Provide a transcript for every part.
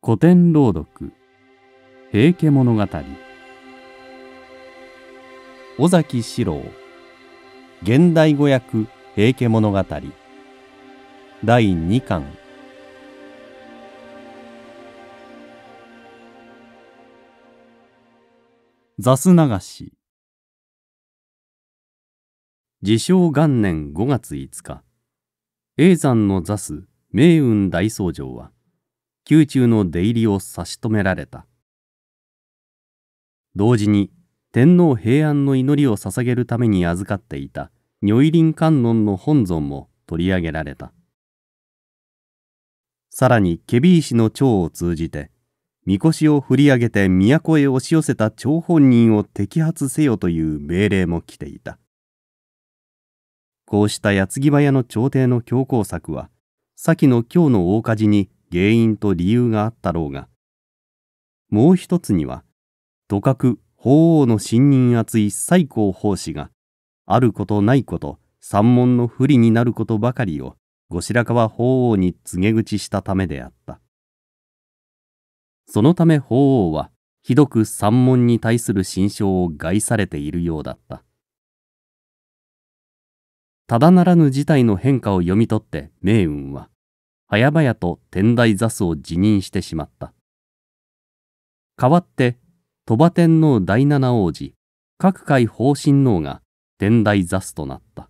古典朗読平家物語尾崎四郎現代語訳平家物語第2巻雑流し自称元年5月5日永山の雑明雲大僧正は「宮中の出入りを差し止められた同時に天皇平安の祈りを捧げるために預かっていた如意林観音の本尊も取り上げられたさらにケビー氏の長を通じて神輿を振り上げて都へ押し寄せた張本人を摘発せよという命令も来ていたこうした矢継ぎ早の朝廷の強硬策は先の今日の大火事に原因と理由があったろうがもう一つにはとかく法皇の信任厚い最高法師があることないこと三門の不利になることばかりを後白河法皇に告げ口したためであったそのため法皇はひどく三門に対する心象を害されているようだったただならぬ事態の変化を読み取って明雲は早々と天台座主を辞任してしまった。代わって、鳥羽天皇第七王子、各界法親王が天台座主となった。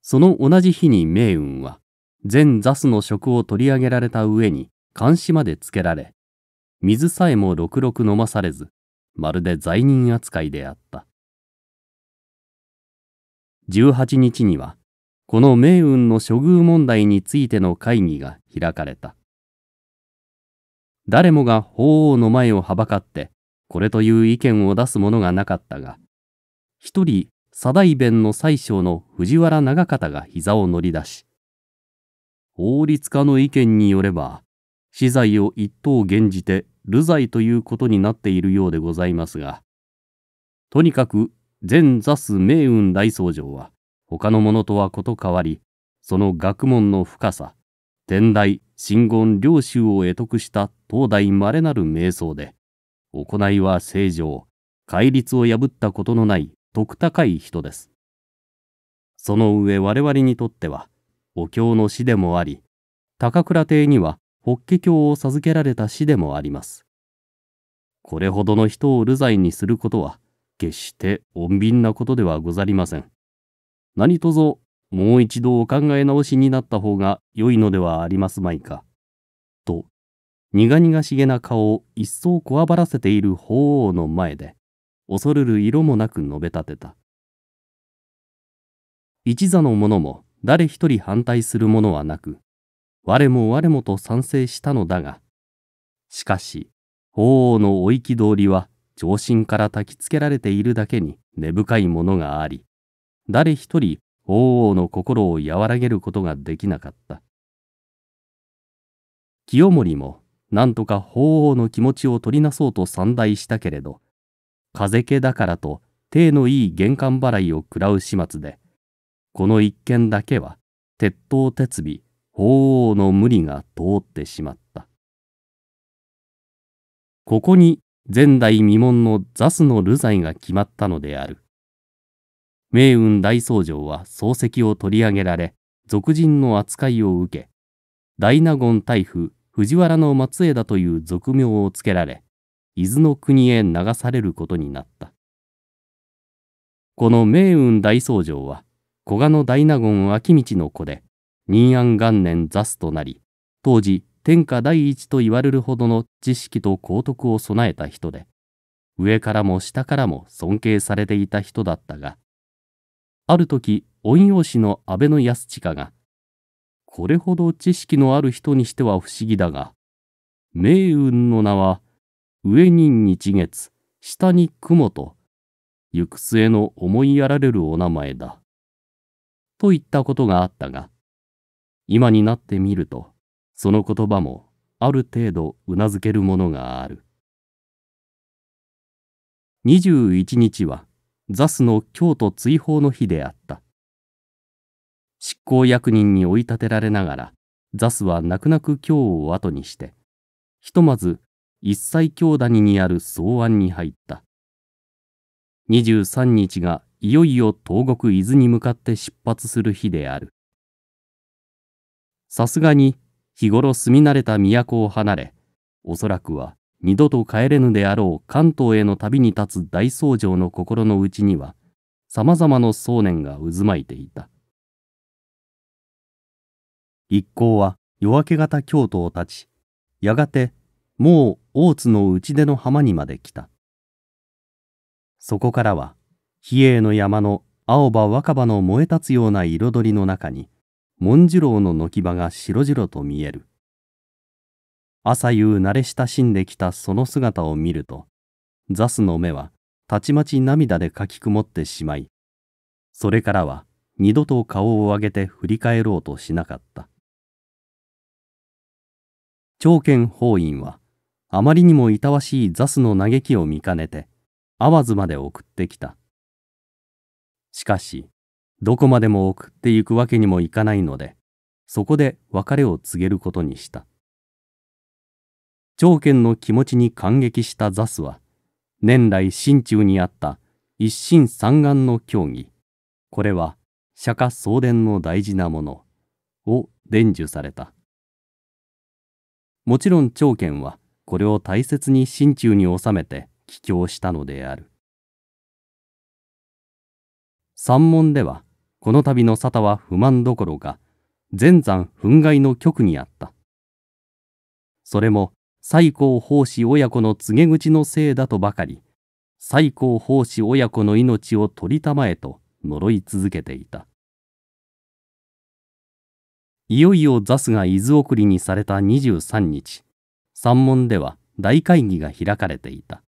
その同じ日に明雲は、全座主の職を取り上げられた上に、監視までつけられ、水さえもろくろく飲まされず、まるで罪人扱いであった。18日には、この命運の処遇問題についての会議が開かれた誰もが法皇の前をはばかってこれという意見を出すものがなかったが一人左大弁の最小の藤原長方が膝を乗り出し法律家の意見によれば死罪を一等減じて流罪ということになっているようでございますがとにかく前座す命運大僧正は他のものとは事変わり、その学問の深さ、天台、真言両宗を得得した当代稀なる瞑想で、行いは正常、戒律を破ったことのない徳高い人です。その上我々にとっては、お経の師でもあり、高倉帝には法華経を授けられた師でもあります。これほどの人を流罪にすることは、決して穏便なことではござりません。何とぞもう一度お考え直しになった方が良いのではありますまいか。と苦々しげな顔を一層こわばらせている法皇の前で恐るる色もなく述べ立てた。一座の者も誰一人反対する者はなく我も我もと賛成したのだがしかし法皇のお通りは上心から焚きつけられているだけに根深いものがあり誰一人法皇の心を和らげることができなかった清盛もなんとか法皇の気持ちを取りなそうと散大したけれど風邪気だからと体のいい玄関払いを食らう始末でこの一件だけは鉄塔鉄尾法皇の無理が通ってしまったここに前代未聞の雑の流罪が決まったのである明雲大僧正は漱石を取り上げられ、俗人の扱いを受け、大納言大夫藤原の松枝という俗名をつけられ、伊豆の国へ流されることになった。この明雲大僧正は、古賀の大納言秋道の子で、任安元年座すとなり、当時天下第一と言われるほどの知識と高徳を備えた人で、上からも下からも尊敬されていた人だったが、ある時恩用師の安倍の安親が「これほど知識のある人にしては不思議だが命運の名は上に日月下に雲と行く末の思いやられるお名前だ」と言ったことがあったが今になってみるとその言葉もある程度うなずけるものがある二十一日はザスの京都追放の日であった執行役人に追い立てられながらザスは泣く泣く京を後にしてひとまず一切京谷にある草案に入った23日がいよいよ東国伊豆に向かって出発する日であるさすがに日頃住み慣れた都を離れおそらくは二度と帰れぬであろう関東への旅に立つ大僧正の心の内には、さまざまな想念が渦巻いていた。一行は夜明け方京都を立ち、やがてもう大津の内出の浜にまで来た。そこからは、比叡の山の青葉若葉の燃え立つような彩りの中に、紋次郎の軒場が白々と見える。朝夕慣れ親しんできたその姿を見ると、ザスの目はたちまち涙でかきくもってしまい、それからは二度と顔を上げて振り返ろうとしなかった。長剣法院は、あまりにも痛わしいザスの嘆きを見かねて、わずまで送ってきた。しかし、どこまでも送っていくわけにもいかないので、そこで別れを告げることにした。長賢の気持ちに感激したザスは、年来心中にあった一心三眼の教義、これは釈迦総伝の大事なものを伝授された。もちろん長賢はこれを大切に心中に収めて帰郷したのである。三門ではこの度の沙汰は不満どころか全山憤慨の極にあった。それも最高奉仕親子の告げ口のせいだとばかり最高奉仕親子の命を取りたまえと呪い続けていたいよいよザスが伊豆送りにされた23日山門では大会議が開かれていた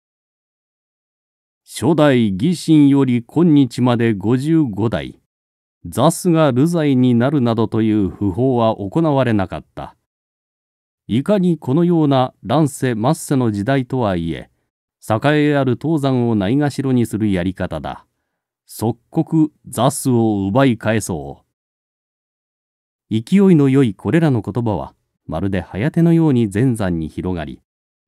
初代義神より今日まで55代ザスが流罪になるなどという訃報は行われなかったいかにこのような乱世末世の時代とはいえ栄えある東山をないがしろにするやり方だ即刻雑スを奪い返そう勢いのよいこれらの言葉はまるで早手のように前山に広がり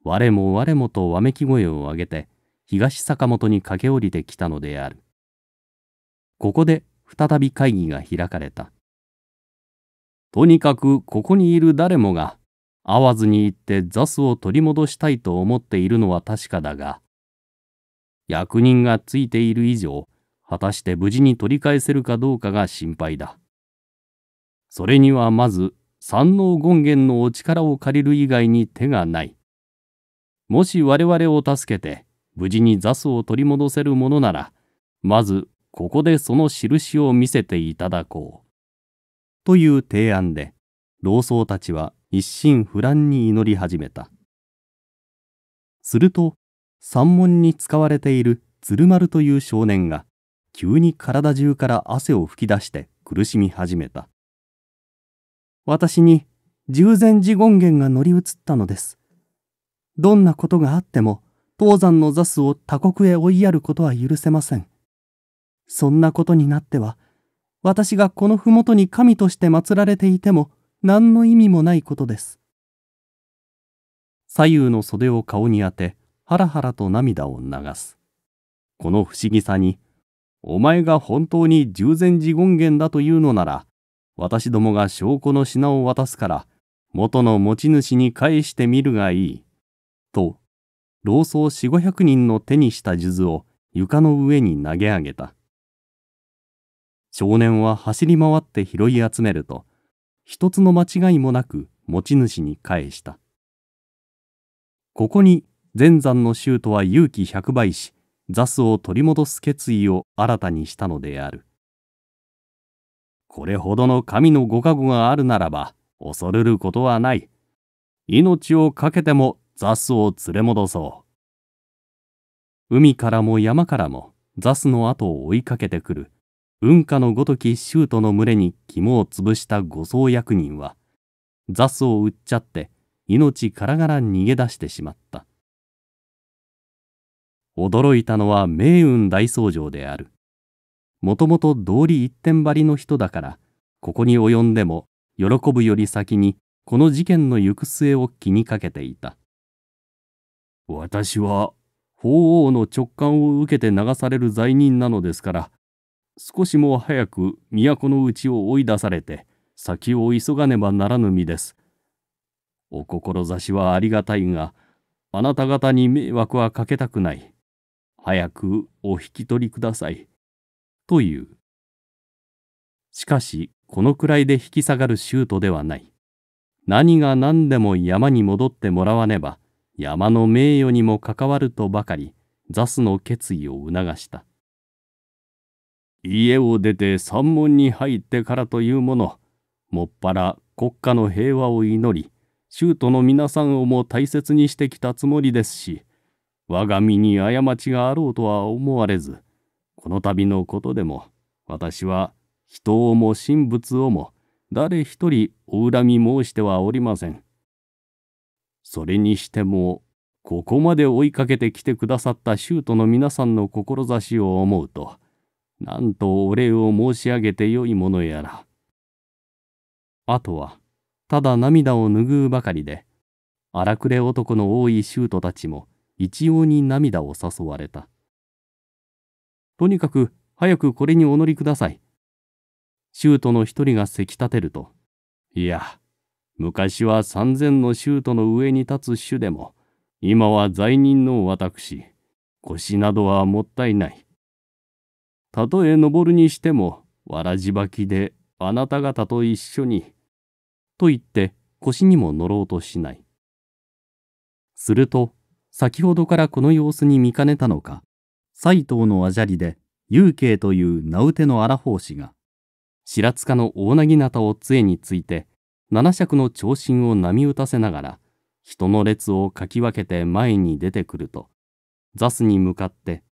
我も我もとわめき声を上げて東坂本に駆け下りてきたのであるここで再び会議が開かれたとにかくここにいる誰もが会わずに行って座スを取り戻したいと思っているのは確かだが、役人がついている以上、果たして無事に取り返せるかどうかが心配だ。それにはまず、山王権現のお力を借りる以外に手がない。もし我々を助けて、無事に座スを取り戻せるものなら、まずここでその印を見せていただこう。という提案で、老僧たちは一心不乱に祈り始めたすると山門に使われている鶴丸という少年が急に体中から汗を噴き出して苦しみ始めた私に十禅寺権現が乗り移ったのですどんなことがあっても東山の座すを他国へ追いやることは許せませんそんなことになっては私がこの麓に神として祀られていても何の意味もないことです左右の袖を顔に当てハラハラと涙を流すこの不思議さにお前が本当に従前寺権現だというのなら私どもが証拠の品を渡すから元の持ち主に返してみるがいい」と老僧四五百人の手にした数珠を床の上に投げ上げた少年は走り回って拾い集めると一つの間違いもなく持ち主に返したここに前山の衆とは勇気100倍しザスを取り戻す決意を新たにしたのであるこれほどの神のご加護があるならば恐れることはない命を懸けても雑スを連れ戻そう海からも山からもザスの後を追いかけてくる雲下のごときシュートの群れに肝を潰した護送役人は、雑草を売っちゃって命からがら逃げ出してしまった。驚いたのは命運大僧正である。もともと道理一点張りの人だから、ここに及んでも喜ぶより先にこの事件の行く末を気にかけていた。私は法皇の直感を受けて流される罪人なのですから、少しも早く都のうちを追い出されて先を急がねばならぬ身です。お志はありがたいがあなた方に迷惑はかけたくない。早くお引き取りください。という。しかしこのくらいで引き下がるシュートではない。何が何でも山に戻ってもらわねば山の名誉にも関わるとばかりザスの決意を促した。家を出て山門に入ってからというものもっぱら国家の平和を祈り州都の皆さんをも大切にしてきたつもりですし我が身に過ちがあろうとは思われずこの度のことでも私は人をも神仏をも誰一人お恨み申してはおりません。それにしてもここまで追いかけてきてくださった州都の皆さんの志を思うとなんとお礼を申し上げてよいものやら。あとは、ただ涙を拭うばかりで、荒くれ男の多いシュートたちも一様に涙を誘われた。とにかく早くこれにお乗りください。シュートの一人がせき立てると、いや、昔は三千のシュートの上に立つ種でも、今は罪人の私、腰などはもったいない。たとえ登るにしてもわらじばきであなた方と一緒に」と言って腰にも乗ろうとしないすると先ほどからこの様子に見かねたのか斎藤のあじゃりで勇慶という名うての荒法師が白塚の大なぎなたを杖について七尺の長身を波打たせながら人の列をかき分けて前に出てくると座すに向かって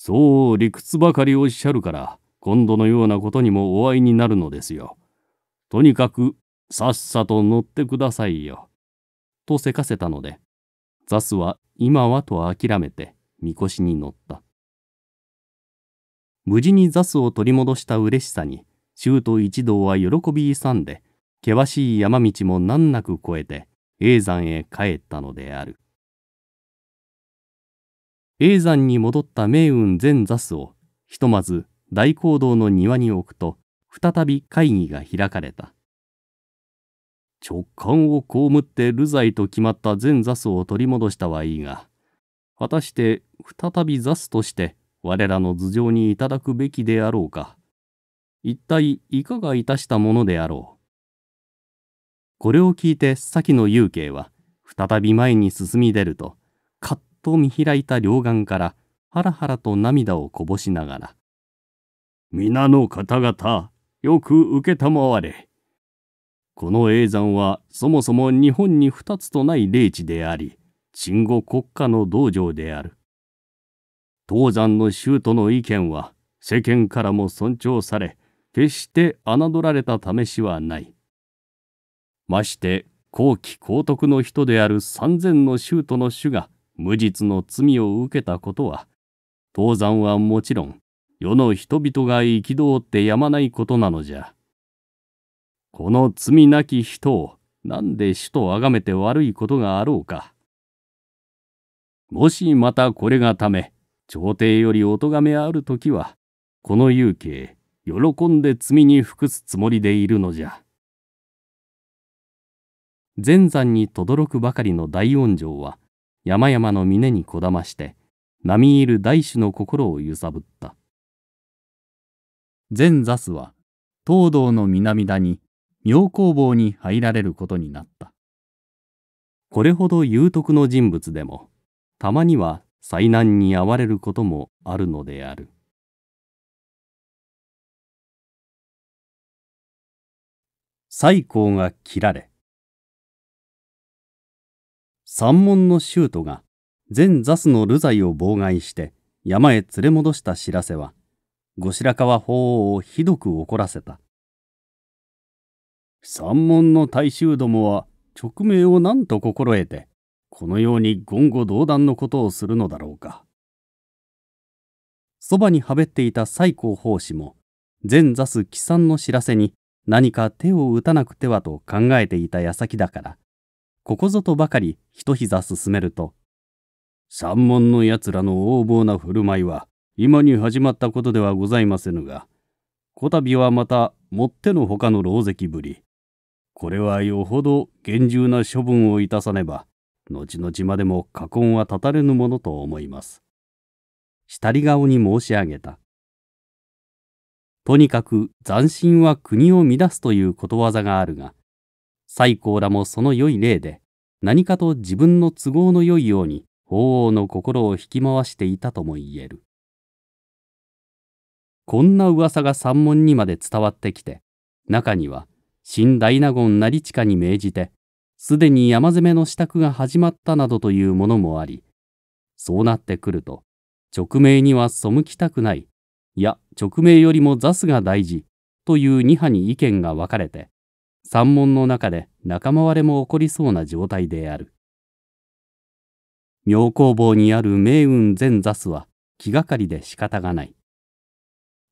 そう理屈ばかりおっしゃるから今度のようなことにもお会いになるのですよ。とにかくさっさと乗ってくださいよ。とせかせたのでザスは今はと諦めてみこしに乗った。無事にザスを取り戻した嬉しさに周東一同は喜び勇んで険しい山道も難なく越えて永山へ帰ったのである。永山に戻った明雲全雑をひとまず大講堂の庭に置くと再び会議が開かれた直感を被って流罪と決まった全座数を取り戻したはいいが果たして再び座数として我らの頭上にいただくべきであろうか一体いかがいたしたものであろうこれを聞いて先の勇慶は再び前に進み出るとと見開いた両眼から、ハラハラと涙をこぼしながら、皆の方々、よく承れ。この叡山はそもそも日本に二つとない霊地であり、鎮護国家の道場である。東山の州都の意見は世間からも尊重され、決して侮られた試しはない。まして、後期高徳の人である三千の州都の主が無実の罪を受けたことは当山はもちろん世の人々が憤ってやまないことなのじゃこの罪なき人を何で主と崇めて悪いことがあろうかもしまたこれがため朝廷よりお咎めある時はこの勇気喜んで罪に服すつもりでいるのじゃ。前山に轟くばかりの大恩城は山々の峰にこだまして並みいる大師の心を揺さぶった全座スは東道の南田に妙高坊に入られることになったこれほど有徳の人物でもたまには災難に遭われることもあるのである西高が切られ三門のシュートが全座スの流罪を妨害して山へ連れ戻した知らせは後白河法皇をひどく怒らせた三門の大衆どもは勅命を何と心得てこのように言語道断のことをするのだろうかそばにはべっていた西高法師も全座す帰参の知らせに何か手を打たなくてはと考えていた矢先だからここぞとばかり一膝進めると三門のやつらの横暴な振る舞いは今に始まったことではございませぬがこたびはまたもってのほかの狼藉ぶりこれはよほど厳重な処分をいたさねば後々までも禍根は断たれぬものと思います下り顔に申し上げたとにかく斬新は国を乱すということわざがあるが最高らもその良い例で、何かと自分の都合の良いように法王の心を引き回していたとも言える。こんな噂が山門にまで伝わってきて、中には新大納言成近に命じて、すでに山攻めの支度が始まったなどというものもあり、そうなってくると、直命には背きたくない、いや直命よりも座すが大事、という二派に意見が分かれて、山門の中で仲間割れも起こりそうな状態である妙工房にある命運全座すは気がかりで仕方がない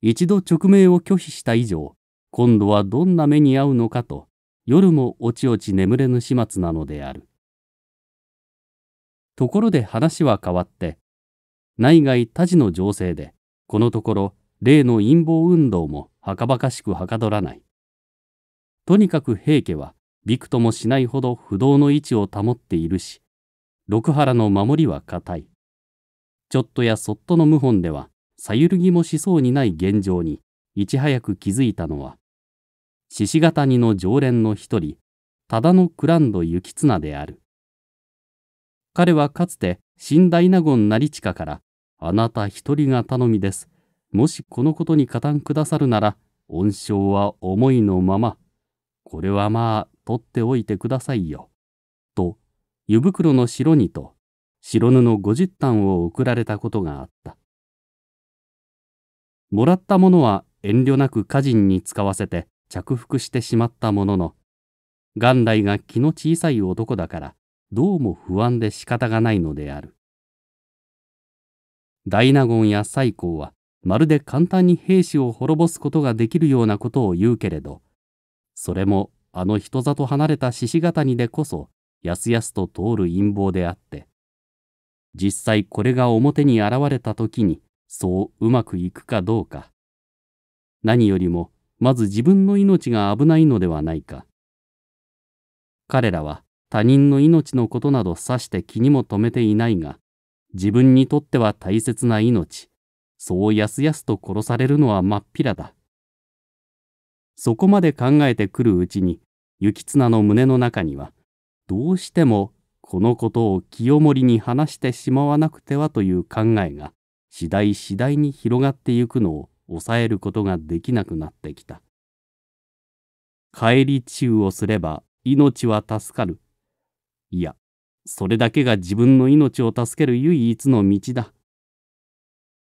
一度直命を拒否した以上今度はどんな目に遭うのかと夜もおちおち眠れぬ始末なのであるところで話は変わって内外他事の情勢でこのところ例の陰謀運動もはかばかしくはかどらないとにかく平家はびくともしないほど不動の位置を保っているし六原の守りは固いちょっとやそっとの謀反ではさゆるぎもしそうにない現状にいち早く気づいたのは獅子形谷の常連の一人忠のクランド行綱である彼はかつて新大納言成近から「あなた一人が頼みですもしこのことに加担くださるなら恩賞は思いのままこれはまあ、取っておいてくださいよ。と、湯袋の白にと、白布50反を送られたことがあった。もらったものは遠慮なく家人に使わせて着服してしまったものの、元来が気の小さい男だから、どうも不安で仕方がないのである。大納言や西光は、まるで簡単に兵士を滅ぼすことができるようなことを言うけれど、それもあの人里離れた獅子谷でこそやすやすと通る陰謀であって実際これが表に現れた時にそううまくいくかどうか何よりもまず自分の命が危ないのではないか彼らは他人の命のことなどさして気にも留めていないが自分にとっては大切な命そうやすやすと殺されるのはまっぴらだそこまで考えてくるうちに行綱の胸の中にはどうしてもこのことを清盛に話してしまわなくてはという考えが次第次第に広がってゆくのを抑えることができなくなってきた。帰り治癒をすれば命は助かる。いや、それだけが自分の命を助ける唯一の道だ。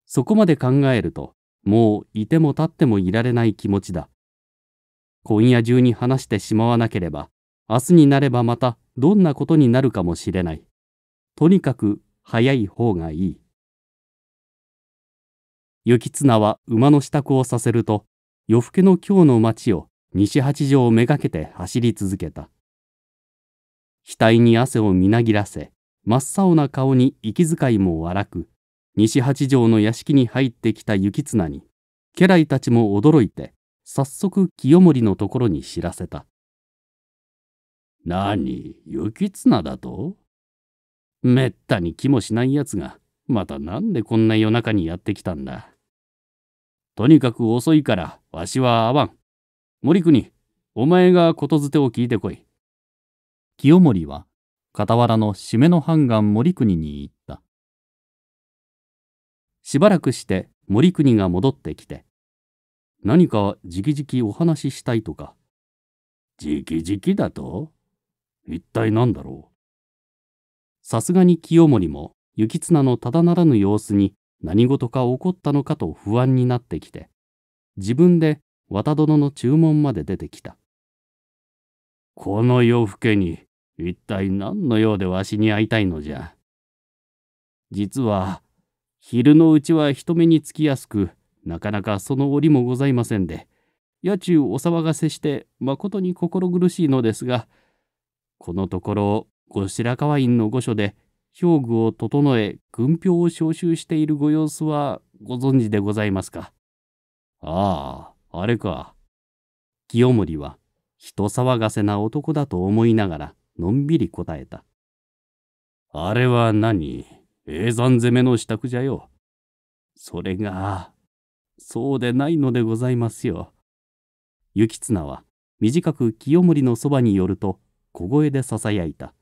そこまで考えると、もういても立ってもいられない気持ちだ。今夜中に話してしまわなければ、明日になればまたどんなことになるかもしれない。とにかく早い方がいい。雪綱は馬の支度をさせると、夜更けの今日の町を西八条をめがけて走り続けた。額に汗をみなぎらせ、真っ青な顔に息遣いも荒く、西八条の屋敷に入ってきた雪綱に、家来たちも驚いて早速清盛のところに知らせた。何、雪綱だとめったに気もしないやつが、またなんでこんな夜中にやってきたんだ。とにかく遅いから、わしは会わん。森国、お前がことづてを聞いてこい。清盛は、傍らの締めの判官森国に言った。しばらくして森国が戻ってきて、何かじきじきお話ししたいとか。じきじきだと一体何だろうさすがに清盛も行綱のただならぬ様子に何事か起こったのかと不安になってきて自分で綿殿の注文まで出てきたこの夜更けに一体何の用でわしに会いたいのじゃ実は昼のうちは人目につきやすくなかなかその折もございませんで夜中お騒がせしてまことに心苦しいのですがこのところ後白河院の御所で兵具を整え軍票を召集しているご様子はご存知でございますかあああれか清盛は人騒がせな男だと思いながらのんびり答えたあれは何叡山攻めの支度じゃよそれがそうでないのでございますよ。行綱は短く清盛のそばに寄ると小声でささやいた。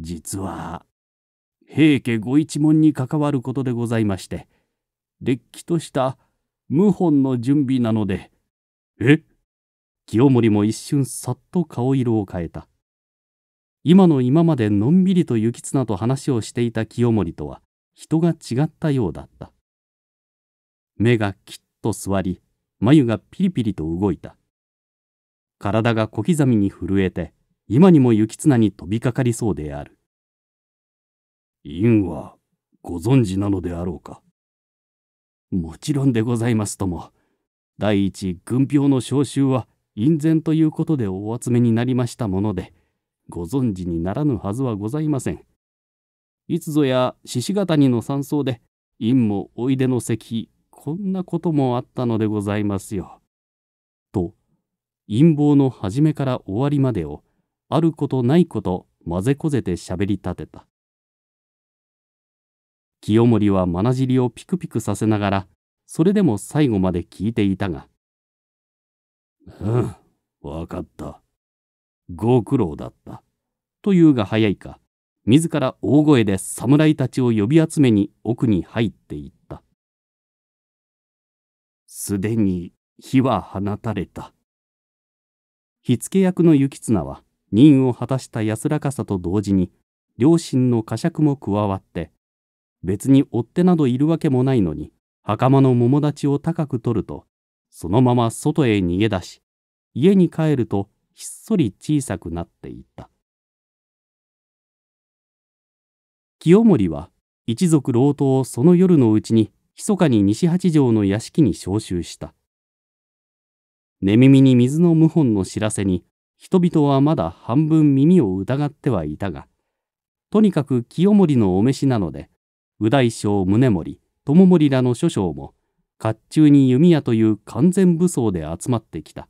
実は平家ご一門に関わることでございましてれっきとした謀反の準備なので。え清盛も一瞬さっと顔色を変えた。今の今までのんびりと行綱と話をしていた清盛とは人が違ったようだった。目がきっと座り、眉がピリピリと動いた。体が小刻みに震えて、今にも雪綱に飛びかかりそうである。院はご存知なのであろうか。もちろんでございますとも。第一軍票の召集は隠然ということでお集めになりましたもので、ご存知にならぬはずはございません。いつぞや獅子谷の山荘で、院もおいでの石碑こんなこともあったのでございますよ。と、陰謀の始めから終わりまでを、あることないこと混ぜこぜて喋り立てた。清盛はまなじりをピクピクさせながら、それでも最後まで聞いていたが。うん、わかった。ご苦労だった。というが早いか、自ら大声で侍たちを呼び集めに奥に入っていった。すでに火は放たれた。火付け役の行綱は任を果たした安らかさと同時に両親の呵責も加わって別に追っ手などいるわけもないのに袴の桃立ちを高く取るとそのまま外へ逃げ出し家に帰るとひっそり小さくなっていった清盛は一族老党をその夜のうちに密かに西八条の屋敷に召集した。寝耳に水の謀反の知らせに、人々はまだ半分耳を疑ってはいたが、とにかく清盛のお召しなので、右大将宗盛、友盛らの諸将も、甲冑に弓矢という完全武装で集まってきた。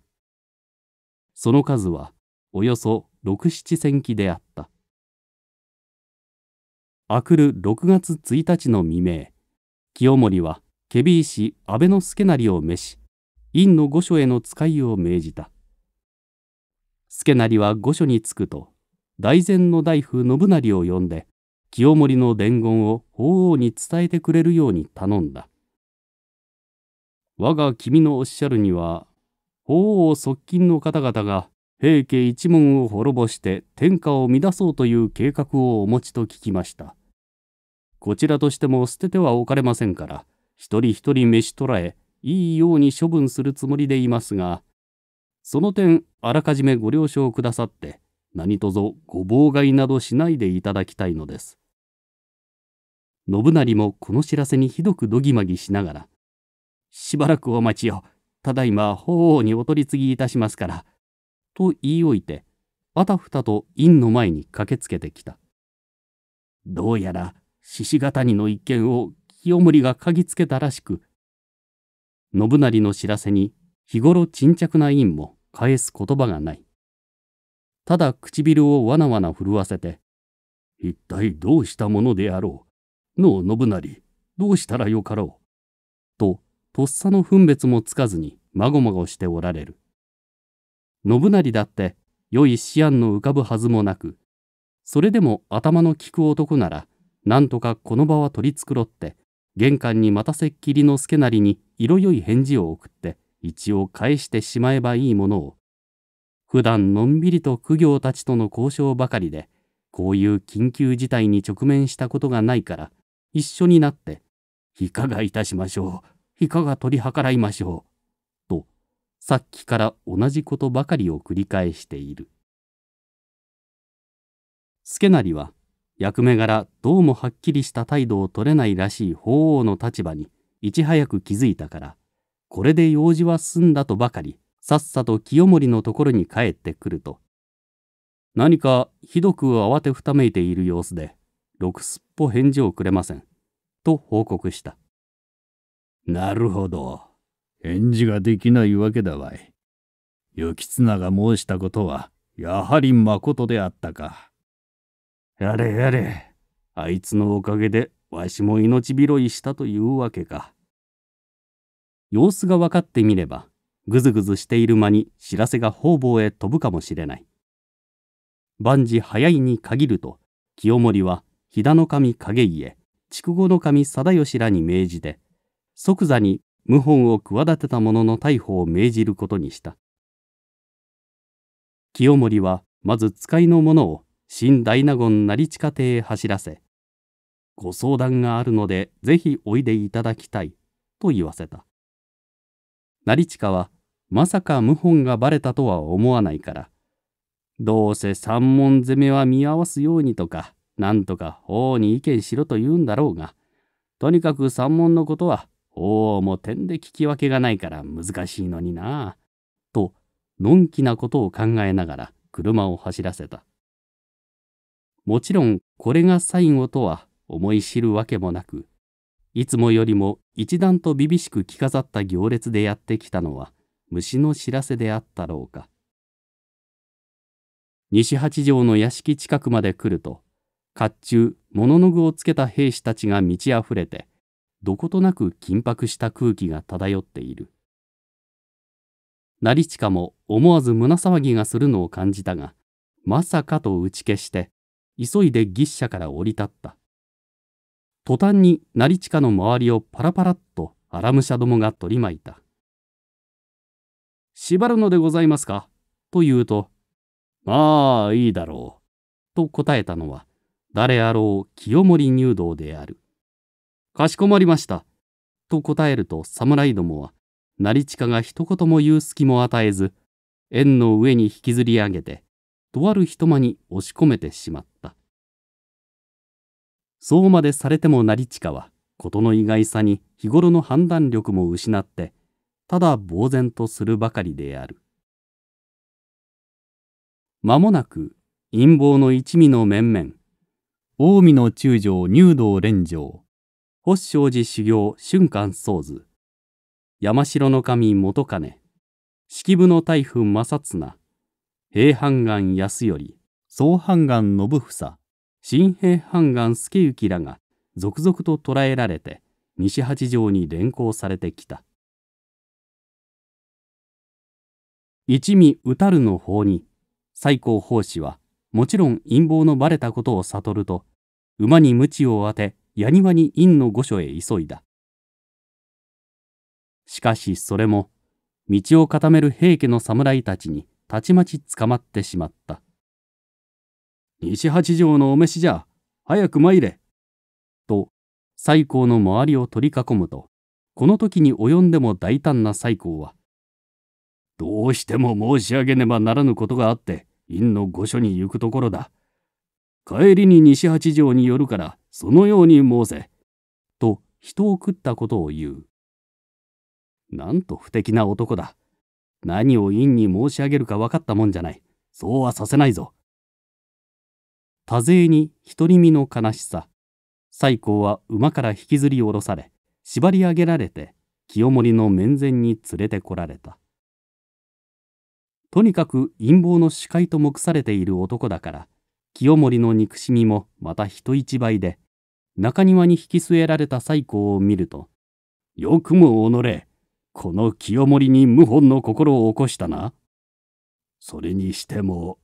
その数は、およそ六七千機であった。あくる6月1日の未明、清盛は警備医師、安倍の助成を召し院の御所への使いを命じた助成は御所に着くと大膳の大夫信成を呼んで清盛の伝言を法皇に伝えてくれるように頼んだ我が君のおっしゃるには法皇側近の方々が平家一門を滅ぼして天下を乱そうという計画をお持ちと聞きました。こちらとしても捨ててはおかれませんから一人一人召し捕らえいいように処分するつもりでいますがその点あらかじめご了承くださって何卒ご妨害などしないでいただきたいのです。信成もこの知らせにひどくどぎまぎしながら「しばらくお待ちをただいま法皇にお取り次ぎいたしますから」と言いおいてあたふたと院の前に駆けつけてきた。どうやら獅子ヶ谷の一件を清盛が嗅ぎつけたらしく信成の知らせに日頃沈着な院も返す言葉がないただ唇をわなわな震わせて「一体どうしたものであろうのう信成どうしたらよかろう」ととっさの分別もつかずにまごまごしておられる信成だって良い思案の浮かぶはずもなくそれでも頭の利く男ならなんとかこの場は取り繕って、玄関に待たせっきりの助なりに色よい返事を送って、一応返してしまえばいいものを。普段のんびりと苦行たちとの交渉ばかりで、こういう緊急事態に直面したことがないから、一緒になって、いかがいたしましょう、いかが取り計らいましょう、と、さっきから同じことばかりを繰り返している。助成は、役目柄どうもはっきりした態度を取れないらしい法皇の立場にいち早く気づいたからこれで用事は済んだとばかりさっさと清盛のところに帰ってくると何かひどく慌てふためいている様子でろくすっぽ返事をくれませんと報告したなるほど返事ができないわけだわい。行綱が申したことはやはりまことであったか。やれやれあいつのおかげでわしも命拾いしたというわけか様子が分かってみればぐずぐずしている間に知らせが方々へ飛ぶかもしれない万事早いに限ると清盛は飛騨の神影家筑後の神貞義らに命じて即座に謀反を企てた者の逮捕を命じることにした清盛はまず使いの者を新大納言成近邸へ走らせ、ご相談があるのでぜひおいでいただきたい、と言わせた。成近は、まさか謀反がばれたとは思わないから、どうせ三門攻めは見合わすようにとか、なんとか法に意見しろと言うんだろうが、とにかく三門のことは法も点で聞き分けがないから難しいのになあ、と、のんきなことを考えながら車を走らせた。もちろんこれが最後とは思い知るわけもなくいつもよりも一段と厳しく着飾った行列でやってきたのは虫の知らせであったろうか西八条の屋敷近くまで来ると甲冑物の具をつけた兵士たちが満ちあふれてどことなく緊迫した空気が漂っている成近も思わず胸騒ぎがするのを感じたがまさかと打ち消して急いで牛車から降り立った。途端に成近の周りをパラパラっと荒武者どもが取り巻いた。縛るのでございますかと言うと、まあいいだろう。と答えたのは、誰あろう清盛入道である。かしこまりました。と答えると侍どもは、成近が一言も言う隙も与えず、縁の上に引きずり上げて、とある一間に押し込めてしまった。そうまでされても成親は事の意外さに日頃の判断力も失ってただ呆然とするばかりである間もなく陰謀の一味の面々近江の中将入道連城発祥寺修行瞬間宗図山城の神元金式部の大夫正綱平藩眼安頼総藩岸信房新兵判官助行らが続々と捕らえられて西八条に連行されてきた一味うたるの法に最高法師はもちろん陰謀のばれたことを悟ると馬に鞭を当てやにわに院の御所へ急いだしかしそれも道を固める平家の侍たちにたちまち捕まってしまった西八条のお召しじゃ、早く参れ。と、西高の周りを取り囲むと、この時に及んでも大胆な西高は、どうしても申し上げねばならぬことがあって、院の御所に行くところだ。帰りに西八条によるから、そのように申せ。と、人を食ったことを言う。なんと不敵な男だ。何を院に申し上げるか分かったもんじゃない。そうはさせないぞ。多勢に独り身の悲しさ最高は馬から引きずり下ろされ縛り上げられて清盛の面前に連れてこられたとにかく陰謀の司会と目されている男だから清盛の憎しみもまた人一倍で中庭に引き据えられた西高を見ると「よくも己この清盛に謀反の心を起こしたな」それにしても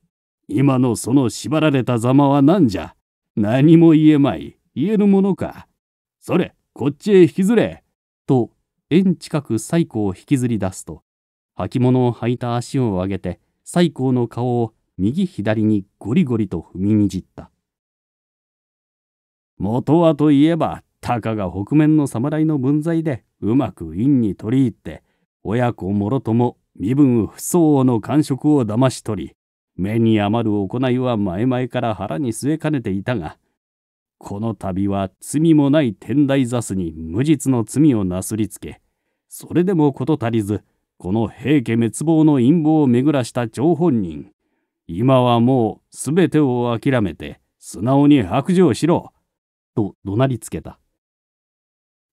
今のその縛られたざまは何じゃ何も言えまい。言えるものか。それ、こっちへ引きずれ。と、縁近く西光を引きずり出すと、履物を履いた足を上げて、西光の顔を右左にゴリゴリと踏みにじった。元はといえば、たかが北面の侍の分際でうまく院に取り入って、親子もろとも身分不相応の感触を騙し取り、目に余る行いは前々から腹に据えかねていたが、この度は罪もない天台座すに無実の罪をなすりつけ、それでも事足りず、この平家滅亡の陰謀を巡らした張本人、今はもう全てを諦めて素直に白状しろ、と怒鳴りつけた。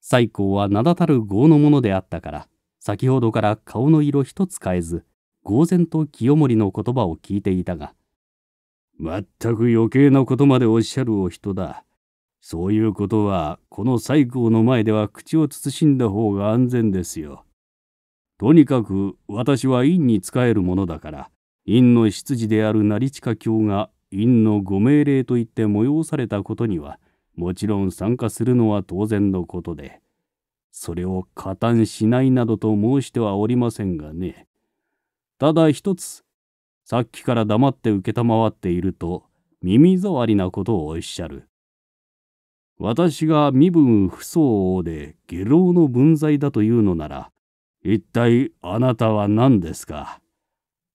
西高は名だたる業の者であったから、先ほどから顔の色一つ変えず、呆然と清盛の言葉を聞いていたが、全く余計なことまでおっしゃるお人だ。そういうことは、この西郷の前では口を慎んだ方が安全ですよ。とにかく私は院に仕えるものだから、院の執事である成親卿が院のご命令といって催されたことには、もちろん参加するのは当然のことで、それを加担しないなどと申してはおりませんがね。ただ一つさっきから黙って承っていると耳障りなことをおっしゃる。私が身分不相応で下老の分際だというのなら、一体あなたは何ですか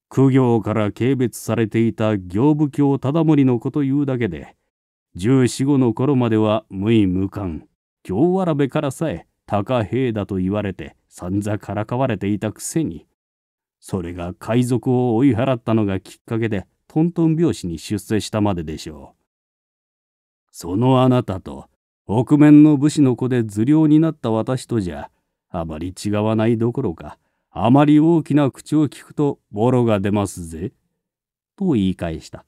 苦行から軽蔑されていた行部教忠盛のこと言うだけで、十四五の頃までは無意無感、京わらべからさえ高平だと言われて散々からかわれていたくせに、それが海賊を追い払ったのがきっかけでトントン拍子に出世したまででしょう。そのあなたと臆面の武士の子で頭領になった私とじゃあまり違わないどころかあまり大きな口を聞くとボロが出ますぜ。と言い返した。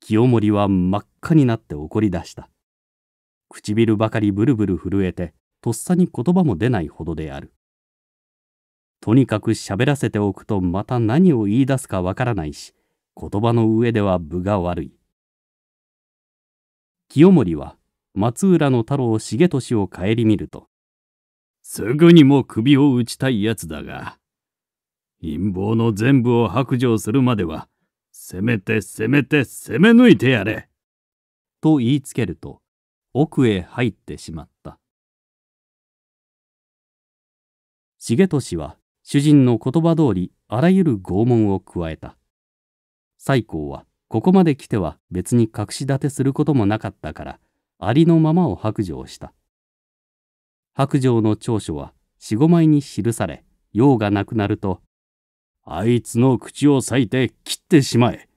清盛は真っ赤になって怒り出した。唇ばかりブルブル震えてとっさに言葉も出ないほどである。とにかく喋らせておくとまた何を言い出すかわからないし、言葉の上では分が悪い。清盛は松浦の太郎重利を顧みると、すぐにも首を打ちたいやつだが、陰謀の全部を白状するまでは、せめてせめて攻め抜いてやれ。と言いつけると、奥へ入ってしまった。重利は主人の言葉通りあらゆる拷問を加えた。西光はここまで来ては別に隠し立てすることもなかったからありのままを白状した白状の長所は四五枚に記され用がなくなると「あいつの口を裂いて切ってしまえ」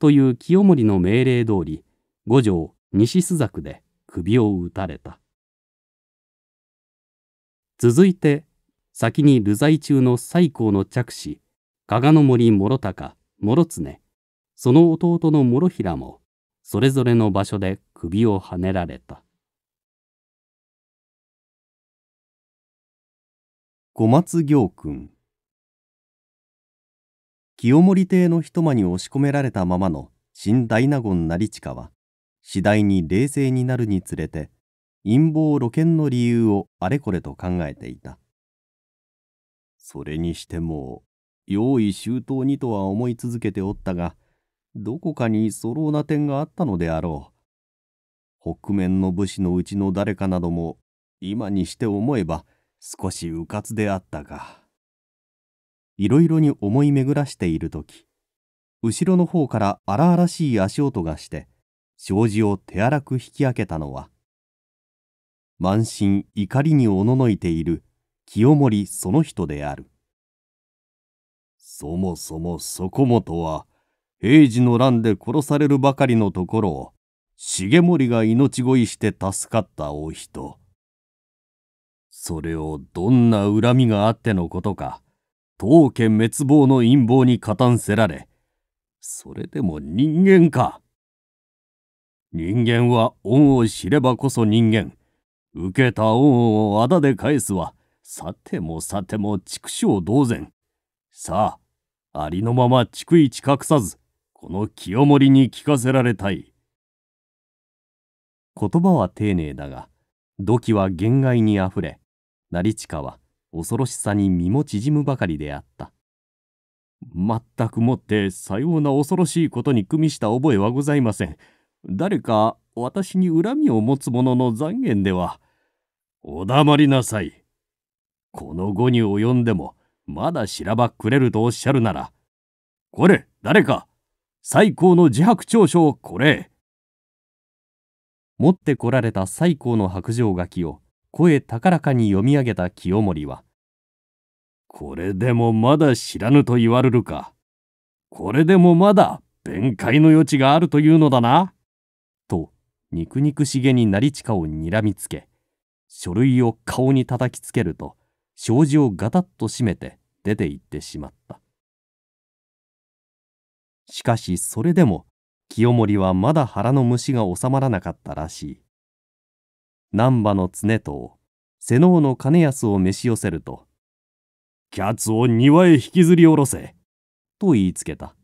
という清盛の命令通り五条西朱雀で首を打たれた続いて先に流罪中の最高の着手、加賀の森諸高、諸常、その弟の諸平も、それぞれの場所で首をはねられた。小松行君清盛邸の一間に押し込められたままの新大納言成親は次第に冷静になるにつれて陰謀露見の理由をあれこれと考えていたそれにしても用意周到にとは思い続けておったがどこかに粗うな点があったのであろう北面の武士のうちの誰かなども今にして思えば少し迂闊であったがいろいろに思い巡らしている時後ろの方から荒々しい足音がして障子を手荒く引き上げたのは満身怒りにおののいている清盛その人であるそもそもそこもとは平治の乱で殺されるばかりのところを重盛が命乞いして助かったお人それをどんな恨みがあってのことか当家滅亡の陰謀に加担せられそれでも人間か人間は恩を知ればこそ人間受けた恩を仇で返すわ。さてもさても畜生同然。さあ、ありのまま逐一隠さず、この清盛に聞かせられたい。言葉は丁寧だが、土器は限界にあふれ、成親は恐ろしさに身も縮むばかりであった。まったくもってさような恐ろしいことに組みした覚えはございません。誰か私に恨みを持つ者の残言では。お黙りなさい。この後に及んでもまだしらばっくれるとおっしゃるならこれ誰か最高の自白調書をこれ持ってこられた最高の白状書きを声高らかに読み上げた清盛は「これでもまだ知らぬと言われるかこれでもまだ弁解の余地があるというのだな」と肉肉しげに成近をにらみつけ書類を顔に叩きつけると「障子をガタッと閉めて出て行ってしまったしかしそれでも清盛はまだ腹の虫が収まらなかったらしい難波の常藤瀬能の兼康を召し寄せると「キャツを庭へ引きずり下ろせ」と言いつけた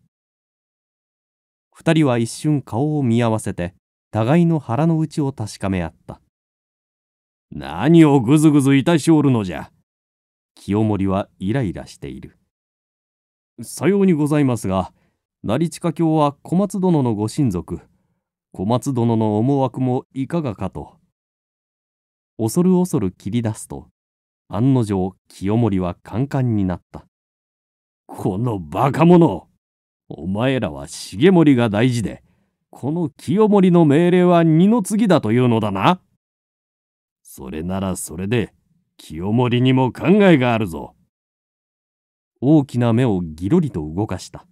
二人は一瞬顔を見合わせて互いの腹の内を確かめ合った何をぐずぐずいたしおるのじゃ清盛はイライラしている。さようにございますが成近卿は小松殿のご親族小松殿の思惑もいかがかと。恐る恐る切り出すと案の定清盛はカンカンになった。このバカ者お前らは重盛が大事でこの清盛の命令は二の次だというのだな。それならそれで清盛にも考えがあるぞ。大きな目をぎろりと動かした。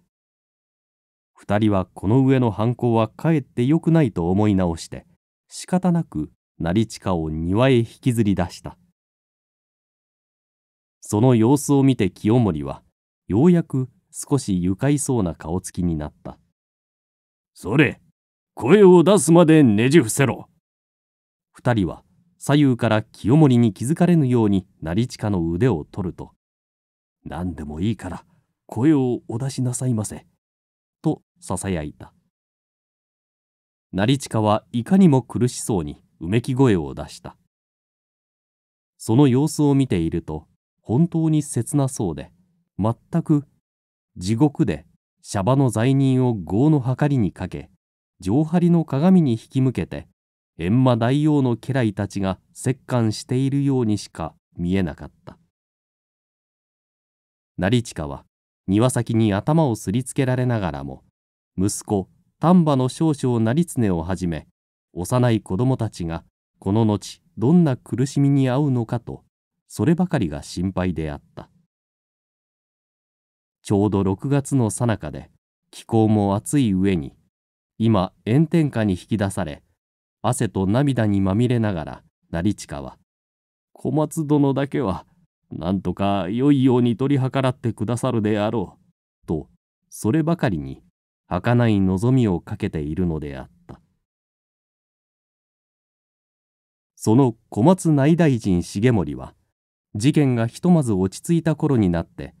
二人はこの上の犯行はかえって良くないと思い直して、仕方なく成親を庭へ引きずり出した。その様子を見て清盛は、ようやく少し愉快そうな顔つきになった。それ、声を出すまでねじ伏せろ。二人は左右から清盛に気づかれぬように成親の腕を取ると「何でもいいから声をお出しなさいませ」とささやいた成親はいかにも苦しそうにうめき声を出したその様子を見ていると本当に切なそうで全く地獄でシャバの罪人を業のはかりにかけ上張りの鏡に引き向けて閻魔大王の家来たちが折檻しているようにしか見えなかった成親は庭先に頭をすりつけられながらも息子丹波の少々成常をはじめ幼い子供たちがこの後どんな苦しみに遭うのかとそればかりが心配であったちょうど6月のさなかで気候も暑い上に今炎天下に引き出され汗と涙にまみれながら成近は「小松殿だけはなんとか良いように取り計らってくださるであろう」とそればかりに儚い望みをかけているのであったその小松内大臣重盛は事件がひとまず落ち着いた頃になって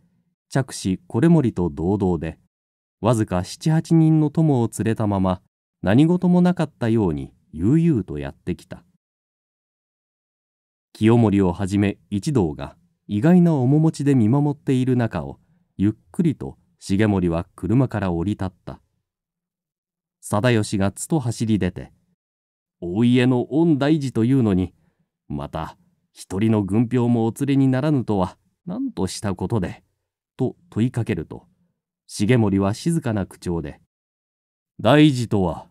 着手これ森と堂々でわずか七八人の友を連れたまま何事もなかったように悠々とやってきた清盛をはじめ一同が意外な面持ちで見守っている中をゆっくりと重盛は車から降り立った定義がつと走り出て大家の御大事というのにまた一人の軍票もお連れにならぬとは何としたことでと問いかけると重盛は静かな口調で「大事とは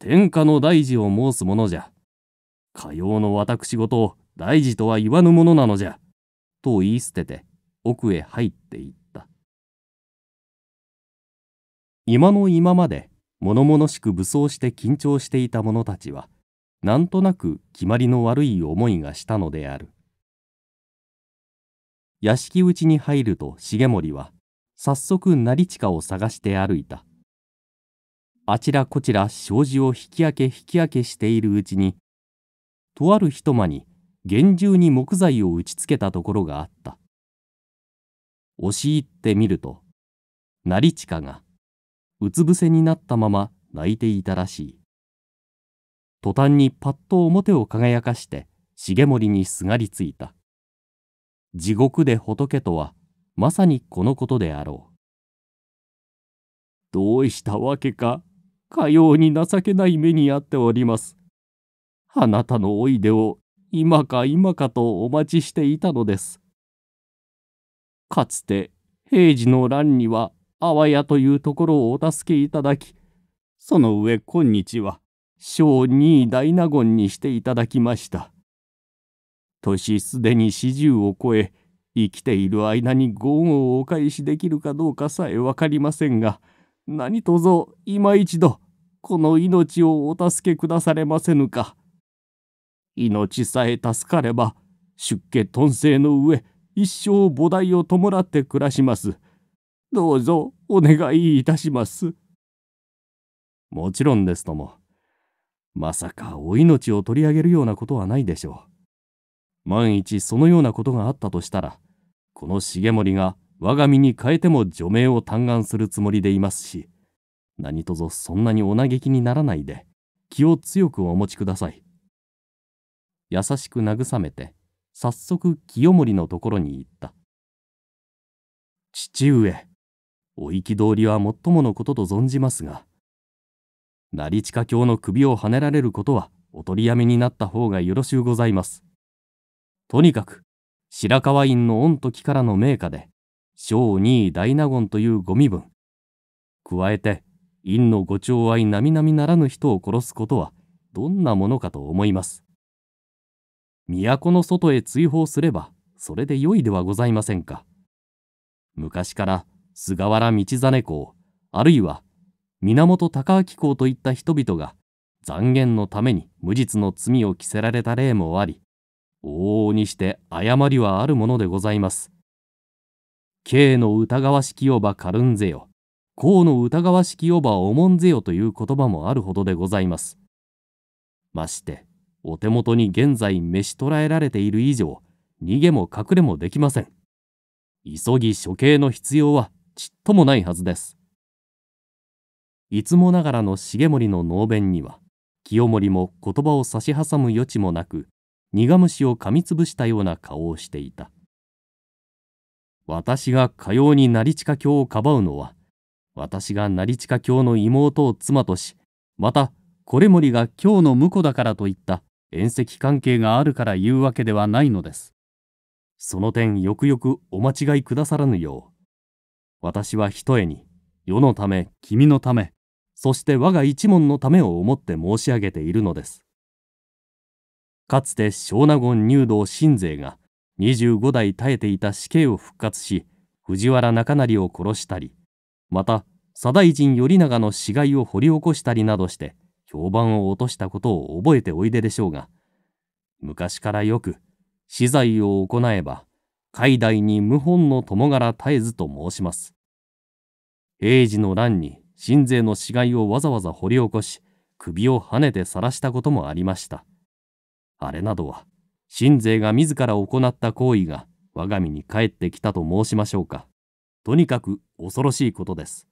天下の大事を申すものじゃ。かようの私事を大事とは言わぬものなのじゃ。と言い捨てて奥へ入っていった。今の今まで物々しく武装して緊張していた者たちはなんとなく決まりの悪い思いがしたのである。屋敷内に入ると重盛は早速成親を探して歩いた。あちらこちら障子を引き上げ引き上げしているうちにとある一間に厳重に木材を打ちつけたところがあった押し入ってみると成近がうつ伏せになったまま泣いていたらしい途端にパッと表を輝かして重盛にすがりついた地獄で仏とはまさにこのことであろうどうしたわけかかように情けない目に遭っております。あなたのおいでを今か今かとお待ちしていたのです。かつて平治の乱にはあわやというところをお助けいただき、その上今日は小二位大納言にしていただきました。年すでに四十を超え、生きている間にご恩をお返しできるかどうかさえ分かりませんが、何とぞ今一度この命をお助けくだされませぬか。命さえ助かれば出家頓生の上一生菩提を弔って暮らします。どうぞお願いいたします。もちろんですとも。まさかお命を取り上げるようなことはないでしょう。万一そのようなことがあったとしたらこの重盛が我が身に変えても除名を嘆願するつもりでいますし何卒そんなにお嘆きにならないで気を強くお持ちください優しく慰めて早速清盛のところに行った父上お憤りはもっとものことと存じますが成近卿の首をはねられることはお取りやめになった方がよろしゅうございますとにかく白河院の御時からの名家で小二位大納言というゴミ分加えて陰のご寵愛並々ならぬ人を殺すことはどんなものかと思います都の外へ追放すればそれでよいではございませんか昔から菅原道真公あるいは源高明公といった人々が残言のために無実の罪を着せられた例もあり往々にして誤りはあるものでございます K の疑わしきおばかるんぜよ、公の疑わしきおばおもんぜよという言葉もあるほどでございます。まして、お手元に現在召し捕らえられている以上、逃げも隠れもできません。急ぎ処刑の必要はちっともないはずです。いつもながらの重盛の能弁には、清盛も言葉を差し挟む余地もなく、苦虫を噛みつぶしたような顔をしていた。私がかように成近教をかばうのは私が成近教の妹を妻としまたこれ森が京の婿だからといった縁石関係があるから言うわけではないのです。その点よくよくお間違いくださらぬよう私はひとえに世のため君のためそして我が一門のためを思って申し上げているのです。かつて小納言入道新勢が25代耐えていた死刑を復活し藤原中成を殺したりまた左大臣頼長の死骸を掘り起こしたりなどして評判を落としたことを覚えておいででしょうが昔からよく死罪を行えば海代に謀反の友柄絶えずと申します平治の乱に新勢の死骸をわざわざ掘り起こし首をはねて晒したこともありましたあれなどは信税が自ら行った行為が我が身に帰ってきたと申しましょうか。とにかく恐ろしいことです。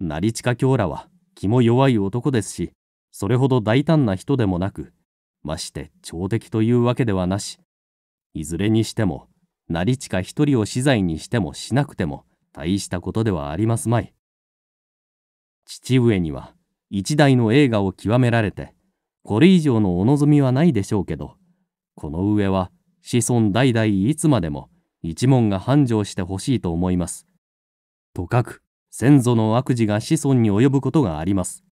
成近京らは気も弱い男ですし、それほど大胆な人でもなく、まして朝敵というわけではなし、いずれにしても、成近一人を死罪にしてもしなくても大したことではありますまい。父上には一代の栄華を極められて、これ以上のお望みはないでしょうけどこの上は子孫代々いつまでも一門が繁盛してほしいと思います。とかく先祖の悪事が子孫に及ぶことがあります。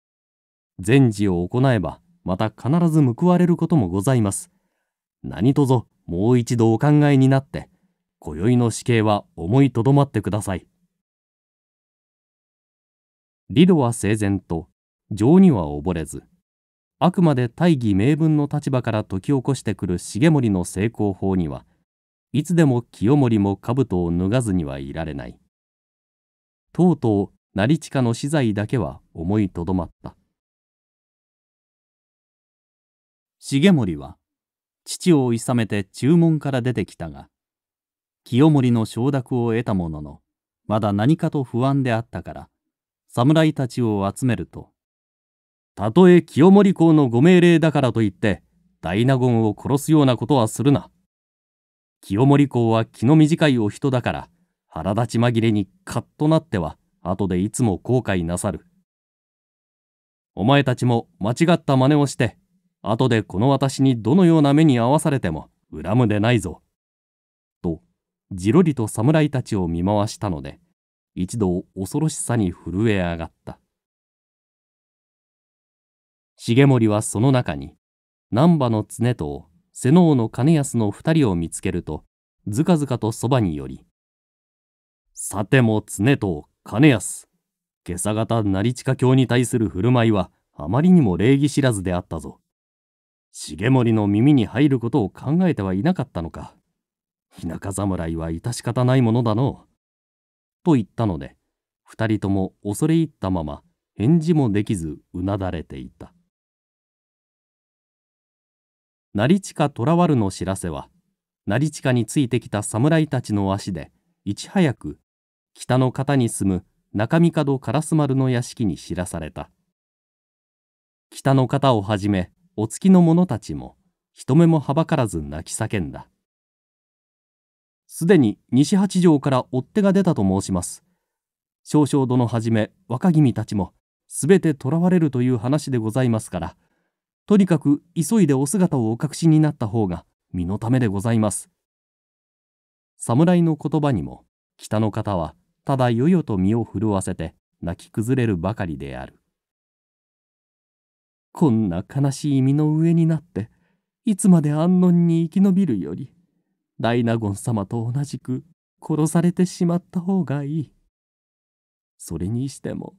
善事を行えばまた必ず報われることもございます。何とぞもう一度お考えになって今宵の死刑は思いとどまってください。リドは整然と情には溺れずあくまで大義名分の立場から解き起こしてくる重盛の成功法にはいつでも清盛も兜を脱がずにはいられない。とうとう成親の死罪だけは思いとどまった。重盛は父をいさめて注文から出てきたが清盛の承諾を得たもののまだ何かと不安であったから侍たちを集めるとたとえ清盛公のご命令だからといって大納言を殺すようなことはするな。清盛公は気の短いお人だから腹立ち紛れにカッとなっては後でいつも後悔なさる。お前たちも間違った真似をして後でこの私にどのような目に遭わされても恨むでないぞ。とじろりと侍たちを見回したので一同恐ろしさに震え上がった。重盛はその中に難波の常と瀬能の兼安の二人を見つけるとずかずかとそばに寄り「さても常と兼安今朝方成近教に対する振る舞いはあまりにも礼儀知らずであったぞ。重盛の耳に入ることを考えてはいなかったのか。田舎侍は致し方ないものだの。う。と言ったので、二人とも恐れ入ったまま返事もできずうなだれていた。成近虎丸の知らせは成近についてきた侍たちの足でいち早く北の方に住む中御門烏丸の屋敷に知らされた北の方をはじめお月の者たちも人目もはばからず泣き叫んだすでに西八条から追っ手が出たと申します少々殿はじめ若君たちもすべて囚われるという話でございますからとにかく急いでお姿をお隠しになった方が身のためでございます侍の言葉にも北の方はただよよと身を震わせて泣き崩れるばかりであるこんな悲しい身の上になっていつまで安穏に生き延びるより大納言様と同じく殺されてしまった方がいいそれにしても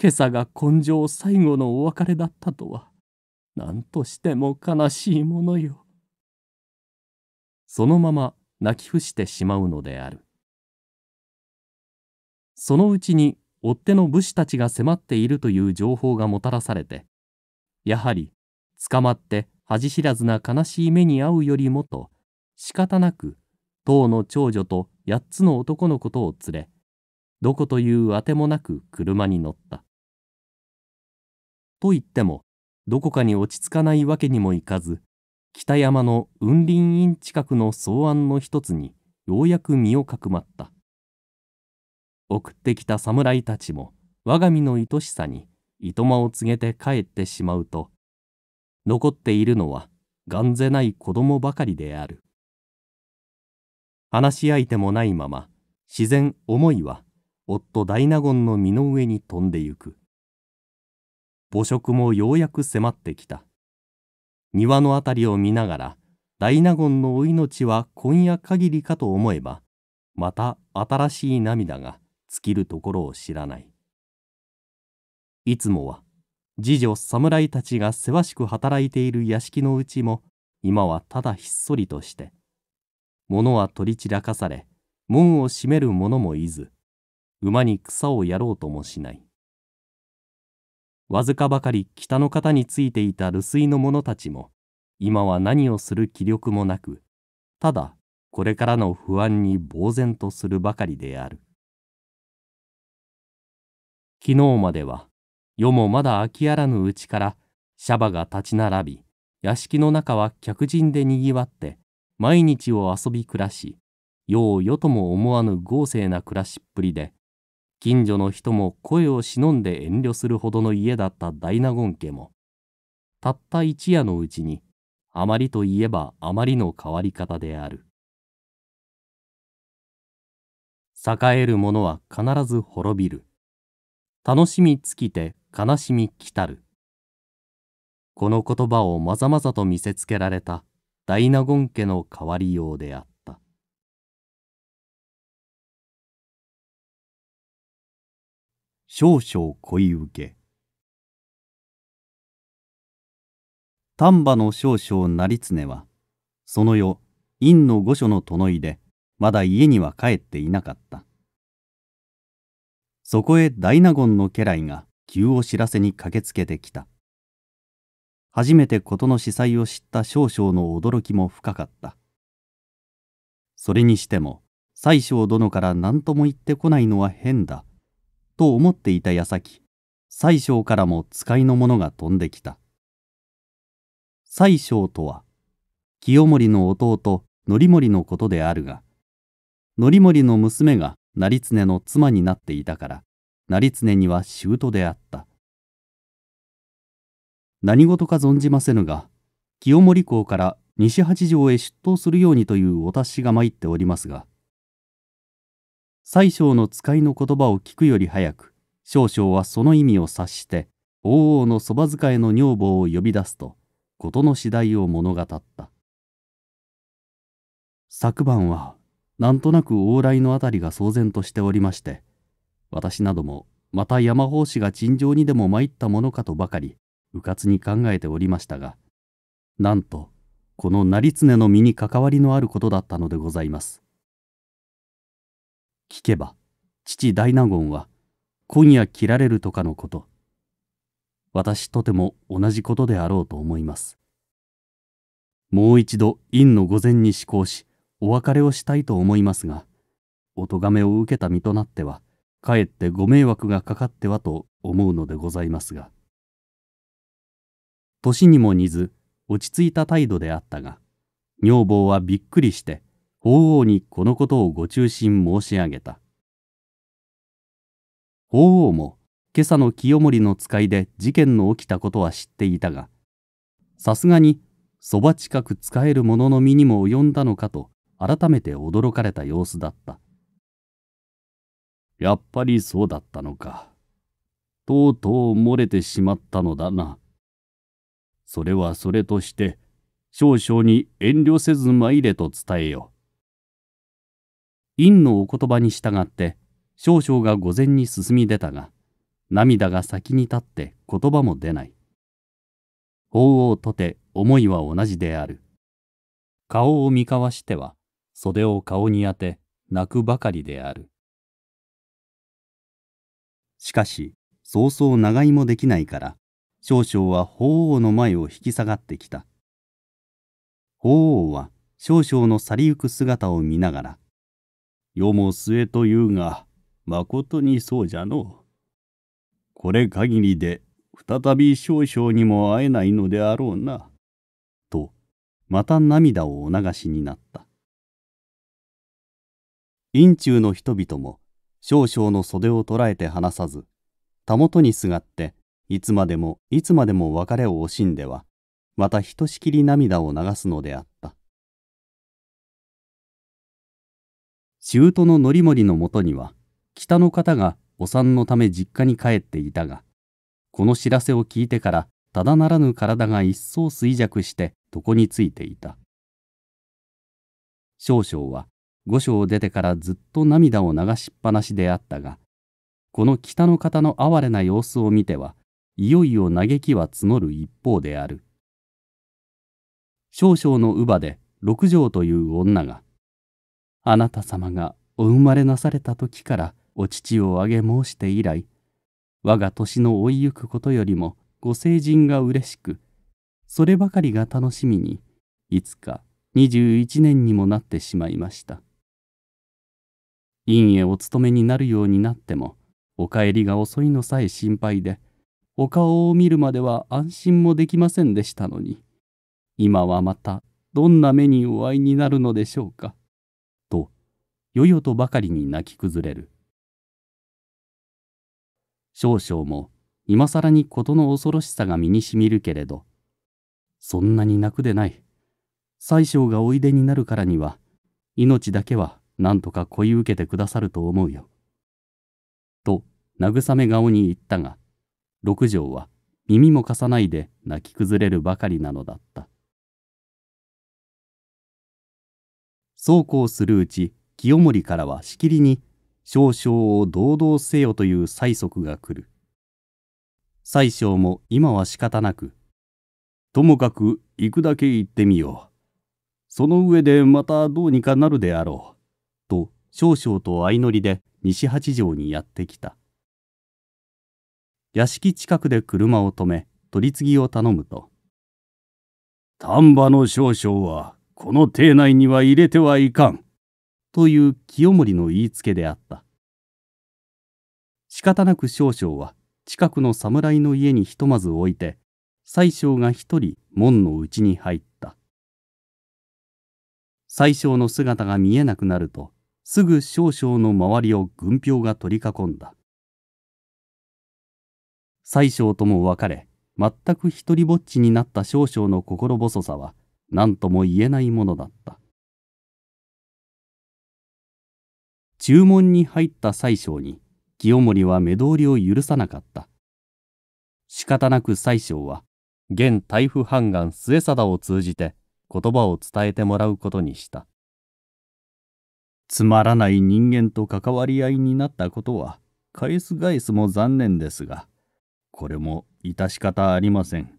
今朝が今生最後のお別れだったとは何としても悲しいものよ。そのまま泣き伏してしまうのである。そのうちに追っ手の武士たちが迫っているという情報がもたらされて、やはり捕まって恥知らずな悲しい目に遭うよりもと仕方なく当の長女と八つの男のことを連れどこというあてもなく車に乗った。と言ってもどこかに落ち着かないわけにもいかず北山の雲林院近くの草案の一つにようやく身をかくまった送ってきた侍たちも我が身の愛しさにいとまを告げて帰ってしまうと残っているのはがんぜない子供ばかりである話し相手もないまま自然思いは夫大納言の身の上に飛んでゆく。母食もようやく迫ってきた庭の辺りを見ながら大納言のお命は今夜限りかと思えばまた新しい涙が尽きるところを知らないいつもは次女侍たちがせわしく働いている屋敷のうちも今はただひっそりとして物は取り散らかされ門を閉める者もいず馬に草をやろうともしないわずかばかり北の方についていた留守居の者たちも今は何をする気力もなくただこれからの不安に呆然とするばかりである昨日までは夜もまだ飽きやらぬうちからシャバが立ち並び屋敷の中は客人でにぎわって毎日を遊び暮らしようよとも思わぬ豪勢な暮らしっぷりで近所の人も声を忍んで遠慮するほどの家だった大納言家もたった一夜のうちにあまりといえばあまりの変わり方である栄える者は必ず滅びる楽しみ尽きて悲しみ来たるこの言葉をまざまざと見せつけられた大納言家の変わりようであった少々恋受け丹波の少々成常はその夜院の御所の殿いでまだ家には帰っていなかったそこへ大納言の家来が急を知らせに駆けつけてきた初めて事の司祭を知った少々の驚きも深かったそれにしても宰相殿から何とも言ってこないのは変だと思っていた矢先宰相からも使いの者が飛んできた宰相とは清盛の弟則盛のことであるが則盛の娘が成常の妻になっていたから成常には舅であった何事か存じませぬが清盛公から西八条へ出頭するようにというお達しが参っておりますが宰相の使いの言葉を聞くより早く少将はその意味を察して王王のそば使いの女房を呼び出すと事の次第を物語った昨晩はなんとなく往来の辺りが騒然としておりまして私などもまた山法師が陳情にでも参ったものかとばかりうかつに考えておりましたがなんとこの成常の身に関わりのあることだったのでございます。聞けば父大納言は今夜切られるとかのこと私とても同じことであろうと思いますもう一度院の御前に思考しお別れをしたいと思いますがお咎めを受けた身となってはかえってご迷惑がかかってはと思うのでございますが年にも似ず落ち着いた態度であったが女房はびっくりして法皇にこのことをご中心申し上げた法皇も今朝の清盛の使いで事件の起きたことは知っていたがさすがにそば近く使える者の身にも及んだのかと改めて驚かれた様子だったやっぱりそうだったのかとうとう漏れてしまったのだなそれはそれとして少々に遠慮せず参れと伝えよ院のお言葉に従って少々が御前に進み出たが涙が先に立って言葉も出ない法王とて思いは同じである顔を見交わしては袖を顔に当て泣くばかりであるしかしそうそう長居もできないから少々は法王の前を引き下がってきた法王は少々の去りゆく姿を見ながら世も末というがまことにそうじゃのこれ限りで再び少々にも会えないのであろうな」とまた涙をお流しになった院中の人々も少々の袖を捉えて離さずたもとにすがっていつまでもいつまでも別れを惜しんではまたひとしきり涙を流すのであった。舅の則盛のもとには北の方がお産のため実家に帰っていたがこの知らせを聞いてからただならぬ体が一層衰弱して床についていた少々は御所を出てからずっと涙を流しっぱなしであったがこの北の方の哀れな様子を見てはいよいよ嘆きは募る一方である少々の乳母で六条という女があなた様がお生まれなされた時からお乳をあげ申して以来我が年の追いゆくことよりもご成人がうれしくそればかりが楽しみにいつか21年にもなってしまいました院へお勤めになるようになってもお帰りが遅いのさえ心配でお顔を見るまでは安心もできませんでしたのに今はまたどんな目にお会いになるのでしょうか。よよとばかりに泣き崩れる。少々も今更に事の恐ろしさが身にしみるけれど、そんなに泣くでない。宰相がおいでになるからには、命だけは何とか恋受けてくださると思うよ。と、慰め顔に言ったが、六条は耳も貸さないで泣き崩れるばかりなのだった。そうこうするうち、清盛からはしきりに少々を堂々せよという催促が来る。宰相も今は仕方なく、ともかく行くだけ行ってみよう。その上でまたどうにかなるであろう。と少々と相乗りで西八条にやってきた。屋敷近くで車を止め取り次ぎを頼むと「丹波の少将はこの邸内には入れてはいかん。という清盛の言いつけであった。仕方なく少将は近くの侍の家にひとまず置いて、宰相が一人門の内に入った。宰相の姿が見えなくなると、すぐ少将の周りを軍票が取り囲んだ。宰相とも別れ、全く一りぼっちになった少将の心細さは、何とも言えないものだった。注文に入った宰相に清盛は目通りを許さなかった仕方なく宰相は現大夫判官末貞を通じて言葉を伝えてもらうことにしたつまらない人間と関わり合いになったことは返す返すも残念ですがこれも致し方ありません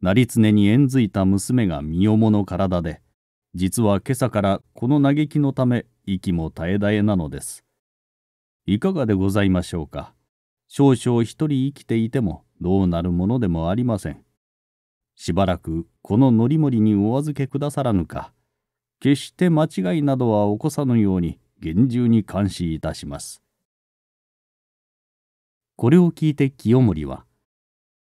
成常に縁づいた娘が身重の体で実は今朝からこの嘆きのため息も絶え絶えなのです。いかがでございましょうか。少々一人生きていてもどうなるものでもありません。しばらくこののりもりにお預けくださらぬか、決して間違いなどは起こさぬように厳重に監視いたします。これを聞いて清盛は、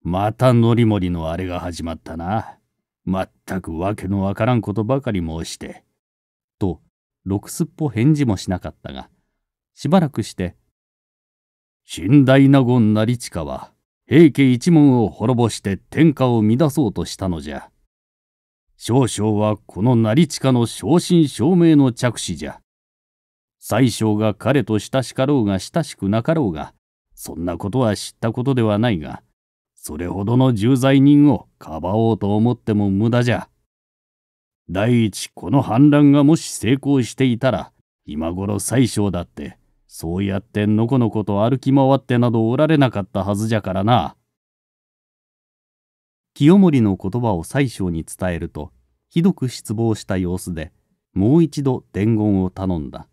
またのりもりのあれが始まったな。まったくわけのわからんことばかり申して。とろくすっぽ返事もしなかったがしばらくして「神大納言成親は平家一門を滅ぼして天下を乱そうとしたのじゃ。少々はこの成親の正真正銘の着手じゃ。宰相が彼と親しかろうが親しくなかろうが、そんなことは知ったことではないが、それほどの重罪人をかばおうと思っても無駄じゃ。第一この反乱がもし成功していたら今頃宰相だってそうやってのこのこと歩き回ってなどおられなかったはずじゃからな。清盛の言葉を宰相に伝えるとひどく失望した様子でもう一度伝言を頼んだ。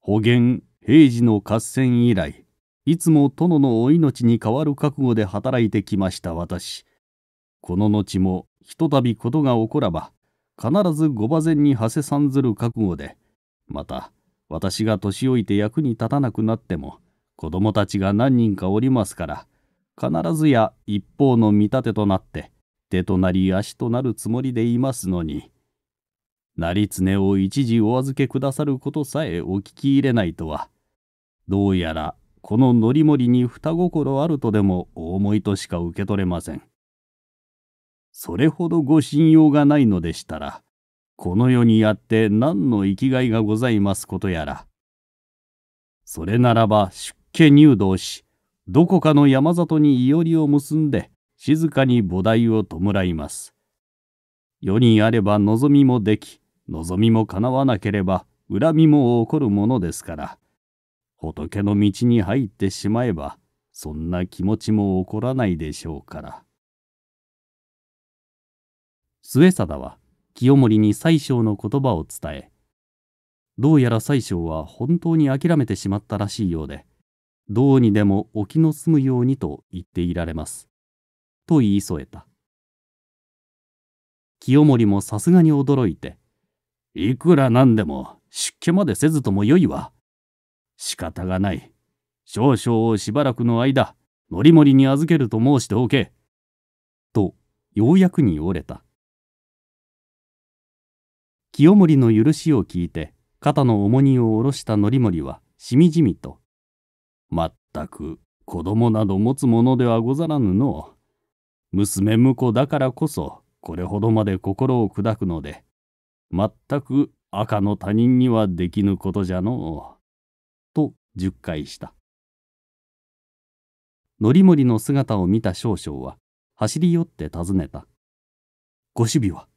保元平治の合戦以来いつも殿のお命に代わる覚悟で働いてきました私この後もひとたびことが起こらば必ず御馬前に馳せさんずる覚悟でまた私が年老いて役に立たなくなっても子供たちが何人かおりますから必ずや一方の見立てとなって手となり足となるつもりでいますのに成常を一時お預けくださることさえお聞き入れないとはどうやらこの範盛に二心あるとでもお思いとしか受け取れません。それほどご信用がないのでしたらこの世にあって何の生きがいがございますことやらそれならば出家入道しどこかの山里にいおりを結んで静かに菩提を弔います世にあれば望みもでき望みも叶わなければ恨みも起こるものですから仏の道に入ってしまえばそんな気持ちも起こらないでしょうから。末貞は清盛に宰相の言葉を伝えどうやら宰相は本当に諦めてしまったらしいようでどうにでもお気の済むようにと言っていられますと言い添えた清盛もさすがに驚いて「いくらなんでも出家までせずともよいわ仕方がない少々をしばらくの間のりもりに預けると申しておけ」とようやくに折れた清盛の許しを聞いて肩の重荷を下ろした範盛はしみじみと「まったく子供など持つものではござらぬの娘婿だからこそこれほどまで心を砕くので全く赤の他人にはできぬことじゃのう」と述0回した範盛の姿を見た少将は走り寄って尋ねた「ご守備は?」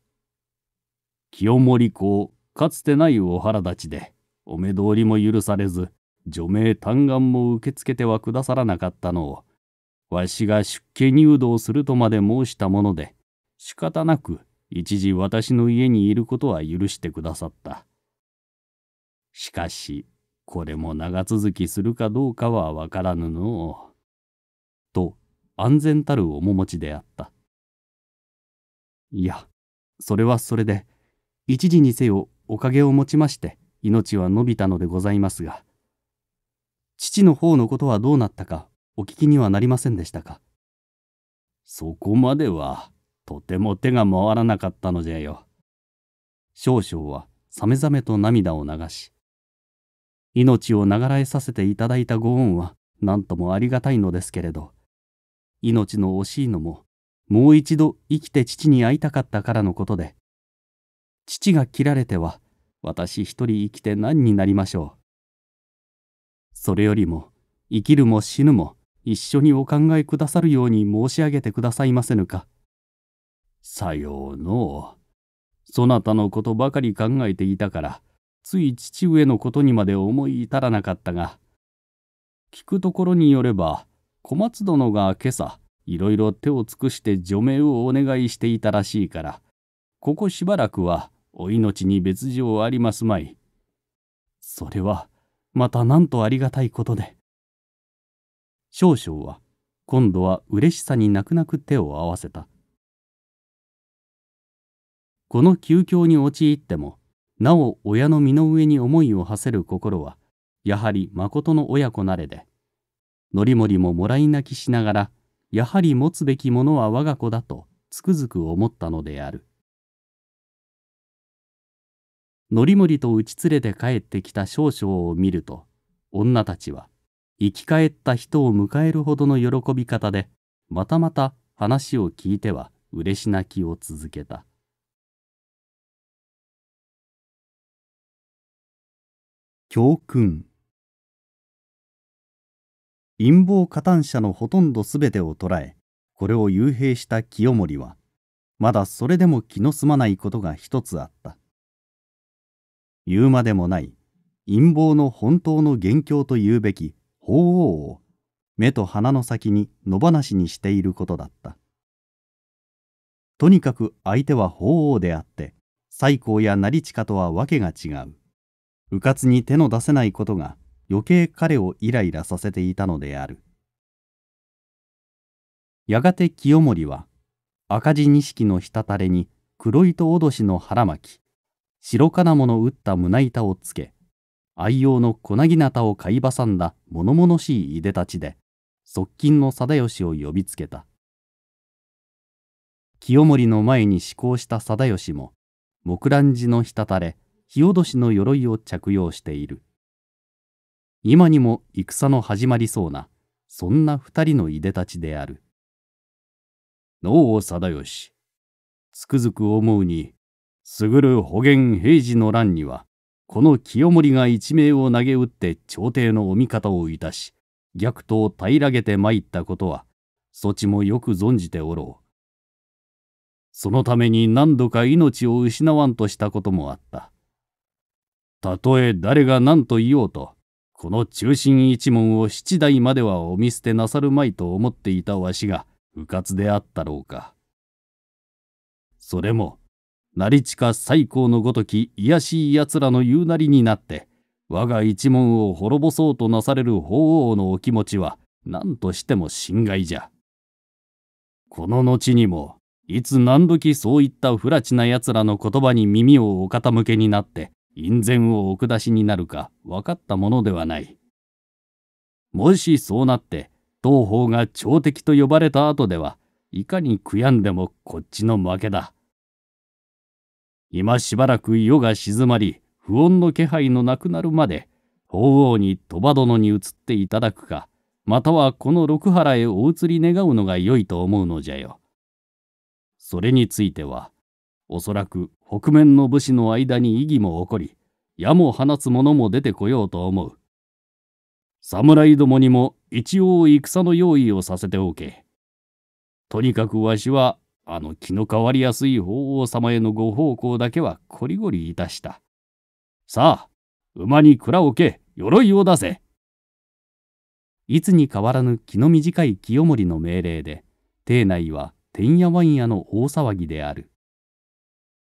清盛公かつてないお腹立ちでお目通りも許されず除名嘆願も受け付けてはくださらなかったのをわしが出家入道するとまで申したもので仕方なく一時私の家にいることは許してくださったしかしこれも長続きするかどうかはわからぬのうと安全たる面持ちであったいやそれはそれで一時にせよおかげをもちまして命は延びたのでございますが父の方のことはどうなったかお聞きにはなりませんでしたかそこまではとても手が回らなかったのじゃよ。少々はさめざめと涙を流し命をがらえさせていただいたご恩は何ともありがたいのですけれど命の惜しいのももう一度生きて父に会いたかったからのことで父が切られては私一人生きて何になりましょう。それよりも生きるも死ぬも一緒にお考えくださるように申し上げてくださいませぬか。さようのう。そなたのことばかり考えていたからつい父上のことにまで思い至らなかったが聞くところによれば小松殿が今朝いろいろ手を尽くして除名をお願いしていたらしいからここしばらくはお命に別状ありますまい。それは、またなんとありがたいことで。少々は、今度は嬉しさに泣く泣く手を合わせた。この休境に陥っても、なお親の身の上に思いを馳せる心は、やはり誠の親子なれで、も盛ももらい泣きしながら、やはり持つべきものは我が子だとつくづく思ったのである。のりと打ち連れて帰ってきた少々を見ると女たちは生き返った人を迎えるほどの喜び方でまたまた話を聞いては嬉し泣きを続けた教訓陰謀加担者のほとんど全てを捉えこれを幽閉した清盛はまだそれでも気の済まないことが一つあった言うまでもない陰謀の本当の元凶と言うべき法王を目と鼻の先に野放しにしていることだった。とにかく相手は法王であって、最高や成近とは訳が違う。うかつに手の出せないことが余計彼をイライラさせていたのである。やがて清盛は赤字錦の滴れに黒糸脅しの腹巻き白金物打った胸板をつけ愛用の粉木なたを買い挟んだ物々しいいでたちで側近の定義を呼びつけた清盛の前に思考した定義も木蘭寺の滴れ日落しの鎧を着用している今にも戦の始まりそうなそんな二人のいでたちである。のう定義つくづく思うに優る保元平治の乱にはこの清盛が一命を投げ打って朝廷のお味方をいたし逆徒を平らげて参ったことはそちもよく存じておろう。そのために何度か命を失わんとしたこともあった。たとえ誰が何と言おうとこの中心一門を七代まではお見捨てなさるまいと思っていたわしが迂闊であったろうか。それも成近最高のごとき卑しい奴らの言うなりになって我が一門を滅ぼそうとなされる法皇のお気持ちは何としても心外じゃ。この後にもいつ何時そういった不埒な奴らの言葉に耳をお傾けになって院宣をお下しになるか分かったものではない。もしそうなって東方が朝敵と呼ばれた後ではいかに悔やんでもこっちの負けだ。今しばらく夜が静まり、不穏の気配のなくなるまで、法皇に鳥羽殿に移っていただくか、またはこの六原へお移り願うのが良いと思うのじゃよ。それについては、おそらく北面の武士の間に異議も起こり、矢も放つ者も出てこようと思う。侍どもにも一応戦の用意をさせておけ。とにかくわしはあの気の変わりやすい法皇様へのご奉公だけはこりごりいたした。さあ、馬に蔵をけ、鎧を出せ。いつに変わらぬ気の短い清盛の命令で、邸内はてんやわんやの大騒ぎである。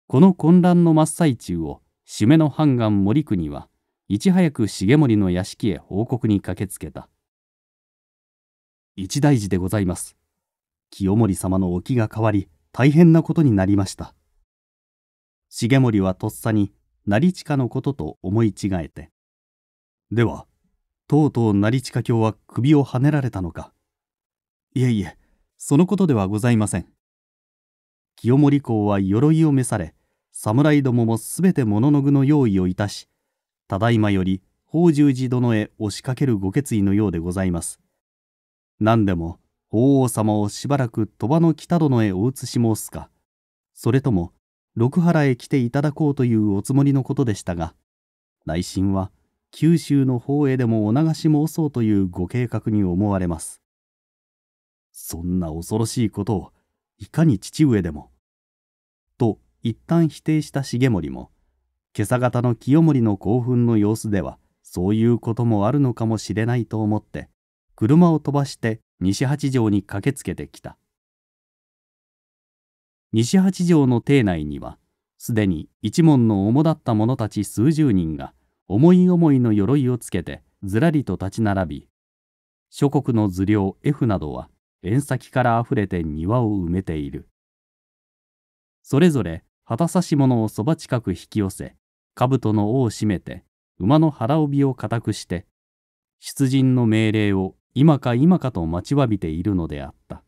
この混乱の真っ最中を、締めの判官森国は、いち早く重盛の屋敷へ報告に駆けつけた。一大事でございます。清盛様のお気が変わり大変なことになりました重盛はとっさに成親のことと思い違えてではとうとう成親卿は首をはねられたのかいえいえそのことではございません清盛公は鎧を召され侍どももすべて物の具の用意をいたしただいまより宝十寺殿へ押しかけるご決意のようでございます何でも法王様をしばらく鳥羽の北殿へお移し申すかそれとも六原へ来ていただこうというおつもりのことでしたが内心は九州の方へでもお流し申そうというご計画に思われますそんな恐ろしいことをいかに父上でもと一旦否定した重盛も今朝方の清盛の興奮の様子ではそういうこともあるのかもしれないと思って車を飛ばして西八条に駆けつけてきた西八条の邸内にはすでに一門の主だった者たち数十人が思い思いの鎧をつけてずらりと立ち並び諸国の図領 F などは縁先からあふれて庭を埋めているそれぞれ旗差し物をそば近く引き寄せ兜の尾を締めて馬の腹帯を固くして出陣の命令を今か今かと待ちわびているのであった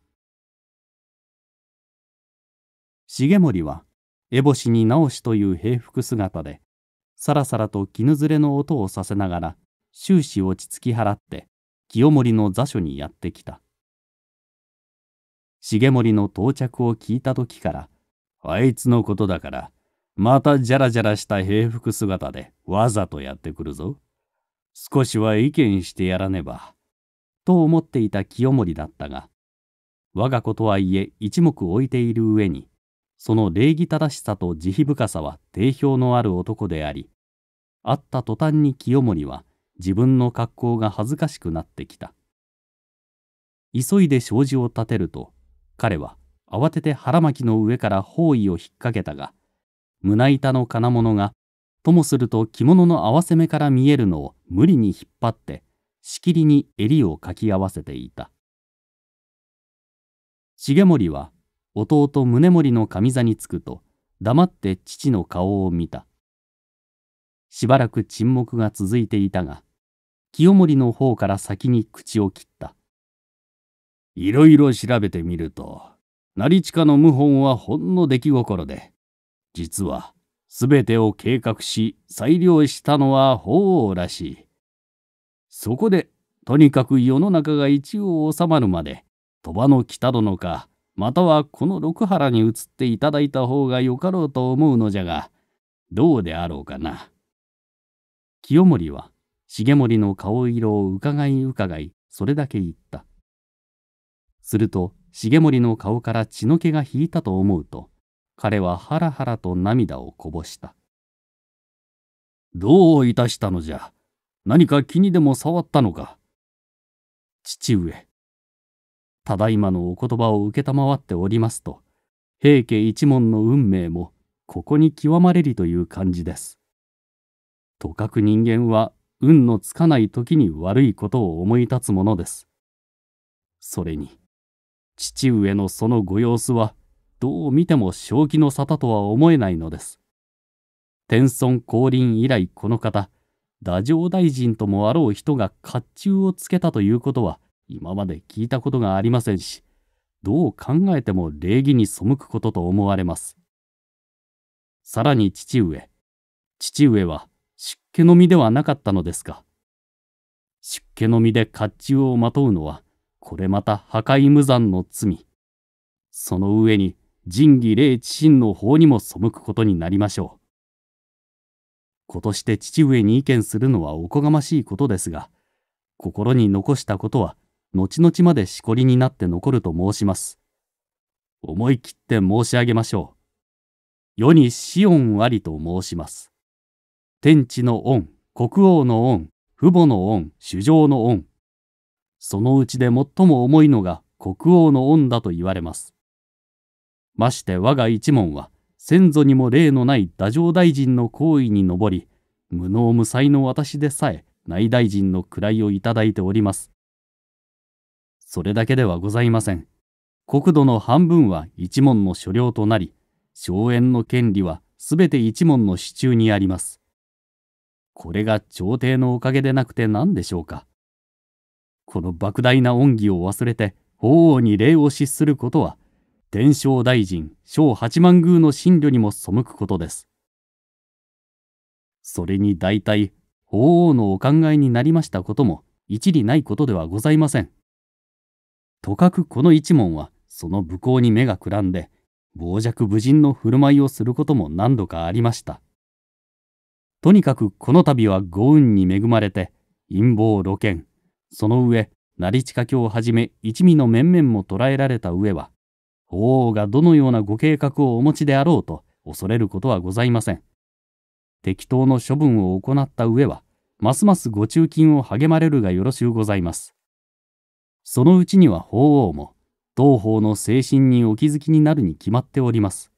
重盛は烏帽子に直しという平服姿でさらさらと絹ずれの音をさせながら終始落ち着き払って清盛の座所にやってきた重盛の到着を聞いた時からあいつのことだからまたじゃらじゃらした平服姿でわざとやってくるぞ少しは意見してやらねばと思っていた清盛だったが我が子とはいえ一目置いている上にその礼儀正しさと慈悲深さは定評のある男であり会った途端に清盛は自分の格好が恥ずかしくなってきた急いで障子を立てると彼は慌てて腹巻きの上から包囲を引っ掛けたが胸板の金物がともすると着物の合わせ目から見えるのを無理に引っ張ってしきりに襟をかき合わせていた重盛は弟宗盛の上座につくと黙って父の顔を見たしばらく沈黙が続いていたが清盛の方から先に口を切ったいろいろ調べてみると成親の謀反はほんの出来心で実は全てを計画し裁量したのは法凰らしい。そこでとにかく世の中が一応収まるまで鳥羽の北殿かまたはこの六原に移っていただいた方がよかろうと思うのじゃがどうであろうかな。清盛は重盛の顔色をうかがいうかがいそれだけ言った。すると重盛の顔から血の気が引いたと思うと彼はハラハラと涙をこぼした。どういたしたのじゃ何か気にでも触ったのか。父上、ただいまのお言葉を承っておりますと、平家一門の運命もここに極まれりという感じです。とかく人間は運のつかない時に悪いことを思い立つものです。それに、父上のそのご様子は、どう見ても正気の沙汰とは思えないのです。天孫降臨以来この方、太政大臣ともあろう人が甲冑をつけたということは今まで聞いたことがありませんしどう考えても礼儀に背くことと思われますさらに父上父上は湿気の身ではなかったのですか湿気の身で甲冑をまとうのはこれまた破壊無残の罪その上に仁義礼智心の法にも背くことになりましょう今として父上に意見するのはおこがましいことですが、心に残したことは、後々までしこりになって残ると申します。思い切って申し上げましょう。世に死恩ありと申します。天地の恩、国王の恩、父母の恩、主上の恩。そのうちで最も重いのが国王の恩だと言われます。まして我が一門は、先祖にも例のない太政大臣の行為に上り、無能無才の私でさえ内大臣の位をいただいております。それだけではございません。国土の半分は一門の所領となり、荘園の権利はすべて一門の支柱にあります。これが朝廷のおかげでなくて何でしょうか。この莫大な恩義を忘れて、法王に礼を失することは、伝承大臣、小八幡宮の神女にも背くことです。それに大体、法皇のお考えになりましたことも一理ないことではございません。とかくこの一門は、その武功に目がくらんで、傍若無人の振る舞いをすることも何度かありました。とにかくこの度は豪運に恵まれて、陰謀露見、その上、成近卿をはじめ一味の面々も捕らえられた上は、法皇がどのようなご計画をお持ちであろうと恐れることはございません。適当の処分を行った上は、ますますご中金を励まれるがよろしゅうございます。そのうちには法皇も、当法の精神にお気づきになるに決まっております。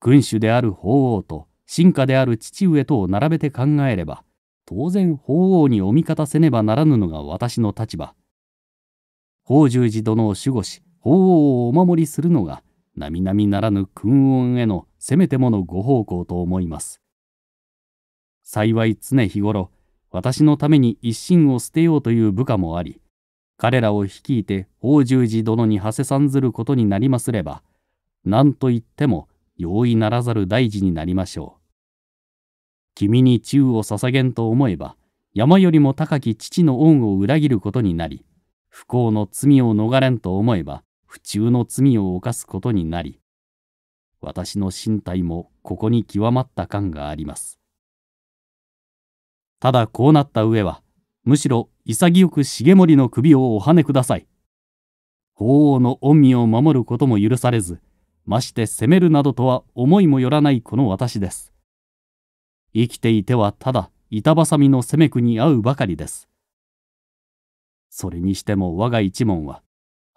君主である法皇と、臣下である父上とを並べて考えれば、当然法皇にお味方せねばならぬのが私の立場。法十字殿を守護し、王をお守りするのが並々ならぬ君恩へのせめてものご奉公と思います。幸い常日頃私のために一心を捨てようという部下もあり彼らを率いて王十字殿に馳せさんずることになりますれば何と言っても容易ならざる大事になりましょう。君に忠を捧げんと思えば山よりも高き父の恩を裏切ることになり不幸の罪を逃れんと思えば不中の罪を犯すことになり、私の身体もここに極まった感があります。ただこうなった上は、むしろ潔く重盛の首をおはねください。法王の恩義を守ることも許されず、まして責めるなどとは思いもよらないこの私です。生きていてはただ板挟みの責めくに遭うばかりです。それにしても我が一門は、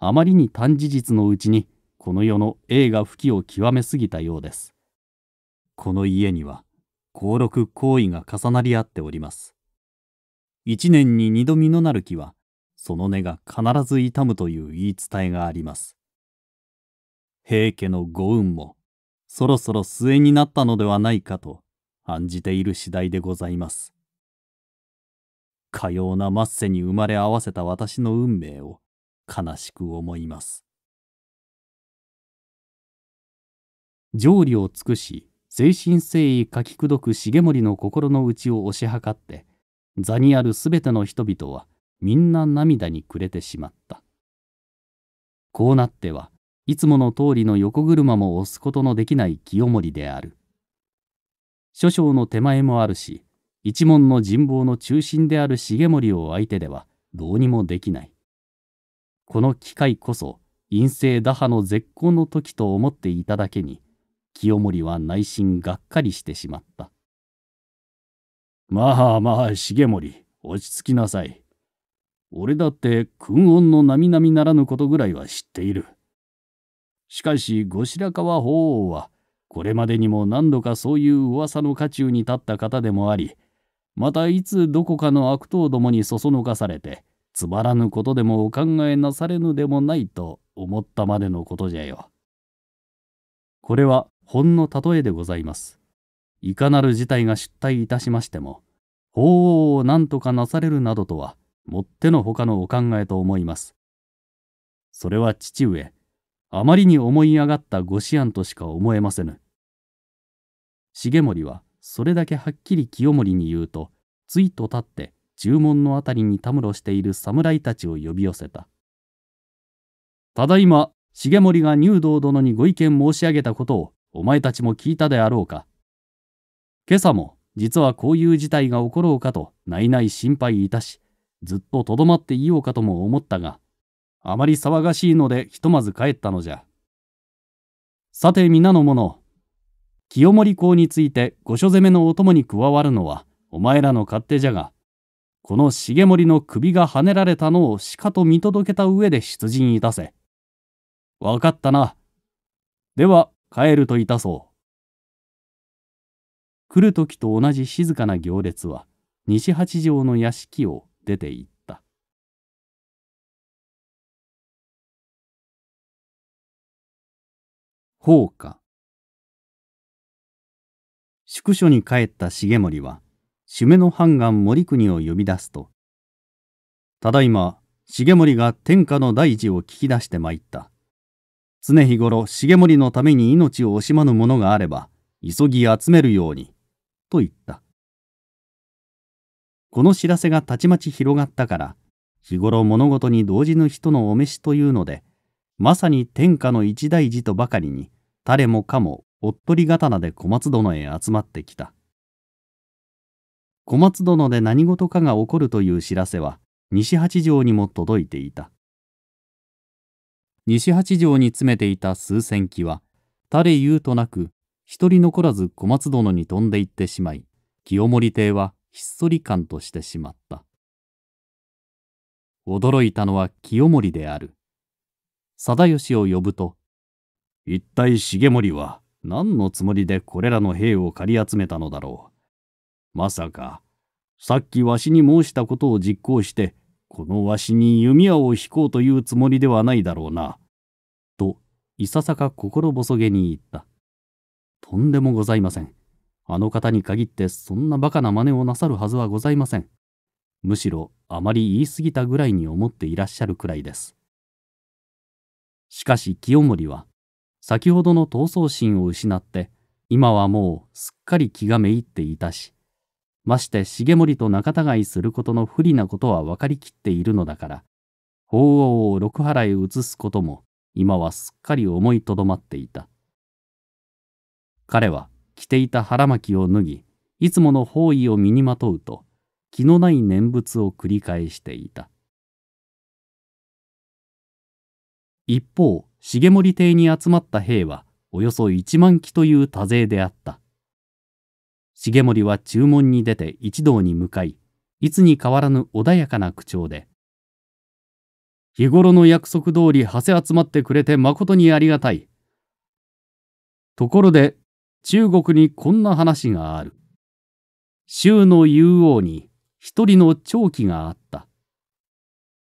あまりに短事実のうちにこの世の栄が不器を極めすぎたようです。この家には高禄行為が重なり合っております。一年に二度見のなる木はその根が必ず痛むという言い伝えがあります。平家のご運もそろそろ末になったのではないかと案じている次第でございます。かような末世に生まれ合わせた私の運命を悲しく思います。条理を尽くし、誠心誠意書きくどく重盛の心の内を推し量って、座にあるすべての人々はみんな涙に暮れてしまった。こうなってはいつもの通りの横車も押すことのできない清盛である。諸将の手前もあるし、一門の人望の中心である重盛を相手ではどうにもできない。この機会こそ陰性打破の絶好の時と思っていただけに清盛は内心がっかりしてしまったまあまあ重盛落ち着きなさい俺だって訓音の並々ならぬことぐらいは知っているしかし後白河法皇はこれまでにも何度かそういう噂の渦中に立った方でもありまたいつどこかの悪党どもにそそのかされてつまらぬことでもお考えなされぬでもないと思ったまでのことじゃよ。これはほんの例えでございます。いかなる事態が出退いたしましても、法王を何とかなされるなどとは、もってのほかのお考えと思います。それは父上、あまりに思い上がったご思案としか思えませぬ。重盛はそれだけはっきり清盛に言うと、ついと立って注文の辺りにたむろしている侍たちを呼び寄せた。ただいま、重盛が入道殿にご意見申し上げたことをお前たちも聞いたであろうか。今朝も実はこういう事態が起ころうかと内々心配いたし、ずっととどまっていようかとも思ったが、あまり騒がしいのでひとまず帰ったのじゃ。さて皆の者、清盛公について御所攻めのお供に加わるのはお前らの勝手じゃが、この重盛の首がはねられたのをしかと見届けた上で出陣いたせ。わかったな。では、帰るといたそう。来る時と同じ静かな行列は、西八条の屋敷を出て行った。放火宿所に帰った重盛は、締めの判官森国を呼び出すと「ただいま重盛が天下の大事を聞き出してまいった常日頃重盛のために命を惜しまぬ者があれば急ぎ集めるように」と言ったこの知らせがたちまち広がったから日頃物事に動じぬ人のお召しというのでまさに天下の一大事とばかりに誰もかもおっとり刀で小松殿へ集まってきた。小松殿で何事かが起こるという知らせは西八条にも届いていた西八条に詰めていた数千機は誰言うとなく一人残らず小松殿に飛んでいってしまい清盛邸はひっそり感としてしまった驚いたのは清盛である定義を呼ぶと「一体重盛は何のつもりでこれらの兵を借り集めたのだろう」まさか、さっきわしに申したことを実行して、このわしに弓矢を引こうというつもりではないだろうな。と、いささか心細げに言った。とんでもございません。あの方に限ってそんなバカな真似をなさるはずはございません。むしろあまり言い過ぎたぐらいに思っていらっしゃるくらいです。しかし清盛は、先ほどの闘争心を失って、今はもうすっかり気がめいっていたし、まして重盛と仲違いすることの不利なことは分かりきっているのだから、法王を六原へ移すことも今はすっかり思いとどまっていた。彼は着ていた腹巻きを脱ぎ、いつもの包囲を身にまとうと、気のない念仏を繰り返していた。一方、重盛邸に集まった兵は、およそ1万騎という多勢であった。重盛は注文に出て一同に向かい、いつに変わらぬ穏やかな口調で、日頃の約束通りはせ集まってくれて誠にありがたい。ところで、中国にこんな話がある。州の雄王に一人の長期があった。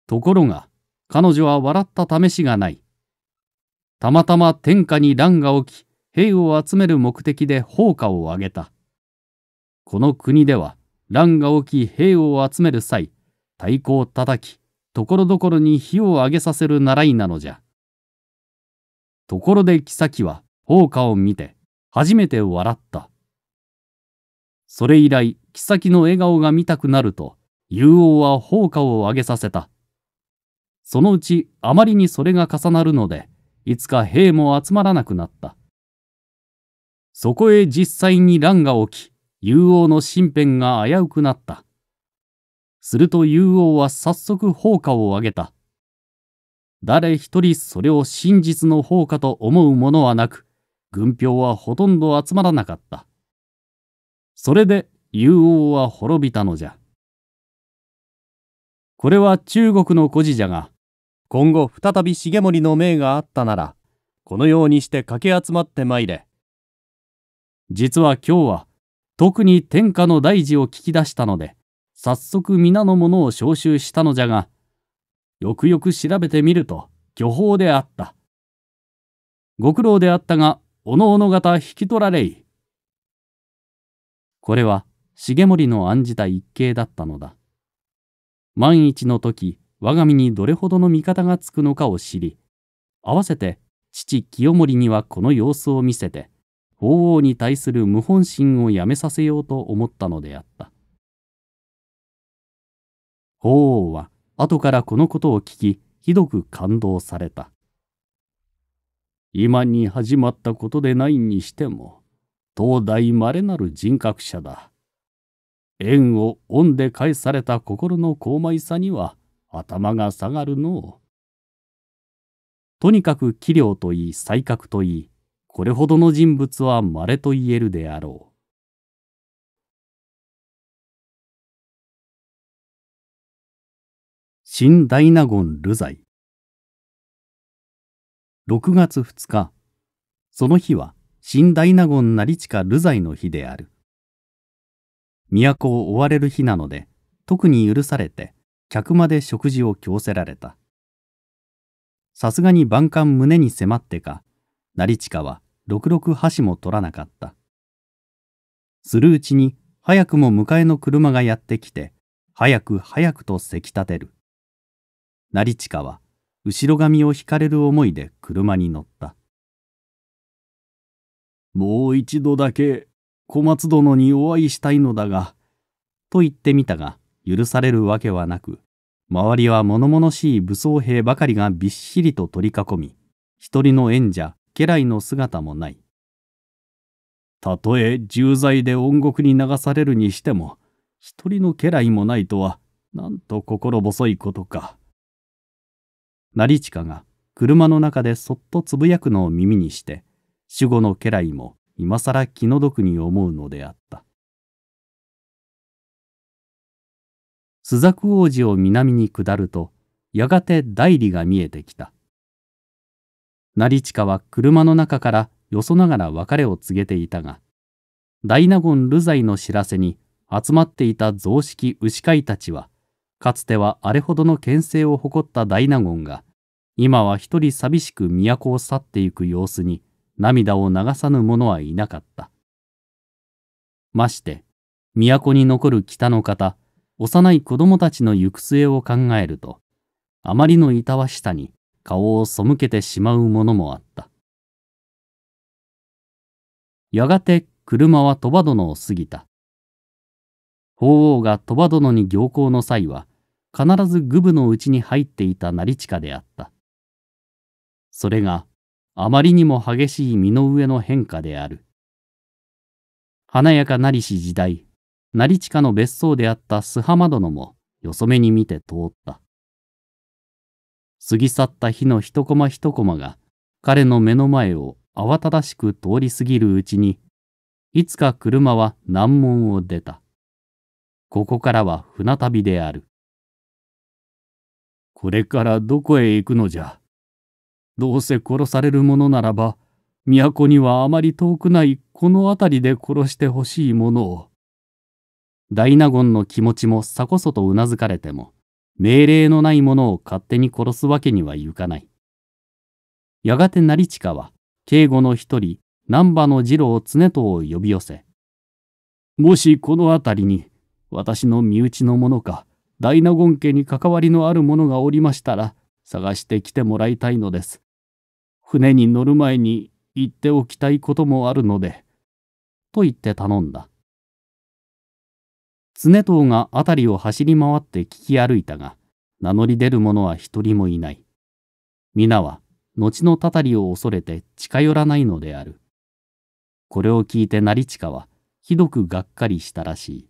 ところが、彼女は笑った試しがない。たまたま天下に乱が起き、兵を集める目的で放火を挙げた。この国では乱が起き兵を集める際太鼓を叩きところどころに火を上げさせる習いなのじゃ。ところで妃は放火を見て初めて笑った。それ以来妃の笑顔が見たくなると雄王は放火を上げさせた。そのうちあまりにそれが重なるのでいつか兵も集まらなくなった。そこへ実際に乱が起き竜王の身辺が危うくなった。すると竜王は早速放火をあげた。誰一人それを真実の放火と思うものはなく、軍票はほとんど集まらなかった。それで竜王は滅びたのじゃ。これは中国の故事じゃが、今後再び重盛の命があったなら、このようにして駆け集まってまいれ。実は今日は、特に天下の大事を聞き出したので早速皆の者を召集したのじゃがよくよく調べてみると巨峰であったご苦労であったがおのおの方引き取られいこれは重盛の案じた一計だったのだ万一の時我が身にどれほどの味方がつくのかを知り合わせて父清盛にはこの様子を見せて法王に対する無本心をやめさせようと思ったのであった。法王は後からこのことを聞き、ひどく感動された。今に始まったことでないにしても、東大稀なる人格者だ。縁を恩で返された心の高邁さには頭が下がるのう。とにかく器量といい才覚といいこれほどの人物は稀と言えるであろう。新大納言流罪6月2日その日は新大納言成近流罪の日である都を追われる日なので特に許されて客まで食事を強せられたさすがに万感胸に迫ってか成親は六六箸も取らなかった。するうちに早くも迎えの車がやってきて、早く早くとせき立てる。成親は後ろ髪を引かれる思いで車に乗った。もう一度だけ小松殿にお会いしたいのだが、と言ってみたが許されるわけはなく、周りは物々しい武装兵ばかりがびっしりと取り囲み、一人の縁者家来の姿もないたとえ重罪で恩国に流されるにしても一人の家来もないとはなんと心細いことか成近が車の中でそっとつぶやくのを耳にして守護の家来も今更気の毒に思うのであった朱雀王子を南に下るとやがて代理が見えてきた成近は車の中からよそながら別れを告げていたが、大納言流罪の知らせに集まっていた雑式牛飼いたちは、かつてはあれほどの牽制を誇った大納言が、今は一人寂しく都を去っていく様子に涙を流さぬ者はいなかった。まして、都に残る北の方、幼い子供たちの行く末を考えると、あまりのいたわしさに顔を背けてしまうものもあったやがて車は鳥羽殿を過ぎた法王が鳥羽殿に行幸の際は必ず愚部のうちに入っていた成親であったそれがあまりにも激しい身の上の変化である華やかなりし時代成親の別荘であった須浜殿もよそ目に見て通った過ぎ去った日の一コマ一コマが彼の目の前を慌ただしく通り過ぎるうちに、いつか車は難問を出た。ここからは船旅である。これからどこへ行くのじゃ。どうせ殺されるものならば、都にはあまり遠くないこの辺りで殺してほしいものを。大納言の気持ちもさこそとうなずかれても、命令のないものを勝手に殺すわけにはいかない。やがて成近は、警護の一人、難波の次郎常とを呼び寄せ、もしこの辺りに、私の身内の者か、大納言家に関わりのある者がおりましたら、探してきてもらいたいのです。船に乗る前に言っておきたいこともあるので、と言って頼んだ。常藤が辺りを走り回って聞き歩いたが、名乗り出る者は一人もいない。皆は、後のたたりを恐れて近寄らないのである。これを聞いて成親は、ひどくがっかりしたらしい。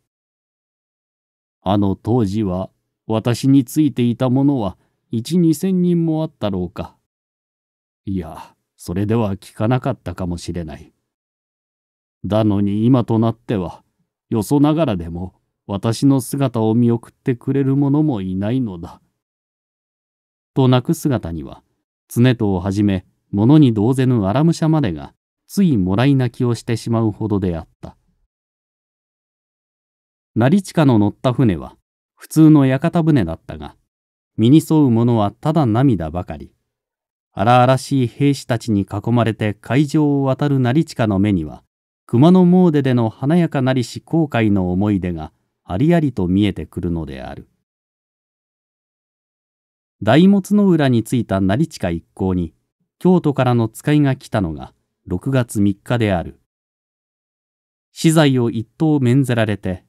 あの当時は、私についていた者は、一二千人もあったろうか。いや、それでは聞かなかったかもしれない。だのに今となっては、よそながらでも私の姿を見送ってくれる者もいないのだ。と泣く姿には、常とをはじめ、物に同ぜぬ荒武者までが、ついもらい泣きをしてしまうほどであった。成近の乗った船は、普通の屋形船だったが、身に沿うものはただ涙ばかり。荒々しい兵士たちに囲まれて海上を渡る成近の目には、熊野詣ででの華やかなりし後悔の思い出がありありと見えてくるのである大物の浦に着いた成近一行に京都からの使いが来たのが6月3日である資材を一等免ぜられて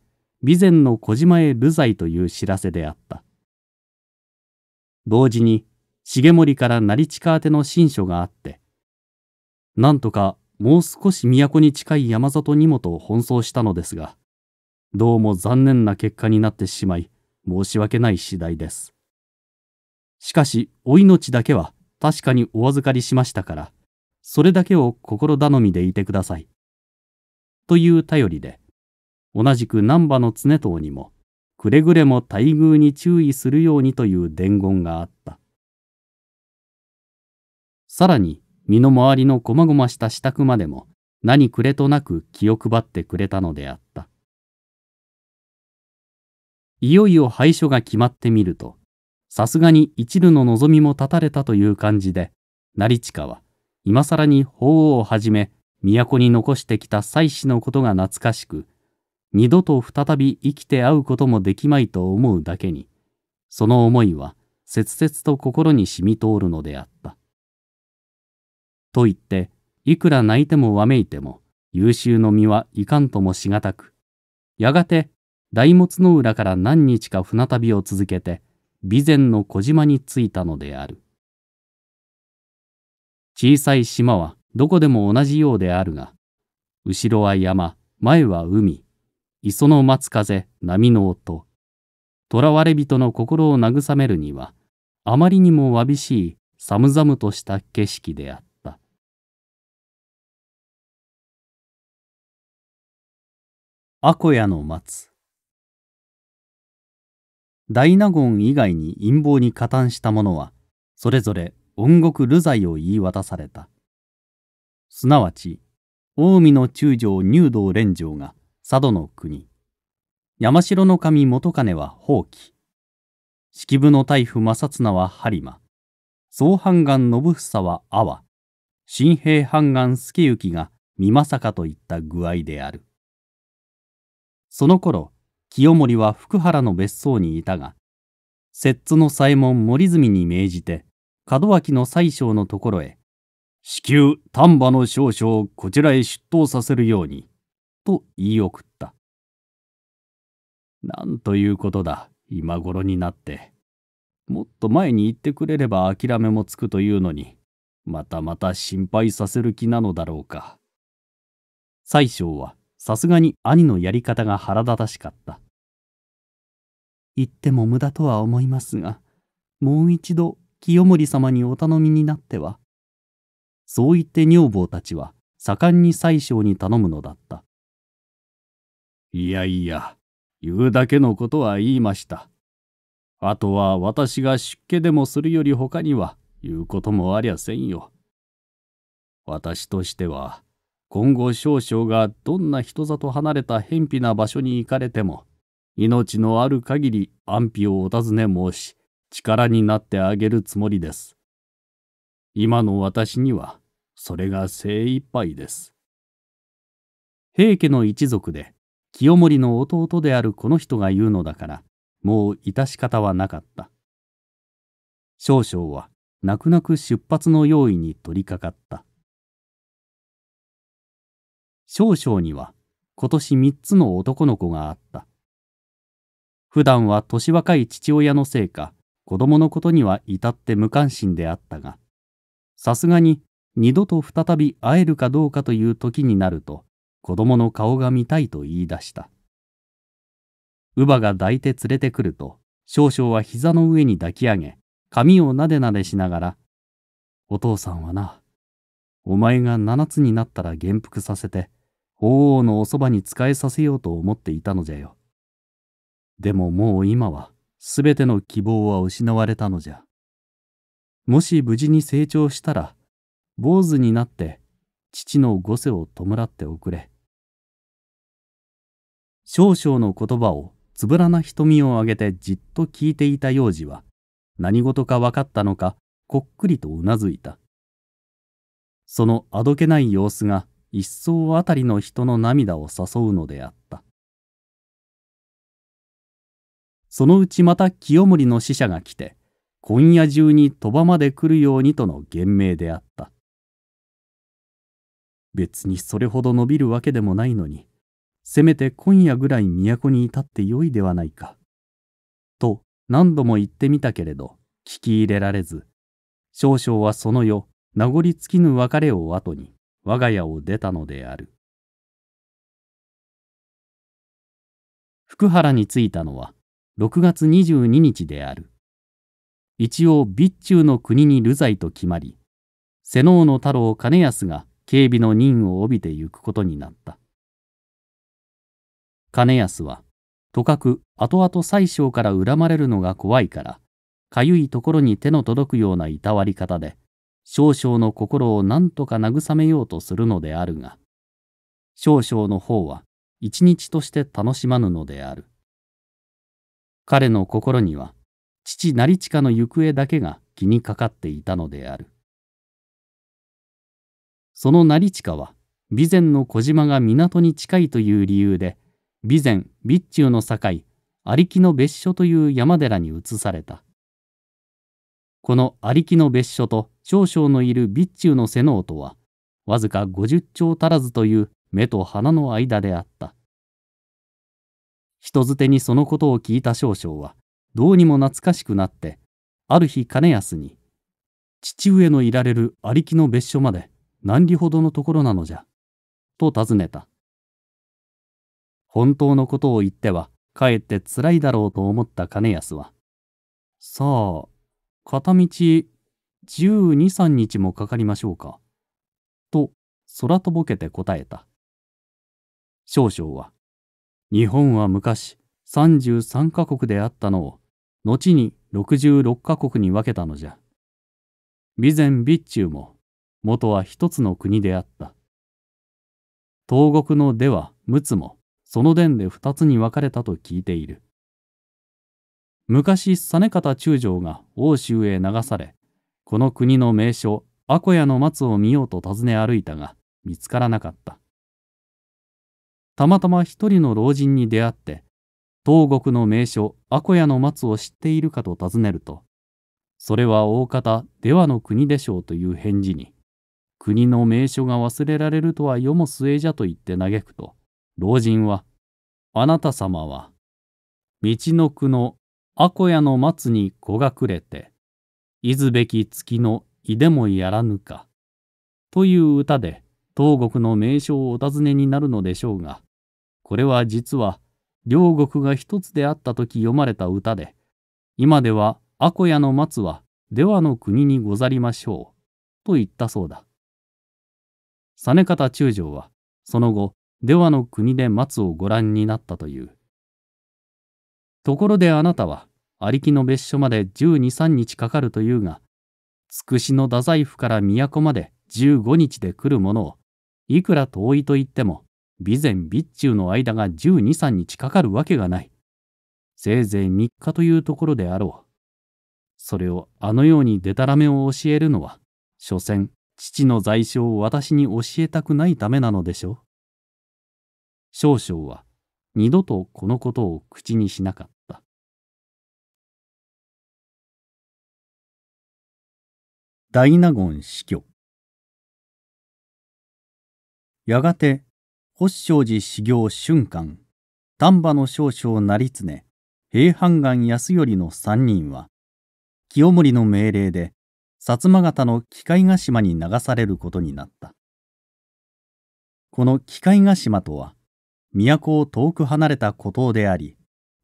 備前の小島へ流罪という知らせであった同時に重盛から成近宛ての親書があってなんとかもう少し都に近い山里にもと奔走したのですがどうも残念な結果になってしまい、申し訳ない次第です。しかし、お命だけは確かにお預かりしましたから、それだけを心頼みでいてください。という頼りで、同じく難波の常藤にも、くれぐれも待遇に注意するようにという伝言があった。さらに、身の回りのこまごました支度までも、何くれとなく気を配ってくれたのであった。いよいよ廃所が決まってみると、さすがに一縷の望みも絶たれたという感じで、成近は、今更に法皇をはじめ、都に残してきた妻子のことが懐かしく、二度と再び生きて会うこともできまいと思うだけに、その思いは切々と心に染み通るのであった。と言って、いくら泣いてもわめいても、優秀の身はいかんともしがたく、やがて大物の浦から何日か船旅を続けて備前の小島に着いたのである小さい島はどこでも同じようであるが後ろは山前は海磯の松風波の音囚われ人の心を慰めるにはあまりにもわびしい寒々とした景色であった。アコヤの松大納言以外に陰謀に加担した者はそれぞれ恩国流罪を言い渡されたすなわち近江の中将入道連城が佐渡の国山城の神元金は放棄式部の大夫正綱は播磨総判官信房は阿波新兵判官助行が美政かといった具合であるその頃清盛は福原の別荘にいたが、摂津の左衛門森住に命じて、門脇の宰相のところへ、至急丹波の少将をこちらへ出頭させるように、と言い送った。なんということだ、今頃になって。もっと前に言ってくれれば諦めもつくというのに、またまた心配させる気なのだろうか。宰相は、さすがに兄のやり方が腹立たしかった。言っても無駄とは思いますが、もう一度清盛様にお頼みになっては。そう言って女房たちは盛んに宰相に頼むのだった。いやいや、言うだけのことは言いました。あとは私が出家でもするより他には言うこともありゃせんよ。私としては今後少々がどんな人里離れた偏僻な場所に行かれても命のある限り安否をお尋ね申し力になってあげるつもりです。今の私にはそれが精一杯です。平家の一族で清盛の弟であるこの人が言うのだからもう致し方はなかった。少々は泣く泣く出発の用意に取り掛かった。少々には今年三つの男の子があった。普段は年若い父親のせいか、子供のことには至って無関心であったが、さすがに二度と再び会えるかどうかという時になると、子供の顔が見たいと言い出した。乳母が抱いて連れてくると、少々は膝の上に抱き上げ、髪をなでなでしながら、お父さんはな、お前が七つになったら元服させて、法皇のおそばに仕えさせようと思っていたのじゃよ。でももう今は、すべての希望は失われたのじゃ。もし無事に成長したら、坊主になって、父の御世を弔っておくれ。少々の言葉をつぶらな瞳を上げてじっと聞いていた幼児は、何事か分かったのか、こっくりとうなずいた。そのあどけない様子が一層あたりの人の涙を誘うのであった。そのうちまた清盛の使者が来て、今夜中に鳥羽まで来るようにとの言命であった。別にそれほど伸びるわけでもないのに、せめて今夜ぐらい都に至ってよいではないか。と何度も言ってみたけれど、聞き入れられず、少々はその夜、名残尽きぬ別れを後に、我が家を出たのである福原に着いたのは6月22日である一応備中の国に流罪と決まり瀬能の太郎兼康が警備の任を帯びてゆくことになった兼康はとかく後々宰相から恨まれるのが怖いからかゆいところに手の届くようないたわり方で少々の心を何とか慰めようとするのであるが、少々の方は一日として楽しまぬのである。彼の心には、父成近の行方だけが気にかかっていたのである。その成親は、備前の小島が港に近いという理由で、備前備中の境、有木の別所という山寺に移された。この有木の別所と少将のいる備中の瀬能とはわずか50丁足らずという目と鼻の間であった人づてにそのことを聞いた少将はどうにも懐かしくなってある日兼安に父上のいられるありきの別所まで何里ほどのところなのじゃと尋ねた本当のことを言ってはかえってつらいだろうと思った兼安はさあ片道12、3日もかかりましょうか。と、空とぼけて答えた。少々は、日本は昔33カ国であったのを、後に66カ国に分けたのじゃ。備前備中も、元は一つの国であった。東国の出は陸奥も、その伝で二つに分かれたと聞いている。昔実方中将が欧州へ流されこの国の名所、アコヤの松を見ようと尋ね歩いたが、見つからなかった。たまたま一人の老人に出会って、東国の名所、アコヤの松を知っているかと尋ねると、それは大方、ではの国でしょうという返事に、国の名所が忘れられるとは世も末じゃと言って嘆くと、老人は、あなた様は、道の区のアコヤの松に子がくれて、いずべき月のいでもやらぬか。という歌で東国の名称をお尋ねになるのでしょうが、これは実は両国が一つであった時読まれた歌で、今ではアコヤの松はではの国にござりましょう、と言ったそうだ。実方中将は、その後、ではの国で松をご覧になったという。ところであなたは、ありきの別所まで12、3日かかるというが、つくしの太宰府から都まで15日で来るものを、いくら遠いと言っても、備前備中の間が12、3日かかるわけがない。せいぜい3日というところであろう。それをあのようにでたらめを教えるのは、所詮、父の在所を私に教えたくないためなのでしょう。少々は、二度とこのことを口にしなかった。大納言死去やがて法将寺修行瞬間丹波の少将成常平藩願康頼の3人は清盛の命令で薩摩方の機械ヶ島に流されることになったこの機械ヶ島とは都を遠く離れた孤島であり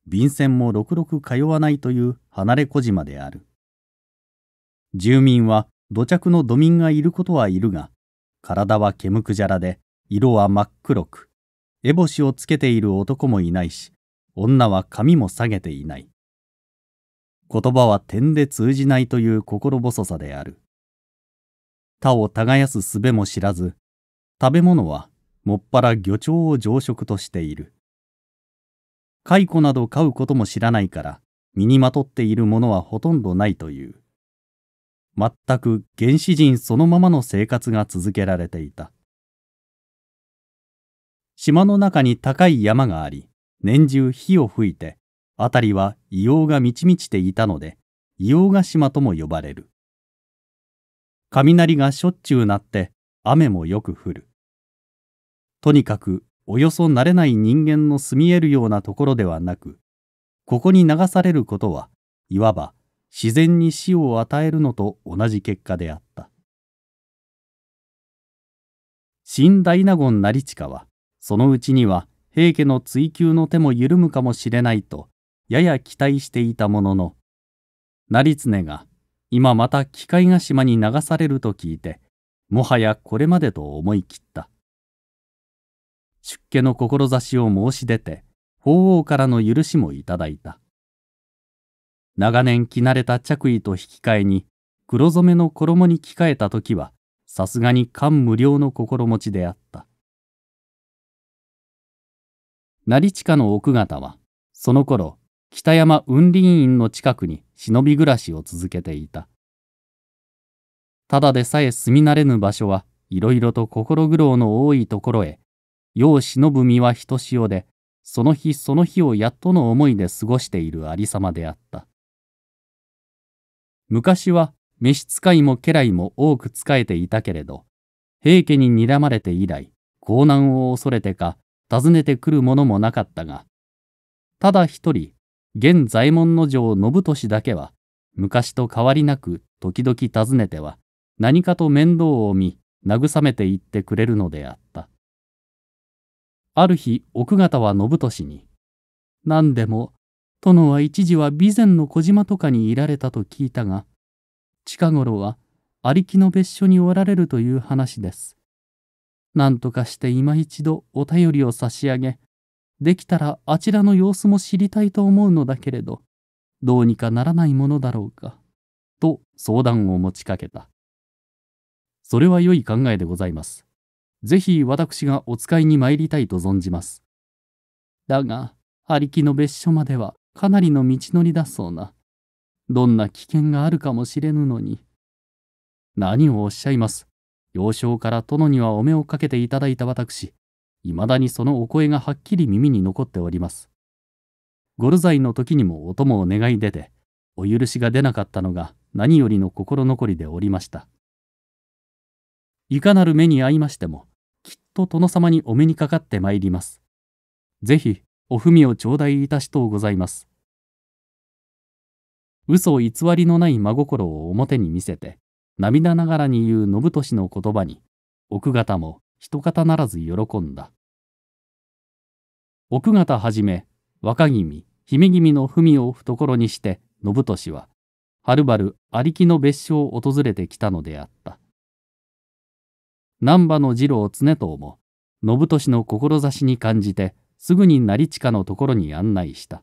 便船もろくろく通わないという離れ小島である住民は土着の土民がいることはいるが、体は毛むくじゃらで、色は真っ黒く、烏帽子をつけている男もいないし、女は髪も下げていない。言葉は点で通じないという心細さである。他を耕す術も知らず、食べ物はもっぱら魚鳥を常食としている。蚕など飼うことも知らないから、身にまとっているものはほとんどないという。全く原始人そのままの生活が続けられていた島の中に高い山があり年中火を吹いて辺りは硫黄が満ち満ちていたので硫黄ヶ島とも呼ばれる雷がしょっちゅう鳴って雨もよく降るとにかくおよそ慣れない人間の住み得るようなところではなくここに流されることはいわば自然に死を与えるのと同じ結果であった新大納言成親はそのうちには平家の追及の手も緩むかもしれないとやや期待していたものの成常が今また機械ヶ島に流されると聞いてもはやこれまでと思い切った出家の志を申し出て法皇からの許しもいただいた長年着慣れた着衣と引き換えに黒染めの衣に着替えた時はさすがに感無量の心持ちであった成近の奥方はその頃北山雲林院の近くに忍び暮らしを続けていたただでさえ住み慣れぬ場所はいろいろと心苦労の多いところへ世を忍ぶ身はひとしおでその日その日をやっとの思いで過ごしているありさまであった昔は召使いも家来も多く仕えていたけれど、平家に睨まれて以来、高難を恐れてか、訪ねてくる者もなかったが、ただ一人、現左衛門の城信俊だけは、昔と変わりなく時々訪ねては、何かと面倒を見、慰めていってくれるのであった。ある日、奥方は信俊に、何でも殿は一時は備前の小島とかにいられたと聞いたが近頃はありきの別所におられるという話です。なんとかして今一度お便りを差し上げできたらあちらの様子も知りたいと思うのだけれどどうにかならないものだろうか」と相談を持ちかけた。それは良い考えでございます。ぜひ私がお使いに参りたいと存じます。だが、ありきの別所まではかなりの道のりだそうな。どんな危険があるかもしれぬのに。何をおっしゃいます。幼少から殿にはお目をかけていただいた私、いまだにそのお声がはっきり耳に残っております。ゴルザイの時にもお供を願い出て、お許しが出なかったのが何よりの心残りでおりました。いかなる目に遭いましても、きっと殿様にお目にかかってまいります。ぜひ、お文を頂戴いたしとうございます。嘘偽りのない真心を表に見せて、涙ながらに言う信俊の言葉に、奥方も人方ならず喜んだ。奥方はじめ、若君、姫君の文を懐にして、信俊は、はるばるありきの別所を訪れてきたのであった。難波の次郎常藤も、信俊の志に感じて、すぐに成近のところに案内した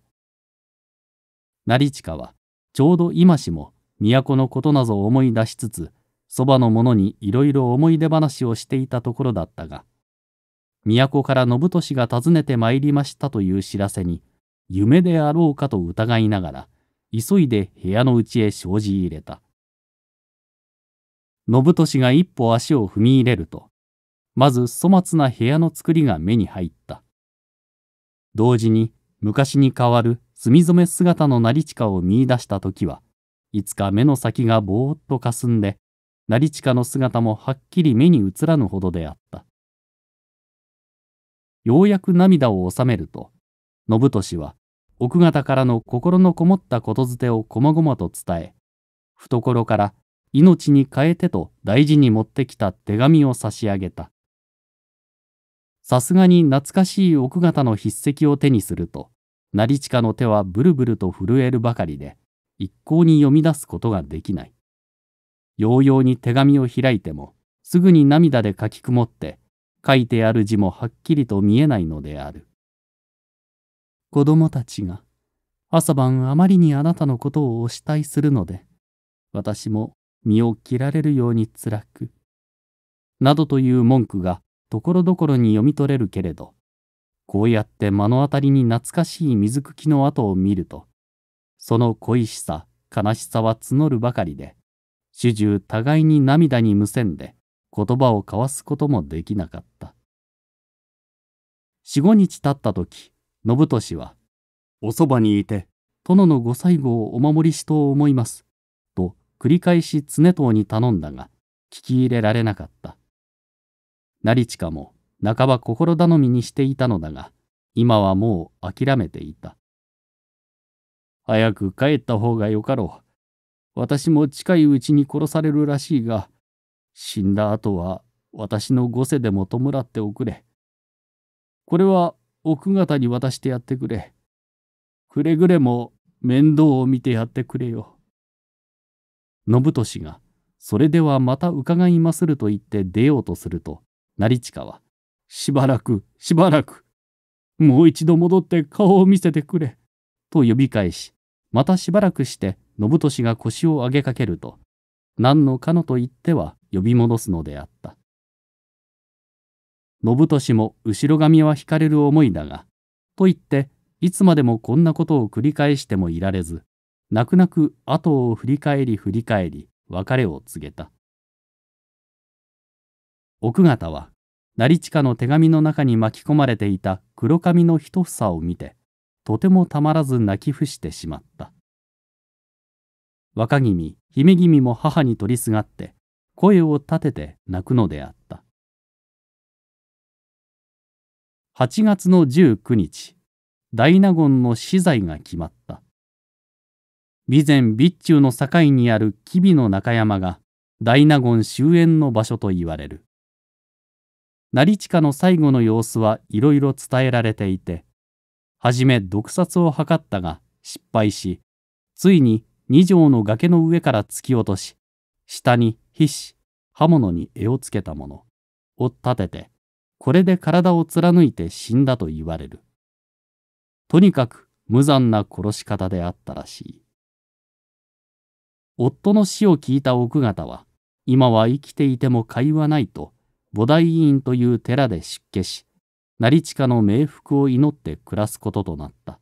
成近はちょうど今しも都のことなぞ思い出しつつそばの者にいろいろ思い出話をしていたところだったが都から信俊が訪ねてまいりましたという知らせに夢であろうかと疑いながら急いで部屋の内へ生じ入れた信俊が一歩足を踏み入れるとまず粗末な部屋の造りが目に入った同時に昔に変わる墨染め姿の成近を見いだした時はいつか目の先がぼーっとかすんで成近の姿もはっきり目に映らぬほどであったようやく涙を収めると信俊は奥方からの心のこもったことづてをこまごまと伝え懐から命に変えてと大事に持ってきた手紙を差し上げたさすがに懐かしい奥方の筆跡を手にすると、成近の手はブルブルと震えるばかりで、一向に読み出すことができない。ようように手紙を開いても、すぐに涙で書き曇って、書いてある字もはっきりと見えないのである。子供たちが、朝晩あまりにあなたのことをお慕いするので、私も身を切られるように辛く、などという文句がところどころに読み取れるけれど、こうやって目の当たりに懐かしい水茎の跡を見ると、その恋しさ、悲しさは募るばかりで、主従互いに涙に無せんで、言葉を交わすこともできなかった。四五日経った時、信俊は、おそばにいて、殿のご最後をお守りしと思います、と繰り返し常藤に頼んだが、聞き入れられなかった。成近も半ば心頼みにしていたのだが、今はもう諦めていた。早く帰った方がよかろう。私も近いうちに殺されるらしいが、死んだ後は私の五世でも弔っておくれ。これは奥方に渡してやってくれ。くれぐれも面倒を見てやってくれよ。信俊が、それではまた伺いますると言って出ようとすると、成近は、しばらく、しばらく、もう一度戻って顔を見せてくれ、と呼び返し、またしばらくして信俊が腰を上げかけると、何のかのと言っては呼び戻すのであった。信俊も後ろ髪は引かれる思いだが、と言って、いつまでもこんなことを繰り返してもいられず、泣く泣く後を振り返り振り返り、別れを告げた。奥方は成親の手紙の中に巻き込まれていた黒髪の一房を見てとてもたまらず泣き伏してしまった若君姫君も母に取りすがって声を立てて泣くのであった8月の19日大納言の死罪が決まった備前備中の境にある吉備の中山が大納言終焉の場所といわれる成親の最後の様子はいろいろ伝えられていて、はじめ毒殺を図ったが失敗し、ついに二条の崖の上から突き落とし、下に皮脂、刃物に絵をつけたものを立てて、これで体を貫いて死んだと言われる。とにかく無残な殺し方であったらしい。夫の死を聞いた奥方は、今は生きていても会話ないと菩提院という寺で出家し成親の冥福を祈って暮らすこととなった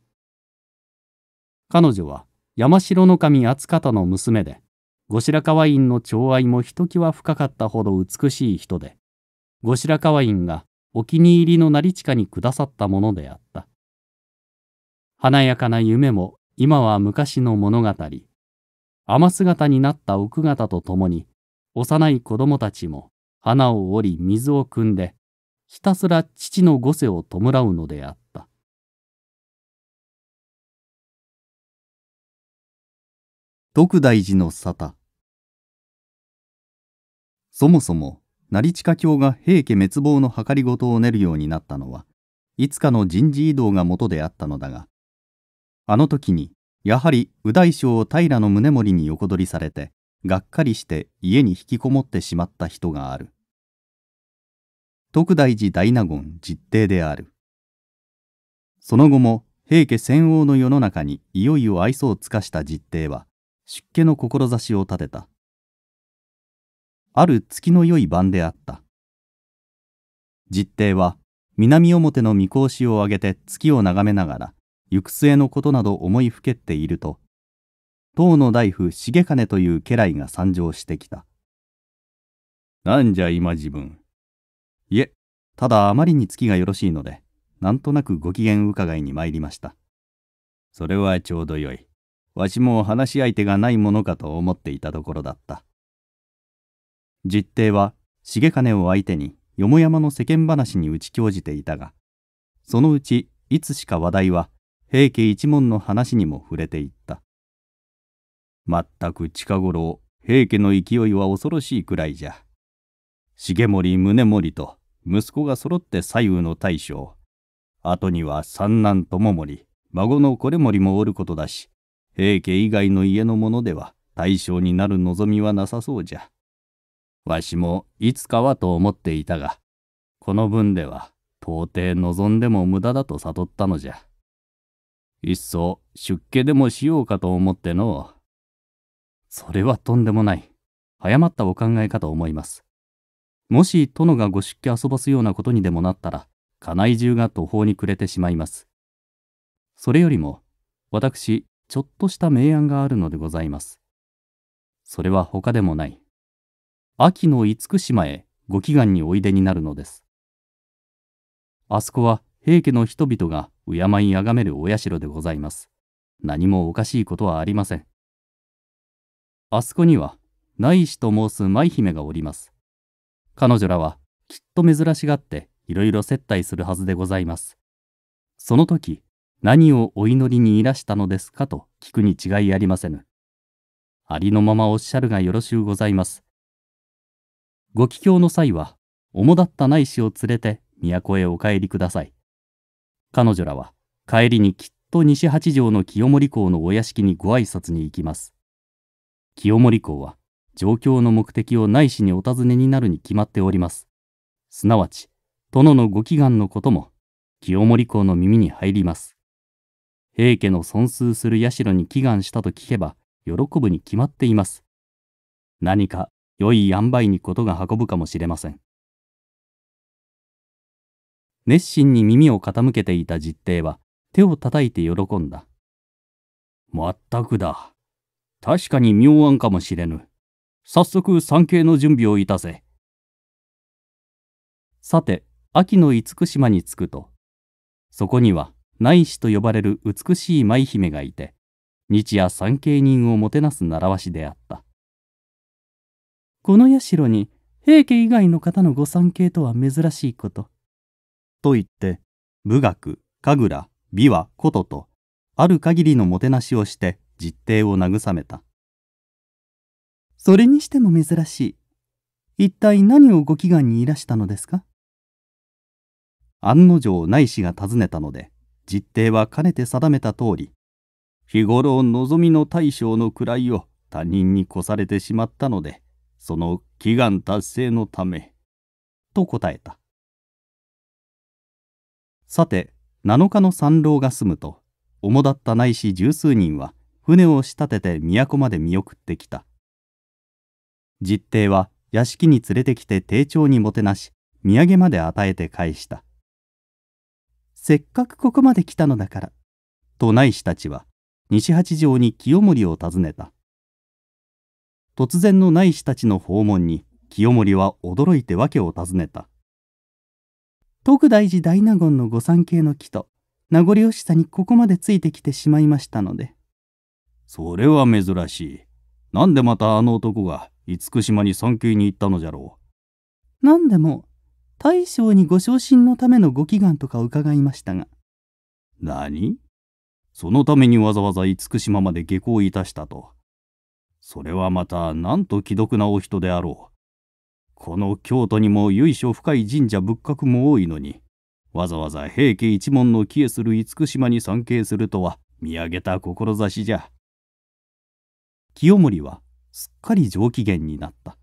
彼女は山城の神厚方の娘で後白河院の寵愛もひときわ深かったほど美しい人で後白河院がお気に入りの成親にくださったものであった華やかな夢も今は昔の物語雨姿になった奥方と共に幼い子供たちも花を折り水を汲んでひたすら父の御世を弔うのであった徳大寺の沙汰そもそも成親教が平家滅亡の計りごとを練るようになったのはいつかの人事異動が元であったのだがあの時にやはり右大将を平の宗盛に横取りされてがっかりして家に引きこもってしまった人がある。徳大寺大納言実弟である。その後も平家戦王の世の中にいよいよ愛想を尽かした実弟は出家の志を立てた。ある月の良い晩であった。実弟は南表の見越しを上げて月を眺めながら行く末のことなど思いふけっていると唐の大夫重金という家来が参上してきた。なんじゃ今自分。いえ、ただあまりに月がよろしいので、なんとなくご機嫌伺いに参りました。それはちょうどよい。わしも話し相手がないものかと思っていたところだった。実帝は重金を相手によもやまの世間話に打ち興じていたが、そのうちいつしか話題は平家一門の話にも触れていった。まったく近頃平家の勢いは恐ろしいくらいじゃ。重盛宗盛と息子が揃って左右の大将後には三男智盛孫のこれ盛もおることだし平家以外の家の者では大将になる望みはなさそうじゃ。わしもいつかはと思っていたがこの分では到底望んでも無駄だと悟ったのじゃ。いっそ出家でもしようかと思ってのそれはとんでもない。誤ったお考えかと思います。もし殿がご出家遊ばすようなことにでもなったら、家内中が途方に暮れてしまいます。それよりも、私、ちょっとした明暗があるのでございます。それは他でもない。秋の厳島へご祈願においでになるのです。あそこは平家の人々が敬い崇めるお社でございます。何もおかしいことはありません。あそこにはない氏と申す舞姫がおります彼女らはきっと珍しがっていろいろ接待するはずでございますその時何をお祈りにいらしたのですかと聞くに違いありませぬありのままおっしゃるがよろしゅうございますご帰郷の際は主だったない氏を連れて都へお帰りください彼女らは帰りにきっと西八条の清盛公のお屋敷にご挨拶に行きます清盛公は状況の目的を内視にお尋ねになるに決まっております。すなわち、殿のご祈願のことも清盛公の耳に入ります。平家の尊数する社に祈願したと聞けば、喜ぶに決まっています。何か良い塩梅にことが運ぶかもしれません。熱心に耳を傾けていた実弟は手を叩いて喜んだ。まったくだ。確かに妙案かもしれぬ。早速参詣の準備をいたせ。さて、秋の厳島に着くと、そこには内氏と呼ばれる美しい舞姫がいて、日夜参詣人をもてなす習わしであった。この社に平家以外の方のご参詣とは珍しいこと。と言って武学神楽美和琴とある限りのもてなしをして実弟を慰めたそれにしても珍しい一体何をご祈願にいらしたのですか案の定内氏が尋ねたので実弟はかねて定めた通り日頃望みの大将の位を他人に越されてしまったのでその祈願達成のためと答えたさて7日の三郎が済むと主だった内氏十数人は船を仕立てて都まで見送ってきた実弟は屋敷に連れてきて丁重にもてなし土産まで与えて返したせっかくここまで来たのだからと内士たちは西八条に清盛を訪ねた突然の内士たちの訪問に清盛は驚いて訳を尋ねた徳大寺大納言の御三家の木と名残惜しさにここまでついてきてしまいましたのでそれは珍しい。なんでまたあの男が厳島に産休に行ったのじゃろう。何でも大将にご昇進のためのご祈願とか伺いましたが。何そのためにわざわざ厳島まで下校いたしたと。それはまたなんと既読なお人であろう。この京都にも由緒深い神社仏閣も多いのに、わざわざ平家一門の帰依する厳島に参詣するとは見上げた志じゃ。清盛はすっかり上機嫌になった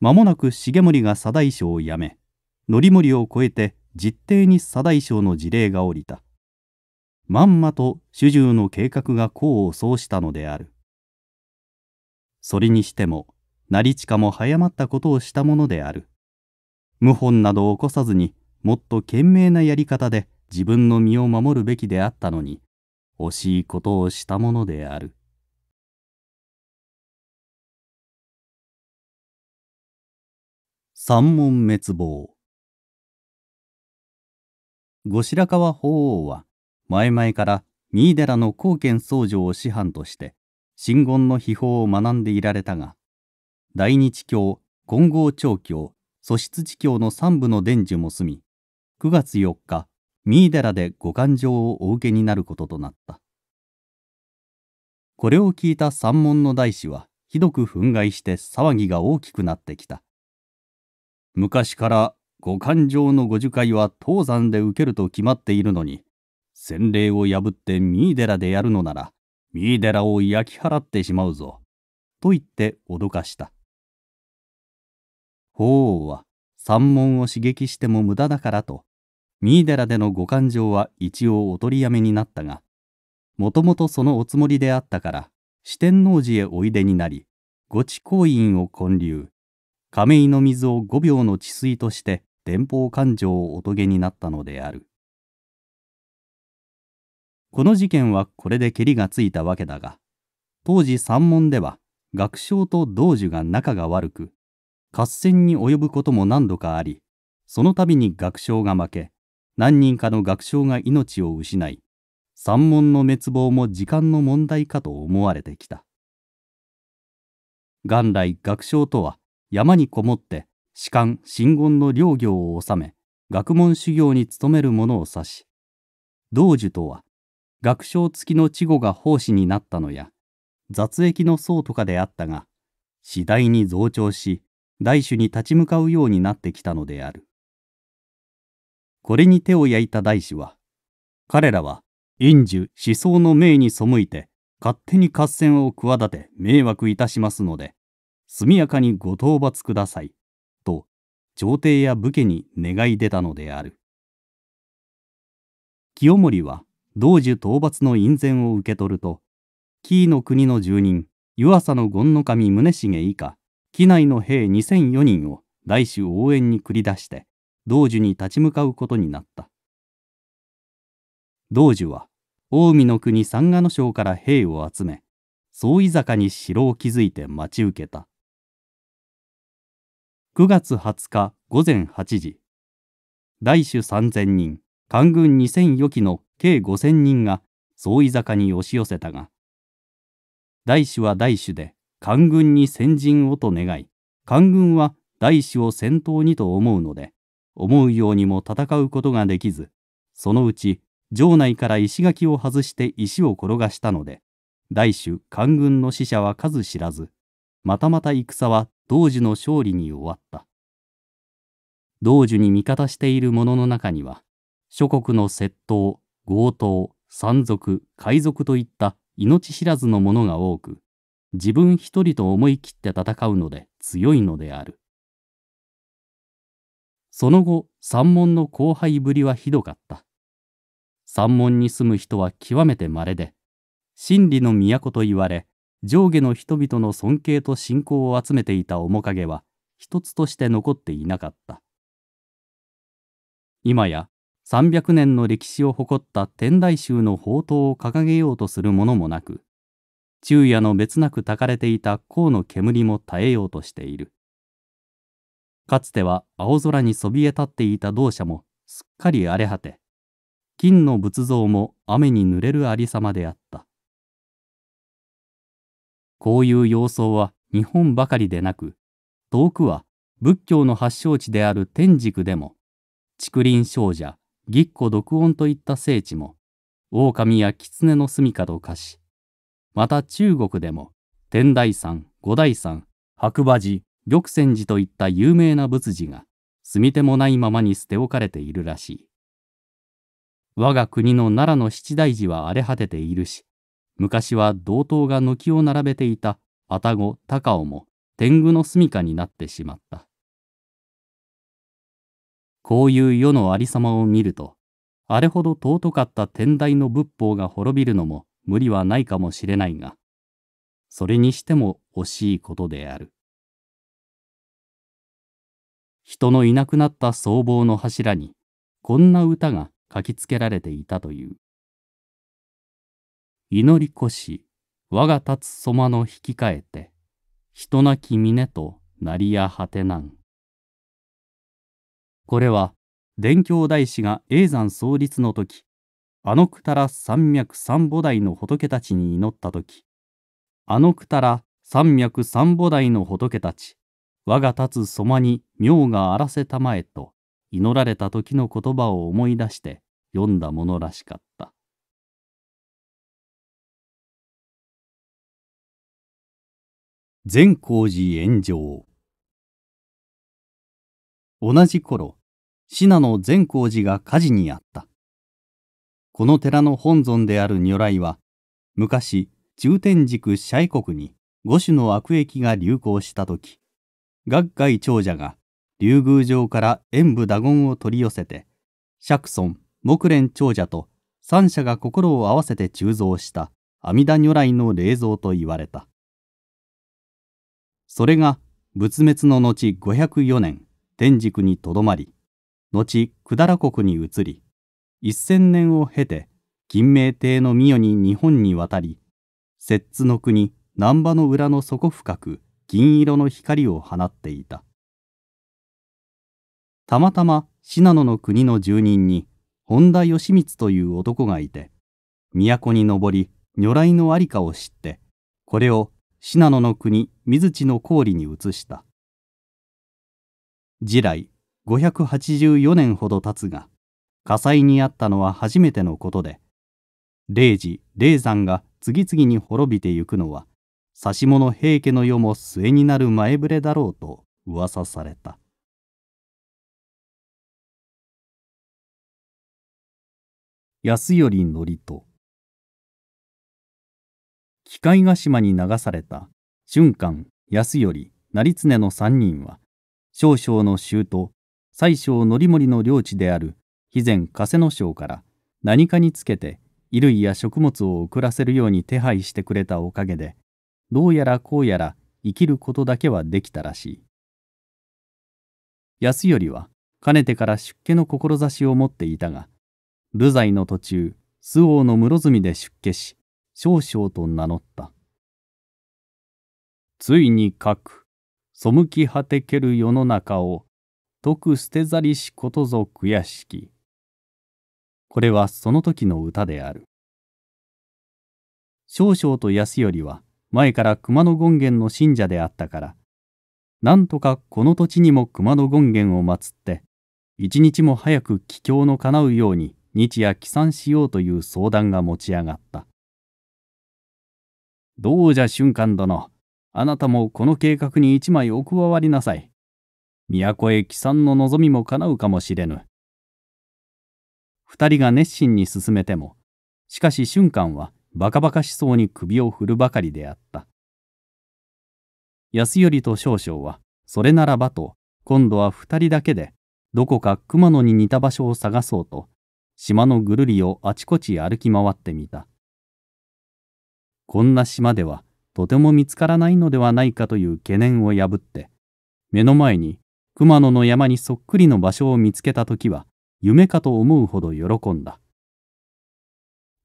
間もなく重盛が左大将を辞め範盛を超えて実弟に左大将の事例が降りたまんまと主従の計画が功を奏したのであるそれにしても成親も早まったことをしたものである謀反などを起こさずにもっと賢明なやり方で自分の身を守るべきであったのに惜しいことをしたものである三門滅亡後白河法皇は前々から三井寺の高賢僧正を師範として真言の秘宝を学んでいられたが大日教金剛長教素質地教の三部の伝授も済み9月4日三井寺でご勘定をお受けになることとなったこれを聞いた三門の大師はひどく憤慨して騒ぎが大きくなってきた昔からご感情の御樹会は東山で受けると決まっているのに洗礼を破って三井寺でやるのなら三井寺を焼き払ってしまうぞ」と言って脅かした法皇は三門を刺激しても無駄だからと三井寺でのご感情は一応お取りやめになったがもともとそのおつもりであったから四天王寺へおいでになり御地公院を建立亀井の水を5秒の治水として伝報勘定をおとげになったのであるこの事件はこれでけりがついたわけだが当時三門では学生と道樹が仲が悪く合戦に及ぶことも何度かありその度に学生が負け何人かの学生が命を失い三門の滅亡も時間の問題かと思われてきた元来学生とは山にこもって士官真言の領業を治め学問修行に努める者を指し道樹とは学賞付きの稚語が奉仕になったのや雑役の僧とかであったが次第に増長し大主に立ち向かうようになってきたのであるこれに手を焼いた大主は彼らは陰樹思想の命に背いて勝手に合戦を企て迷惑いたしますので速やかにご討伐ください、と朝廷や武家に願い出たのである。清盛は同時討伐の院宣を受け取ると、紀伊の国の住人、湯浅の権の神宗重以下、機内の兵2004人を大主応援に繰り出して、道樹に立ち向かうことになった。道樹は、近江の国三河の省から兵を集め、総井坂に城を築いて待ち受けた。9月20日午前8時大主3000人官軍2000余機の計5000人が総井坂に押し寄せたが大主は大主で官軍に先陣をと願い官軍は大主を先頭にと思うので思うようにも戦うことができずそのうち城内から石垣を外して石を転がしたので大主官軍の死者は数知らずまたまた戦は道樹の勝利に終わった道樹に味方している者の中には諸国の窃盗強盗山賊海賊といった命知らずの者が多く自分一人と思い切って戦うので強いのであるその後山門の荒廃ぶりはひどかった山門に住む人は極めて稀で真理の都と言われ上下の人々の尊敬と信仰を集めていた面影は一つとして残っていなかった今や300年の歴史を誇った天台宗の宝刀を掲げようとするものもなく昼夜の別なくたかれていた甲の煙も絶えようとしているかつては青空にそびえ立っていた同社もすっかり荒れ果て金の仏像も雨に濡れるありさまであったこういう様相は日本ばかりでなく、遠くは仏教の発祥地である天竺でも、竹林少女、ぎっこ独音といった聖地も、狼や狐の住処と化し、また中国でも、天台山、五台山、白馬寺、玉泉寺といった有名な仏寺が、住み手もないままに捨て置かれているらしい。我が国の奈良の七大寺は荒れ果てているし、昔は同等が軒を並べていた愛宕高尾も天狗の住処になってしまったこういう世のありさまを見るとあれほど尊かった天台の仏法が滅びるのも無理はないかもしれないがそれにしても惜しいことである人のいなくなった僧帽の柱にこんな歌が書きつけられていたという。祈りこし我が立つそまの引き換えて人なき峰となりや果てなんこれは伝教大師が永山創立の時あのくたら山脈三菩提の仏たちに祈った時あのくたら山脈三菩提の仏たち我が立つそまに妙があらせたまえと祈られた時の言葉を思い出して読んだものらしかった。善光寺炎上同じ頃信濃善光寺が火事にあったこの寺の本尊である如来は昔中天軸社異国に五種の悪役が流行した時学会長者が竜宮城から演武打言を取り寄せて釈尊木蓮長者と三者が心を合わせて鋳造した阿弥陀如来の霊像と言われたそれが仏滅の後504年天竺にとどまり後百済国に移り一千年を経て金明帝の御代に日本に渡り摂津の国難波の裏の底深く銀色の光を放っていたたまたま信濃の国の住人に本田義満という男がいて都に上り如来の在りかを知ってこれを信濃の国水地の郡に移した次来584年ほど経つが火災にあったのは初めてのことで霊寺霊山が次々に滅びてゆくのは指物平家の世も末になる前触れだろうと噂された安頼則と機械ヶ島に流された瞬間安頼成常の3人は少将の衆と宰相則盛の領地である肥前加瀬野省から何かにつけて衣類や食物を送らせるように手配してくれたおかげでどうやらこうやら生きることだけはできたらしい安頼はかねてから出家の志を持っていたが流罪の途中周防の室積で出家し少々と名乗った。ついに書く、背き果てける世の中を、徳捨てざりしことぞ悔しき。これはその時の歌である。少々と安頼は前から熊野権現の信者であったから、なんとかこの土地にも熊野権現を祀って、一日も早く帰郷の叶うように日夜帰参しようという相談が持ち上がった。どうじゃ瞬間殿。あなたもこの計画に一枚お加わりなさい。都へ帰参の望みも叶うかもしれぬ。二人が熱心に進めても、しかし瞬間はバカバカしそうに首を振るばかりであった。安頼と少々は、それならばと、今度は二人だけで、どこか熊野に似た場所を探そうと、島のぐるりをあちこち歩き回ってみた。こんな島ではとても見つからないのではないかという懸念を破って目の前に熊野の山にそっくりの場所を見つけた時は夢かと思うほど喜んだ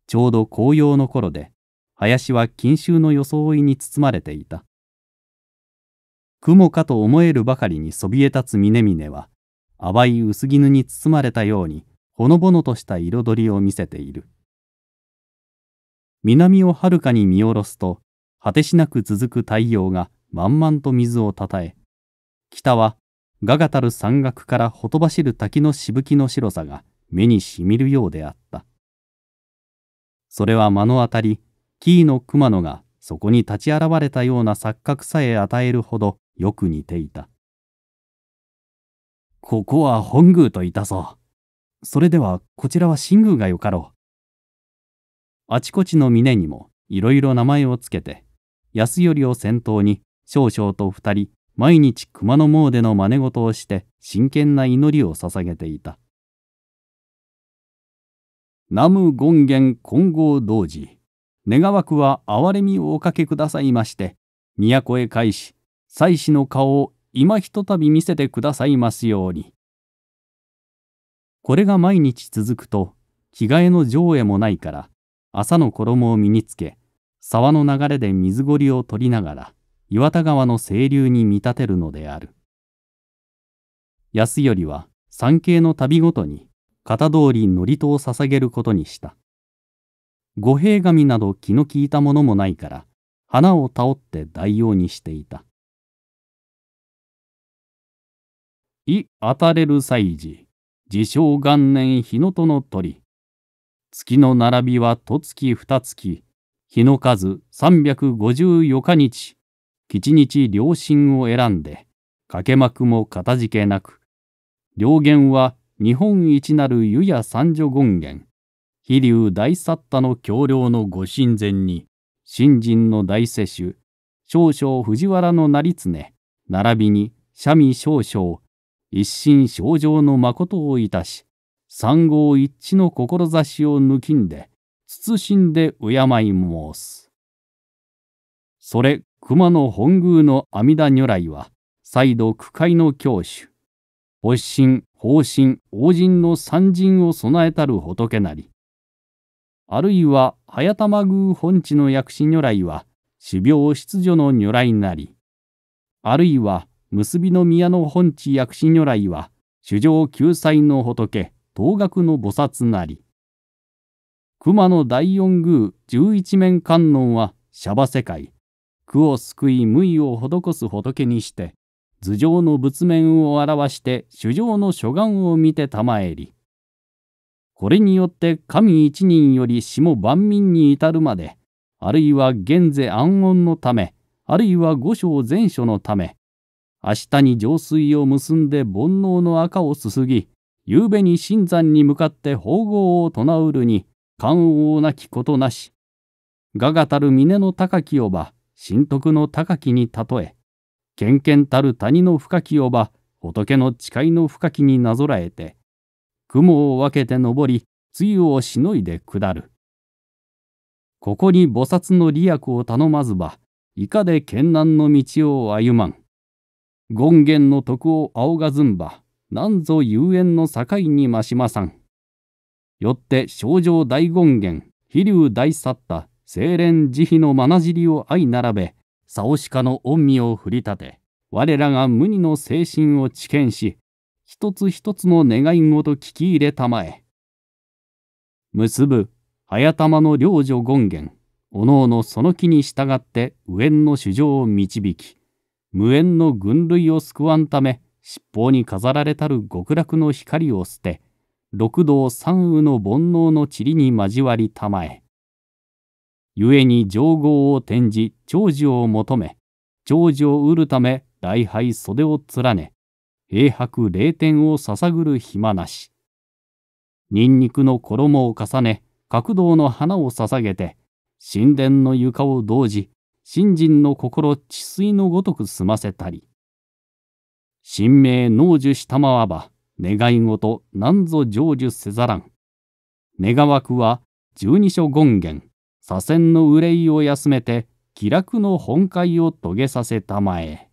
ちょうど紅葉の頃で林は錦秋の装いに包まれていた雲かと思えるばかりにそびえ立つ峰々は淡い薄絹に包まれたようにほのぼのとした彩りを見せている南をはるかに見下ろすと、果てしなく続く太陽が満々と水をたたえ、北はガガたる山岳からほとばしる滝のしぶきの白さが目にしみるようであった。それは目の当たり、キーの熊野がそこに立ち現れたような錯覚さえ与えるほどよく似ていた。ここは本宮といたぞそれではこちらは新宮がよかろう。あちこちの峰にもいろいろ名前をつけて安頼を先頭に少々と二人毎日熊野詣の真似事をして真剣な祈りを捧げていた南無権現金剛同時願わくは憐れみをおかけくださいまして都へ返し妻子の顔を今ひとたび見せてくださいますようにこれが毎日続くと着替えの上へもないから朝の衣を身につけ、沢の流れで水りを取りながら、岩田川の清流に見立てるのである。安頼は、山系の旅ごとに、型通り祝詞を捧げることにした。五平神など気の利いたものもないから、花を倒って代用にしていた。い、当たれる祭事、自称元年日野との鳥。月の並びは十月二月、日の数三百五十日日、吉日良心を選んで、かけくもかたじけなく、良言は日本一なる湯や三女権現、飛竜大サ多の橋梁のご神前に、新人の大世主、少々藤原の成常、並びに三味少々、一心少状の誠をいたし、三合一致の志を抜きんで慎んで敬い申す。それ熊野本宮の阿弥陀如来は再度苦海の教主発心法針王神の三神を備えたる仏なりあるいは早玉宮本地の薬師如来は種苗出女の如来なりあるいは結びの宮の本地薬師如来は衆生救済の仏東学の菩薩なり。熊野大四宮十一面観音はシャバ世界。苦を救い無為を施す仏にして、頭上の仏面を表して衆上の諸願を見て玉えり。これによって神一人より下万民に至るまで、あるいは現世安穏のため、あるいは五章全書のため、明日に浄水を結んで煩悩の赤をすすぎ、夕べに新山に向かって奉合を唱うるに感応なきことなし我がたる峰の高きをば神徳の高きに例え健健たる谷の深きをば仏の誓いの深きになぞらえて雲を分けて登り露をしのいで下るここに菩薩の利益を頼まずばいかで艱難の道を歩まん権現の徳を仰がずんばなんぞ遊園の境にましまさん。よって症状大権現、飛竜大去った、清廉慈悲のまなじりを相並べ、サオシカの恩身を振り立て、我らが無二の精神を知見し、一つ一つの願い事聞き入れたまえ。結ぶ、早玉の領女権現、おのおのその気に従って無縁の主情を導き、無縁の軍類を救わんため、七方に飾られたる極楽の光を捨て、六道三雨の煩悩の塵に交わりたまえ。故に上皇を転じ長寿を求め、長寿を得るため礼拝袖を連ね、永白霊天を捧ぐる暇なし。ニンニクの衣を重ね、角道の花を捧げて、神殿の床を同時、信心の心治水のごとく済ませたり、神明能樹したまわば、願い事何ぞ成就せざらん。願わくは十二所権限、左遷の憂いを休めて、気楽の本会を遂げさせたまえ。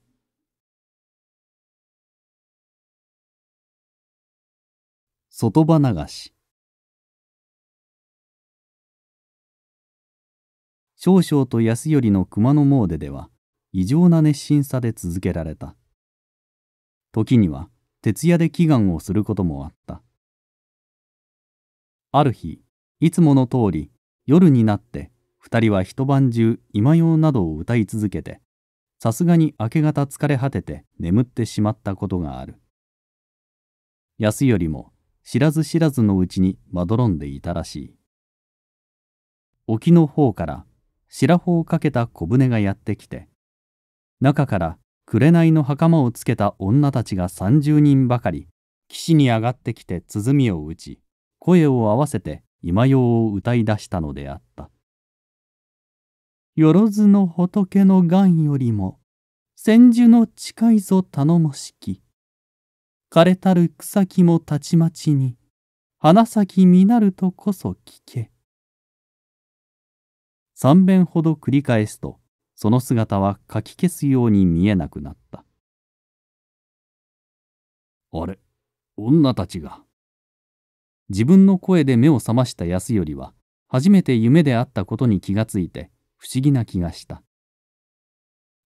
外場流し少々と安頼の熊野詣では異常な熱心さで続けられた。時には徹夜で祈願をすることもあったある日いつもの通り夜になって二人は一晩中今用などを歌い続けてさすがに明け方疲れ果てて眠ってしまったことがある安よりも知らず知らずのうちにまどろんでいたらしい沖の方から白帆をかけた小舟がやってきて中から紅の袴をつけた女たちが30人ばかり岸に上がってきて鼓を打ち声を合わせて今用を歌い出したのであった「よろずの仏の願よりも千住の近いぞ頼もしき枯れたる草木もたちまちに花咲みなるとこそ聞け」三遍ほど繰り返すとその姿はかき消すように見えなくなった。あれ、女たちが。自分の声で目を覚ました安頼は、初めて夢であったことに気がついて、不思議な気がした。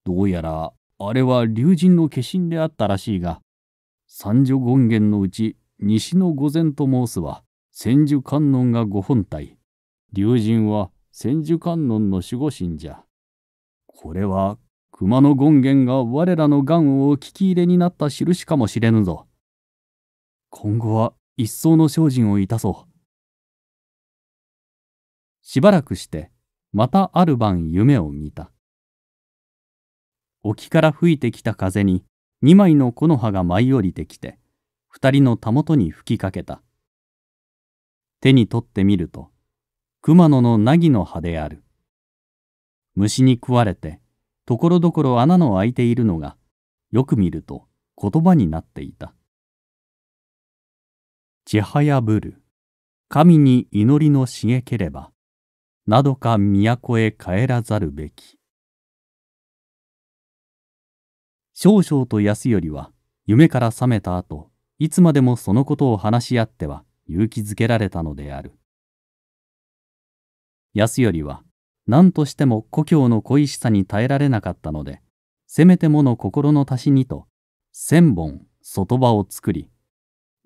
どうやら、あれは竜神の化身であったらしいが、三女権現のうち西の御前と申すは、千手観音がご本体、竜神は千手観音の守護神じゃ。これは熊野権現が我らの願を聞き入れになったしるしかもしれぬぞ。今後は一層の精進をいたそう。しばらくしてまたある晩夢を見た。沖から吹いてきた風に2枚の木の葉が舞い降りてきて2人のたもとに吹きかけた手に取ってみると熊野の凪の葉である虫に食われてところどころ穴の開いているのがよく見ると言葉になっていた「ちはやぶる神に祈りのしげければなどか都へ帰らざるべき」少々と安頼は夢から覚めた後いつまでもそのことを話し合っては勇気づけられたのである安頼は何としても故郷の恋しさに耐えられなかったので、せめてもの心の足しにと、千本、外場を作り、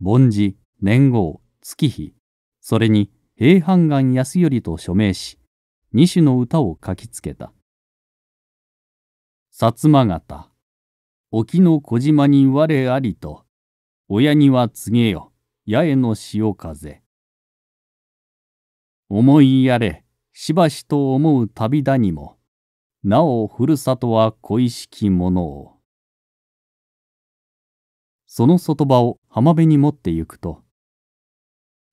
凡寺、年号、月日、それに平判願安頼と署名し、二種の歌を書きつけた。薩摩方、沖の小島に我ありと、親には告げよ、八重の潮風。思いやれ、しばしと思う旅だにもなおふるさとは恋しきものをその外場を浜辺に持ってゆくと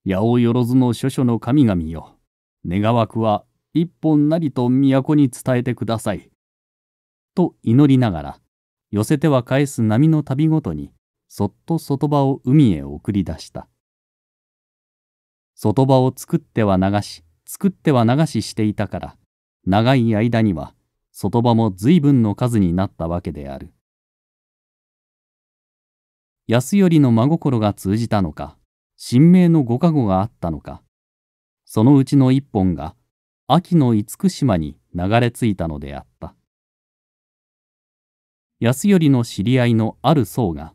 八百万の諸書の神々よ願わくは一本なりと都に伝えてください」と祈りながら寄せては返す波の旅ごとにそっと外場を海へ送り出した外場を作っては流し作っては流ししていたから長い間には外場も随分の数になったわけである安頼の真心が通じたのか神明のご加護があったのかそのうちの一本が秋の厳島に流れ着いたのであった安頼の知り合いのある僧が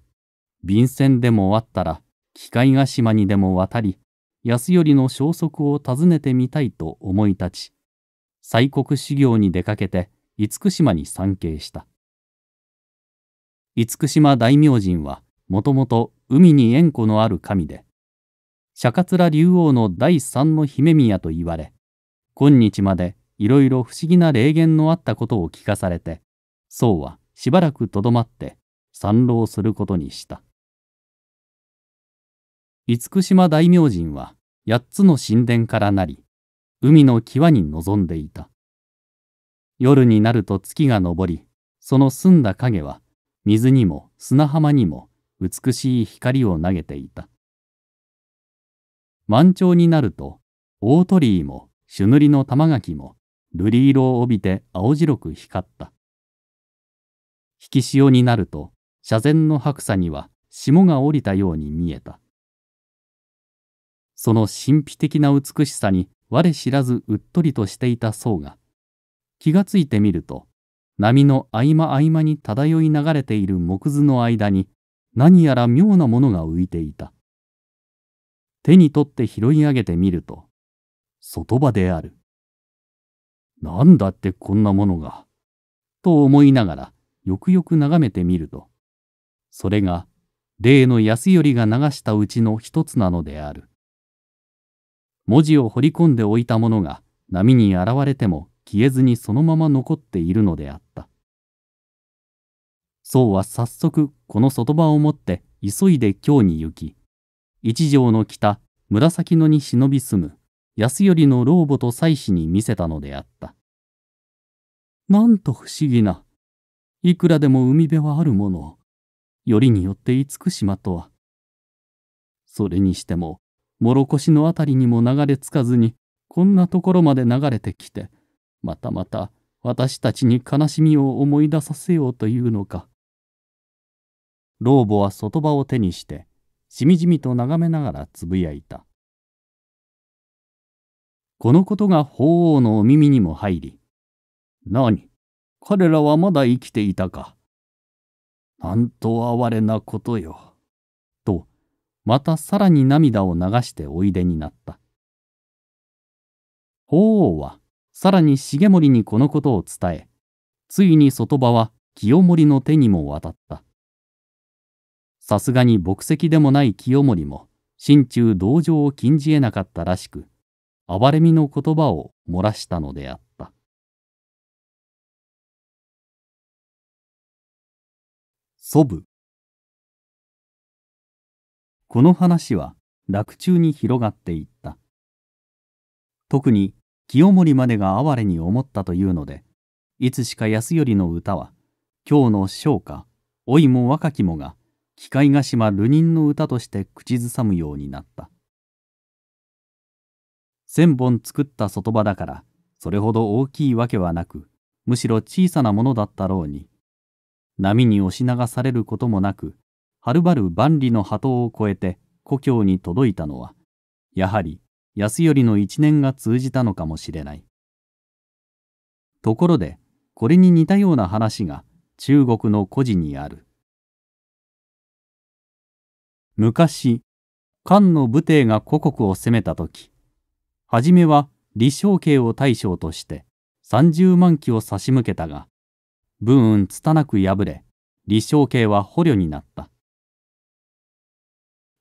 便箋でも終わったら機械ヶ島にでも渡り安頼の消息を訪ねてみたいと思い立ち、西国修行に出かけて厳島に参詣した。厳島大明神はもともと海に縁故のある神で、釈迦竜王の第三の姫宮と言われ、今日までいろいろ不思議な霊言のあったことを聞かされて、僧はしばらくとどまって参籠することにした。厳島大明神は八つの神殿からなり、海の際に望んでいた。夜になると月が昇り、その澄んだ影は、水にも砂浜にも美しい光を投げていた。満潮になると、大鳥居も朱塗りの玉垣も、瑠璃色を帯びて青白く光った。引き潮になると、車前の白砂には霜が降りたように見えた。その神秘的な美しさに我知らずうっとりとしていた層が気がついてみると波の合間合間に漂い流れている木図の間に何やら妙なものが浮いていた手に取って拾い上げてみると外場であるなんだってこんなものがと思いながらよくよく眺めてみるとそれが例の安頼が流したうちの一つなのである文字を彫り込んでおいたものが波に現れても消えずにそのまま残っているのであった僧は早速この外場を持って急いで京に行き一条の北紫野に忍び住む安頼の老母と妻子に見せたのであったなんと不思議ないくらでも海辺はあるものをよりによって厳島とはそれにしてもこしの辺りにも流れ着かずにこんなところまで流れてきてまたまた私たちに悲しみを思い出させようというのか。老母は外場を手にしてしみじみと眺めながらつぶやいた。このことが法皇のお耳にも入り「何彼らはまだ生きていたか」なんと哀れなことよ。またさらに涙を流しておいでになった。法皇はさらに重盛にこのことを伝え、ついに外場は清盛の手にも渡った。さすがに牧跡でもない清盛も、心中同情を禁じ得なかったらしく、憐れみの言葉を漏らしたのであった。祖父この話は落中に広がっていった特に清盛までが哀れに思ったというのでいつしか安頼の歌は今日の唱歌老いも若きもが機械ヶ島流人の歌として口ずさむようになった千本作った外場だからそれほど大きいわけはなくむしろ小さなものだったろうに波に押し流されることもなくはるばる万里の波頭を越えて故郷に届いたのはやはり安頼の一年が通じたのかもしれないところでこれに似たような話が中国の古事にある昔漢の武帝が故国を攻めた時初めは李承慶を大将として三十万騎を差し向けたが文運つたなく敗れ李承慶は捕虜になった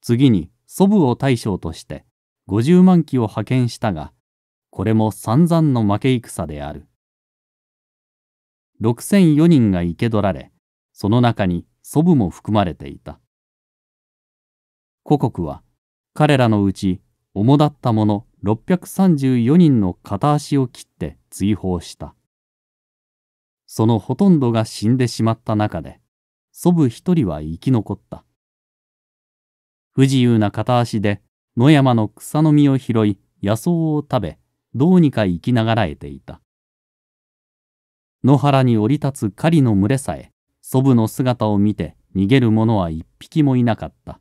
次に祖父を大将として50万騎を派遣したがこれも散々の負け戦である6,004人が生け捕られその中に祖父も含まれていた古国は彼らのうち主だった者634人の片足を切って追放したそのほとんどが死んでしまった中で祖父一人は生き残った不自由な片足で野山の草の実を拾い野草を食べどうにか生きながらえていた野原に降り立つ狩りの群れさえ祖父の姿を見て逃げる者は一匹もいなかった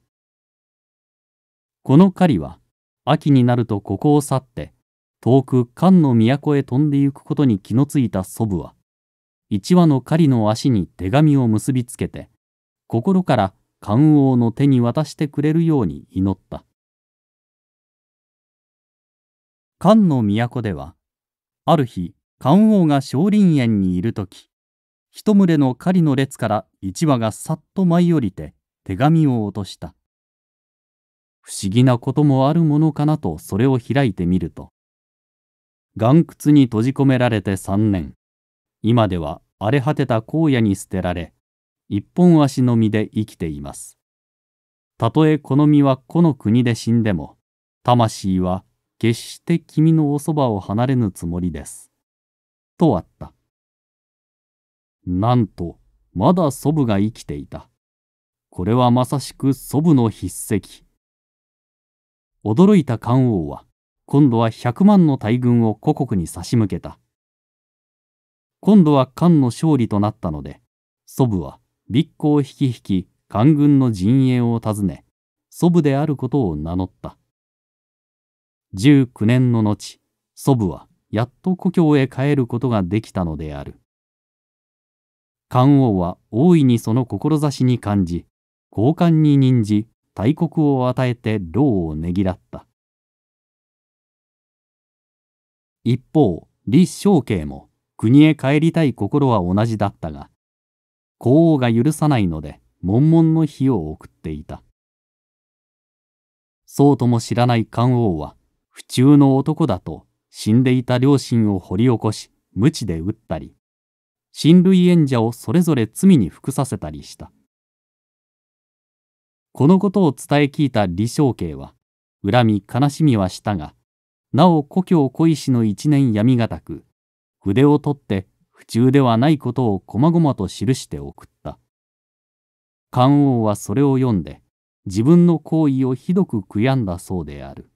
この狩りは秋になるとここを去って遠く漢の都へ飛んでゆくことに気のついた祖父は一羽の狩りの足に手紙を結びつけて心から漢王の手に渡してくれるように祈った漢の都ではある日漢王が少林園にいる時一群れの狩りの列から一羽がさっと舞い降りて手紙を落とした不思議なこともあるものかなとそれを開いてみると岩窟に閉じ込められて3年今では荒れ果てた荒野に捨てられ一本足のみで生きています。たとえこの身はこの国で死んでも、魂は決して君のおそばを離れぬつもりです。とあった。なんと、まだ祖母が生きていた。これはまさしく祖母の筆跡。驚いた漢王は、今度は百万の大軍を故国に差し向けた。今度は漢の勝利となったので、祖父は立候引き引き官軍の陣営を訪ね祖父であることを名乗った19年の後祖父はやっと故郷へ帰ることができたのである漢王は大いにその志に感じ高官に任じ大国を与えて労をねぎらった一方李承慶も国へ帰りたい心は同じだったが皇后が許さないので悶々の日を送っていたそうとも知らない漢王は不中の男だと死んでいた両親を掘り起こし無知で打ったり親類縁者をそれぞれ罪に服させたりしたこのことを伝え聞いた李承慶は恨み悲しみはしたがなお故郷小石の一年闇がたく筆を取って不中ではないことをこまごまと記して送った漢王はそれを読んで自分の行為をひどく悔やんだそうである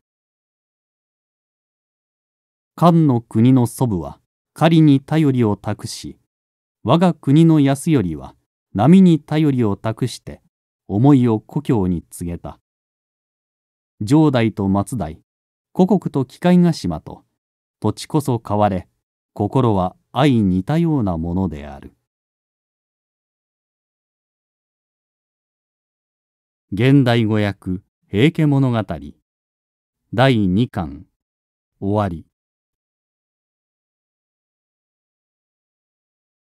漢の国の祖母は狩りに頼りを託し我が国の安頼は波に頼りを託して思いを故郷に告げた城代と松代故国と機械ヶ島と土地こそ変われ心は相似たようなものである現代語訳「平家物語」第2巻終わり